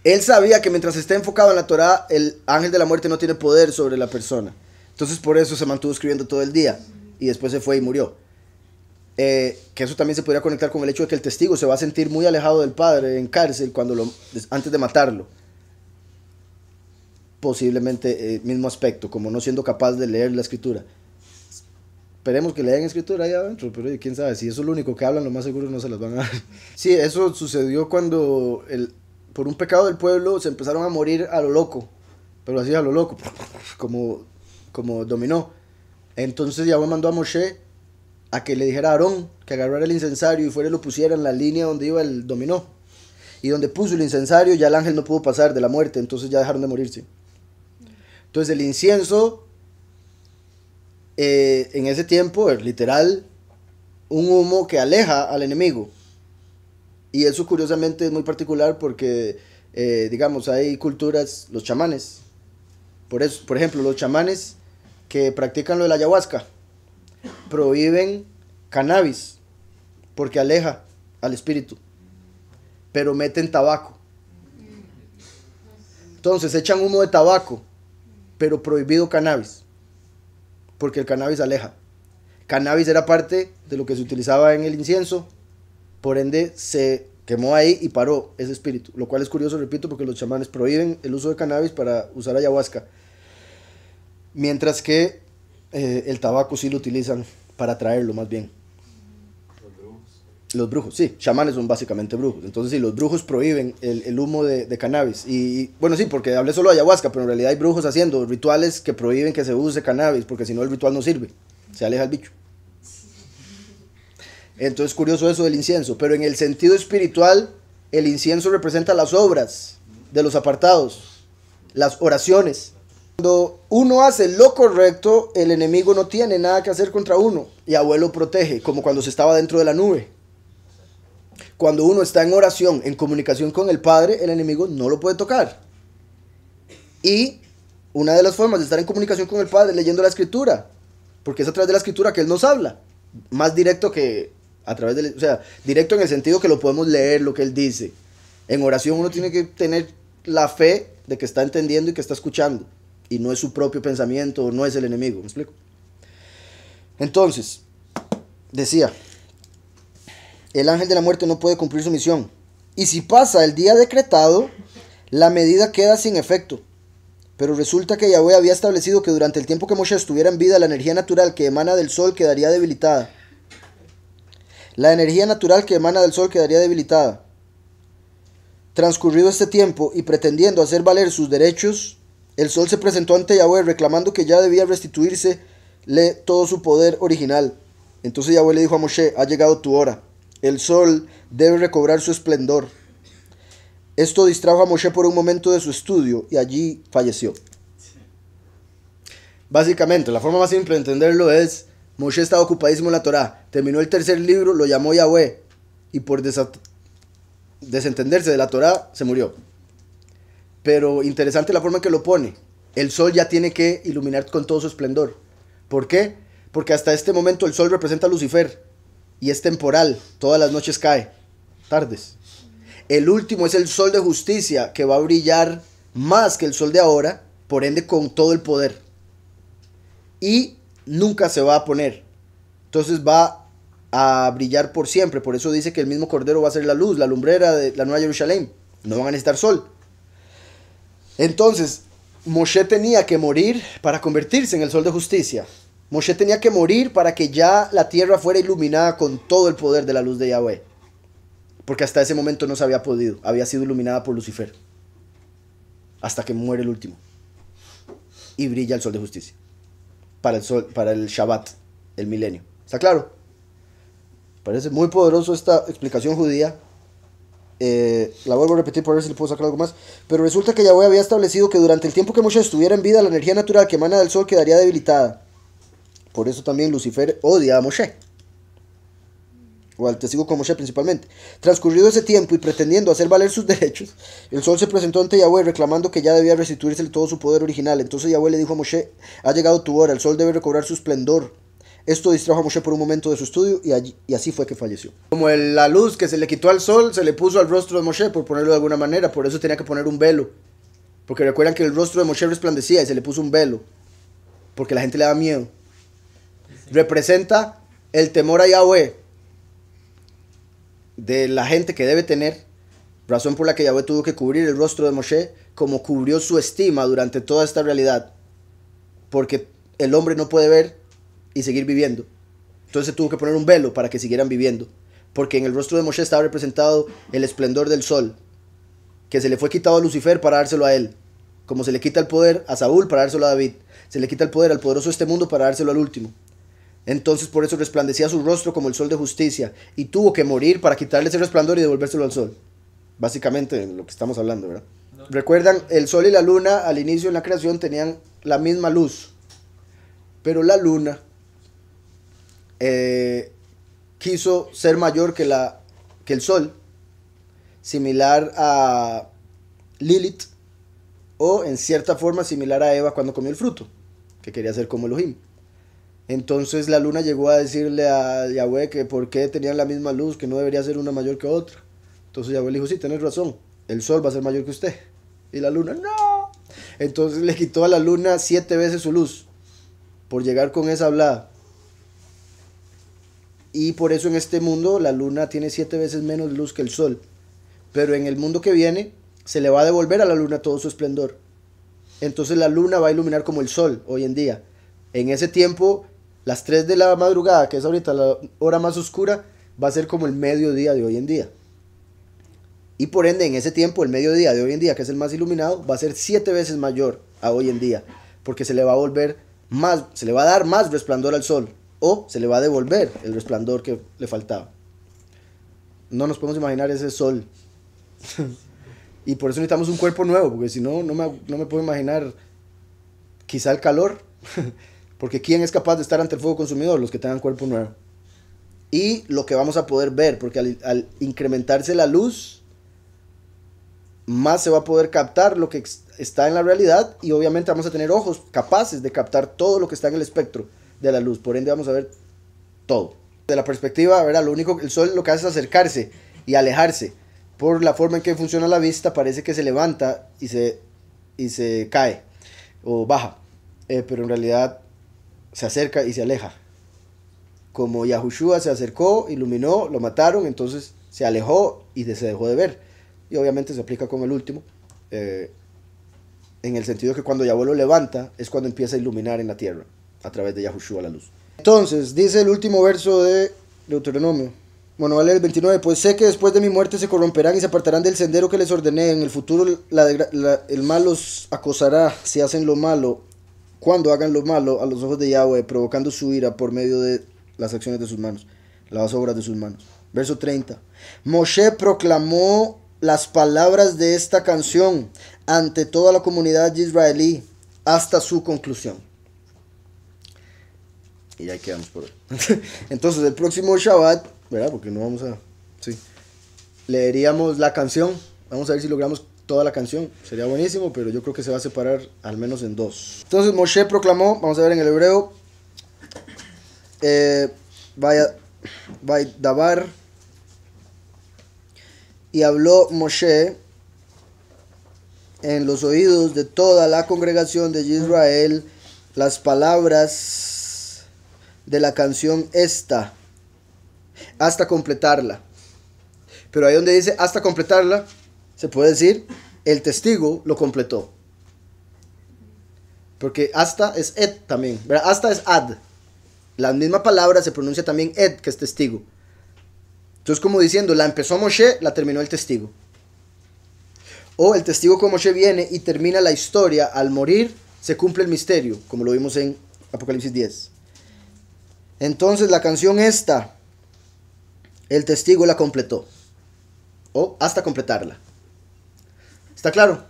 él sabía que mientras esté enfocado en la Torá el ángel de la muerte no tiene poder sobre la persona. Entonces, por eso se mantuvo escribiendo todo el día y después se fue y murió. Eh, que eso también se podría conectar con el hecho de que el testigo se va a sentir muy alejado del padre en cárcel cuando lo, antes de matarlo posiblemente el eh, mismo aspecto, como no siendo capaz de leer la escritura. Esperemos que lean escritura ahí adentro, pero quién sabe, si eso es lo único que hablan, lo más seguro no se las van a dar. Sí, eso sucedió cuando el, por un pecado del pueblo se empezaron a morir a lo loco, pero así a lo loco, como, como dominó. Entonces Yahweh mandó a Moshe a que le dijera a Aarón que agarrara el incensario y fuera y lo pusiera en la línea donde iba el dominó. Y donde puso el incensario ya el ángel no pudo pasar de la muerte, entonces ya dejaron de morirse. Entonces el incienso, eh, en ese tiempo, es literal, un humo que aleja al enemigo. Y eso curiosamente es muy particular porque, eh, digamos, hay culturas, los chamanes, por, por ejemplo, los chamanes que practican lo de la ayahuasca, prohíben cannabis porque aleja al espíritu, pero meten tabaco. Entonces echan humo de tabaco pero prohibido cannabis, porque el cannabis aleja. Cannabis era parte de lo que se utilizaba en el incienso, por ende se quemó ahí y paró ese espíritu, lo cual es curioso, repito, porque los chamanes prohíben el uso de cannabis para usar ayahuasca, mientras que eh, el tabaco sí lo utilizan para traerlo más bien. Los brujos, sí, chamanes son básicamente brujos. Entonces, sí, los brujos prohíben el, humo de, cannabis. Y, y, bueno, sí, porque hablé solo de ayahuasca, pero en realidad hay brujos haciendo rituales que prohíben que se use cannabis, porque si no el ritual no sirve. Se aleja el bicho. Entonces, curioso eso del incienso. Pero en el sentido espiritual, el incienso representa las obras de los apartados, las oraciones. Cuando uno hace lo correcto, el enemigo no tiene nada que hacer contra uno. Y abuelo protege, como cuando se estaba dentro de la nube cuando uno está en oración, en comunicación con el Padre, el enemigo no lo puede tocar. Y una de las formas de estar en comunicación con el Padre es leyendo la escritura, porque es a través de la escritura que Él nos habla, más directo que a través de, o sea, directo en el sentido que lo podemos leer, lo que Él dice. En oración uno tiene que tener la fe de que está entendiendo y que está escuchando, y no es su propio pensamiento, o no es el enemigo, ¿me explico? Entonces, decía, el ángel de la muerte no puede cumplir su misión. Y si pasa el día decretado, la medida queda sin efecto. Pero resulta que Yahweh había establecido que durante el tiempo que Moshe estuviera en vida, la energía natural que emana del sol quedaría debilitada. La energía natural que emana del sol quedaría debilitada. Transcurrido este tiempo y pretendiendo hacer valer sus derechos, el sol se presentó ante Yahweh reclamando que ya debía restituirse todo su poder original. Entonces Yahweh le dijo a Moshe, ha llegado tu hora el sol debe recobrar su esplendor. Esto distrajo a Moshe por un momento de su estudio y allí falleció. Básicamente, la forma más simple de entenderlo es, Moshe estaba ocupadísimo en la Torá, terminó el tercer libro, lo llamó Yahweh y por desentenderse de la Torá se murió. Pero interesante la forma en que lo pone. El sol ya tiene que iluminar con todo su esplendor. ¿Por qué? Porque hasta este momento el sol representa a Lucifer, y es temporal, todas las noches cae, tardes. El último es el sol de justicia que va a brillar más que el sol de ahora, por ende con todo el poder. Y nunca se va a poner. Entonces va a brillar por siempre. Por eso dice que el mismo Cordero va a ser la luz, la lumbrera de la Nueva Jerusalén. No van a necesitar sol. Entonces, Moshe tenía que morir para convertirse en el sol de justicia. Moshe tenía que morir para que ya la tierra fuera iluminada con todo el poder de la luz de Yahweh. Porque hasta ese momento no se había podido, había sido iluminada por Lucifer. Hasta que muere el último. Y brilla el sol de justicia. Para el, sol, para el Shabbat, el milenio. ¿Está claro? Parece muy poderoso esta explicación judía. Eh, la vuelvo a repetir para ver si le puedo sacar algo más. Pero resulta que Yahweh había establecido que durante el tiempo que Moshe estuviera en vida, la energía natural que emana del sol quedaría debilitada. Por eso también Lucifer odia a Moshe, o al testigo como Moshe principalmente. Transcurrido ese tiempo y pretendiendo hacer valer sus derechos, el sol se presentó ante Yahweh reclamando que ya debía restituirse todo su poder original. Entonces Yahweh le dijo a Moshe, ha llegado tu hora, el sol debe recobrar su esplendor. Esto distrajo a Moshe por un momento de su estudio y, así fue que falleció. Como la luz que se le quitó al sol se le puso al rostro de Moshe, por ponerlo de alguna manera, por eso tenía que poner un velo. Porque recuerdan que el rostro de Moshe resplandecía y se le puso un velo, porque la gente le da miedo representa el temor a Yahweh de la gente que debe tener, razón por la que Yahweh tuvo que cubrir el rostro de Moshe, como cubrió su estima durante toda esta realidad, porque el hombre no puede ver y seguir viviendo. Entonces se tuvo que poner un velo para que siguieran viviendo, porque en el rostro de Moshe estaba representado el esplendor del sol, que se le fue quitado a Lucifer para dárselo a él, como se le quita el poder a Saúl para dárselo a David, se le quita el poder al poderoso de este mundo para dárselo al último. Entonces por eso resplandecía su rostro como el sol de justicia y tuvo que morir para quitarle ese resplandor y devolvérselo al sol. Básicamente lo que estamos hablando, ¿verdad? Recuerdan, el sol y la luna al inicio en la creación tenían la misma luz, pero la luna eh, quiso ser mayor que, la, que el sol, similar a Lilith o en cierta forma similar a Eva cuando comió el fruto, que quería ser como Elohim. Entonces la luna llegó a decirle a Yahweh que por qué tenían la misma luz, que no debería ser una mayor que otra. Entonces Yahweh le dijo, sí, tenés razón, el sol va a ser mayor que usted. Y la luna, no. Entonces le quitó a la luna siete veces su luz por llegar con esa hablada. Y por eso en este mundo la luna tiene siete veces menos luz que el sol. Pero en el mundo que viene se le va a devolver a la luna todo su esplendor. Entonces la luna va a iluminar como el sol hoy en día. En ese tiempo las 3 de la madrugada, que es ahorita la hora más oscura, va a ser como el mediodía de hoy en día. Y por ende, en ese tiempo, el mediodía de hoy en día, que es el más iluminado, va a ser siete veces mayor a hoy en día, porque se le va a volver más, se le va a dar más resplandor al sol, o se le va a devolver el resplandor que le faltaba. No nos podemos imaginar ese sol. y por eso necesitamos un cuerpo nuevo, porque si no, no me puedo imaginar quizá el calor. Porque ¿quién es capaz de estar ante el fuego consumidor? Los que tengan cuerpo nuevo. Y lo que vamos a poder ver, porque al, incrementarse la luz, más se va a poder captar lo que está en la realidad y obviamente vamos a tener ojos capaces de captar todo lo que está en el espectro de la luz. Por ende vamos a ver todo. De la perspectiva, ver. Lo único el sol lo que hace es acercarse y alejarse. Por la forma en que funciona la vista parece que se levanta y se, y se cae o baja. Eh, pero en realidad se acerca y se aleja. Como Yahushua se acercó, iluminó, lo mataron, entonces se alejó y se dejó de ver. Y obviamente se aplica con el último, eh, en el sentido que cuando Yahweh lo levanta es cuando empieza a iluminar en la tierra, a través de Yahushua la luz. Entonces, dice el último verso de Deuteronomio. Bueno, vale el 29. Pues sé que después de mi muerte se corromperán y se apartarán del sendero que les ordené. En el futuro el mal los acosará si hacen lo malo cuando hagan lo malo a los ojos de Yahweh, provocando su ira por medio de las acciones de sus manos, las obras de sus manos. Verso 30. Moshe proclamó las palabras de esta canción ante toda la comunidad israelí hasta su conclusión. Y ahí quedamos por hoy. Entonces, el próximo Shabbat, ¿verdad? Porque no vamos a. Sí. Leeríamos la canción. Vamos a ver si logramos toda la canción. Sería buenísimo, pero yo creo que se va a separar al menos en dos. Entonces Moshe proclamó, vamos a ver en el hebreo, eh, Dabar, y habló Moshe en los oídos de toda la congregación de Israel las palabras de la canción esta, hasta completarla. Pero ahí donde dice hasta completarla, se puede decir, el testigo lo completó. Porque hasta es ed también. Hasta es ad. La misma palabra se pronuncia también ed, que es testigo. Entonces, como diciendo, la empezó Moshe, la terminó el testigo. O el testigo como Moshe viene y termina la historia. Al morir, se cumple el misterio, como lo vimos en Apocalipsis 10. Entonces, la canción esta, el testigo la completó. O hasta completarla. ¿Está claro?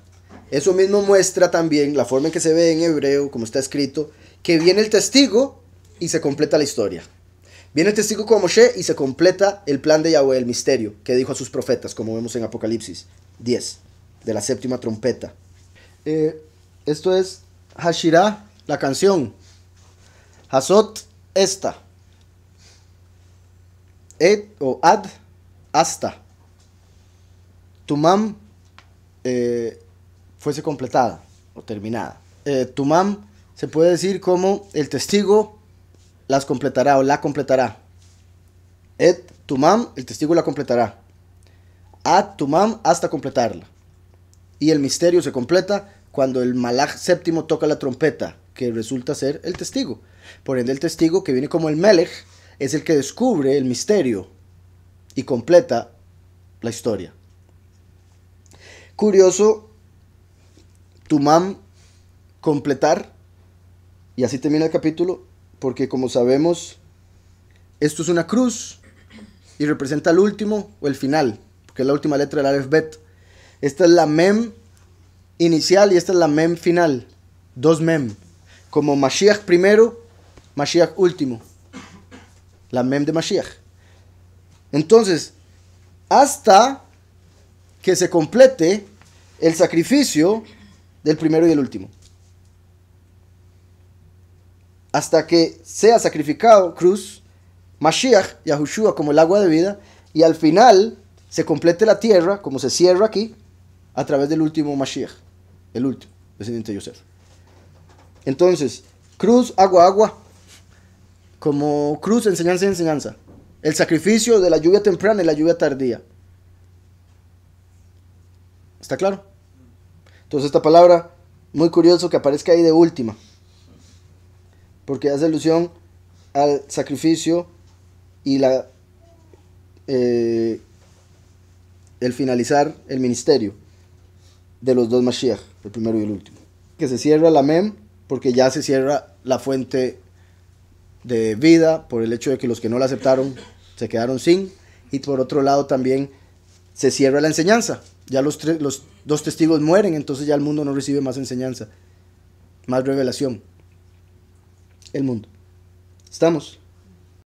Eso mismo muestra también la forma en que se ve en hebreo, como está escrito, que viene el testigo y se completa la historia. Viene el testigo como Moshe y se completa el plan de Yahweh, el misterio, que dijo a sus profetas, como vemos en Apocalipsis 10, de la séptima trompeta. Eh, esto es Hashirah, la canción. Hazot, esta. Ed o Ad, hasta. Tumam, eh, fuese completada o terminada. Eh, tumam se puede decir como el testigo las completará o la completará. Et tumam, el testigo la completará. At tumam, hasta completarla. Y el misterio se completa cuando el malaj séptimo toca la trompeta, que resulta ser el testigo. Por ende, el testigo, que viene como el melech, es el que descubre el misterio y completa la historia curioso, tu mam completar, y así termina el capítulo, porque como sabemos, esto es una cruz y representa el último o el final, porque es la última letra del alfabeto. Esta es la mem inicial y esta es la mem final, dos mem, como Mashiach primero, Mashiach último, la mem de Mashiach. Entonces, hasta que se complete el sacrificio del primero y el último. Hasta que sea sacrificado cruz, Mashiach, Yahushua como el agua de vida, y al final se complete la tierra, como se cierra aquí, a través del último Mashiach, el último, descendiente de Yosef. Entonces, cruz, agua, agua, como cruz, enseñanza, enseñanza. El sacrificio de la lluvia temprana y la lluvia tardía. ¿Está claro? Entonces esta palabra, muy curioso que aparezca ahí de última, porque hace alusión al sacrificio y la eh, el finalizar el ministerio de los dos Mashiach, el primero y el último. Que se cierra la Mem porque ya se cierra la fuente de vida por el hecho de que los que no la aceptaron se quedaron sin. Y por otro lado también se cierra la enseñanza. Ya los, tres, los dos testigos mueren, entonces ya el mundo no recibe más enseñanza, más revelación. El mundo. ¿Estamos?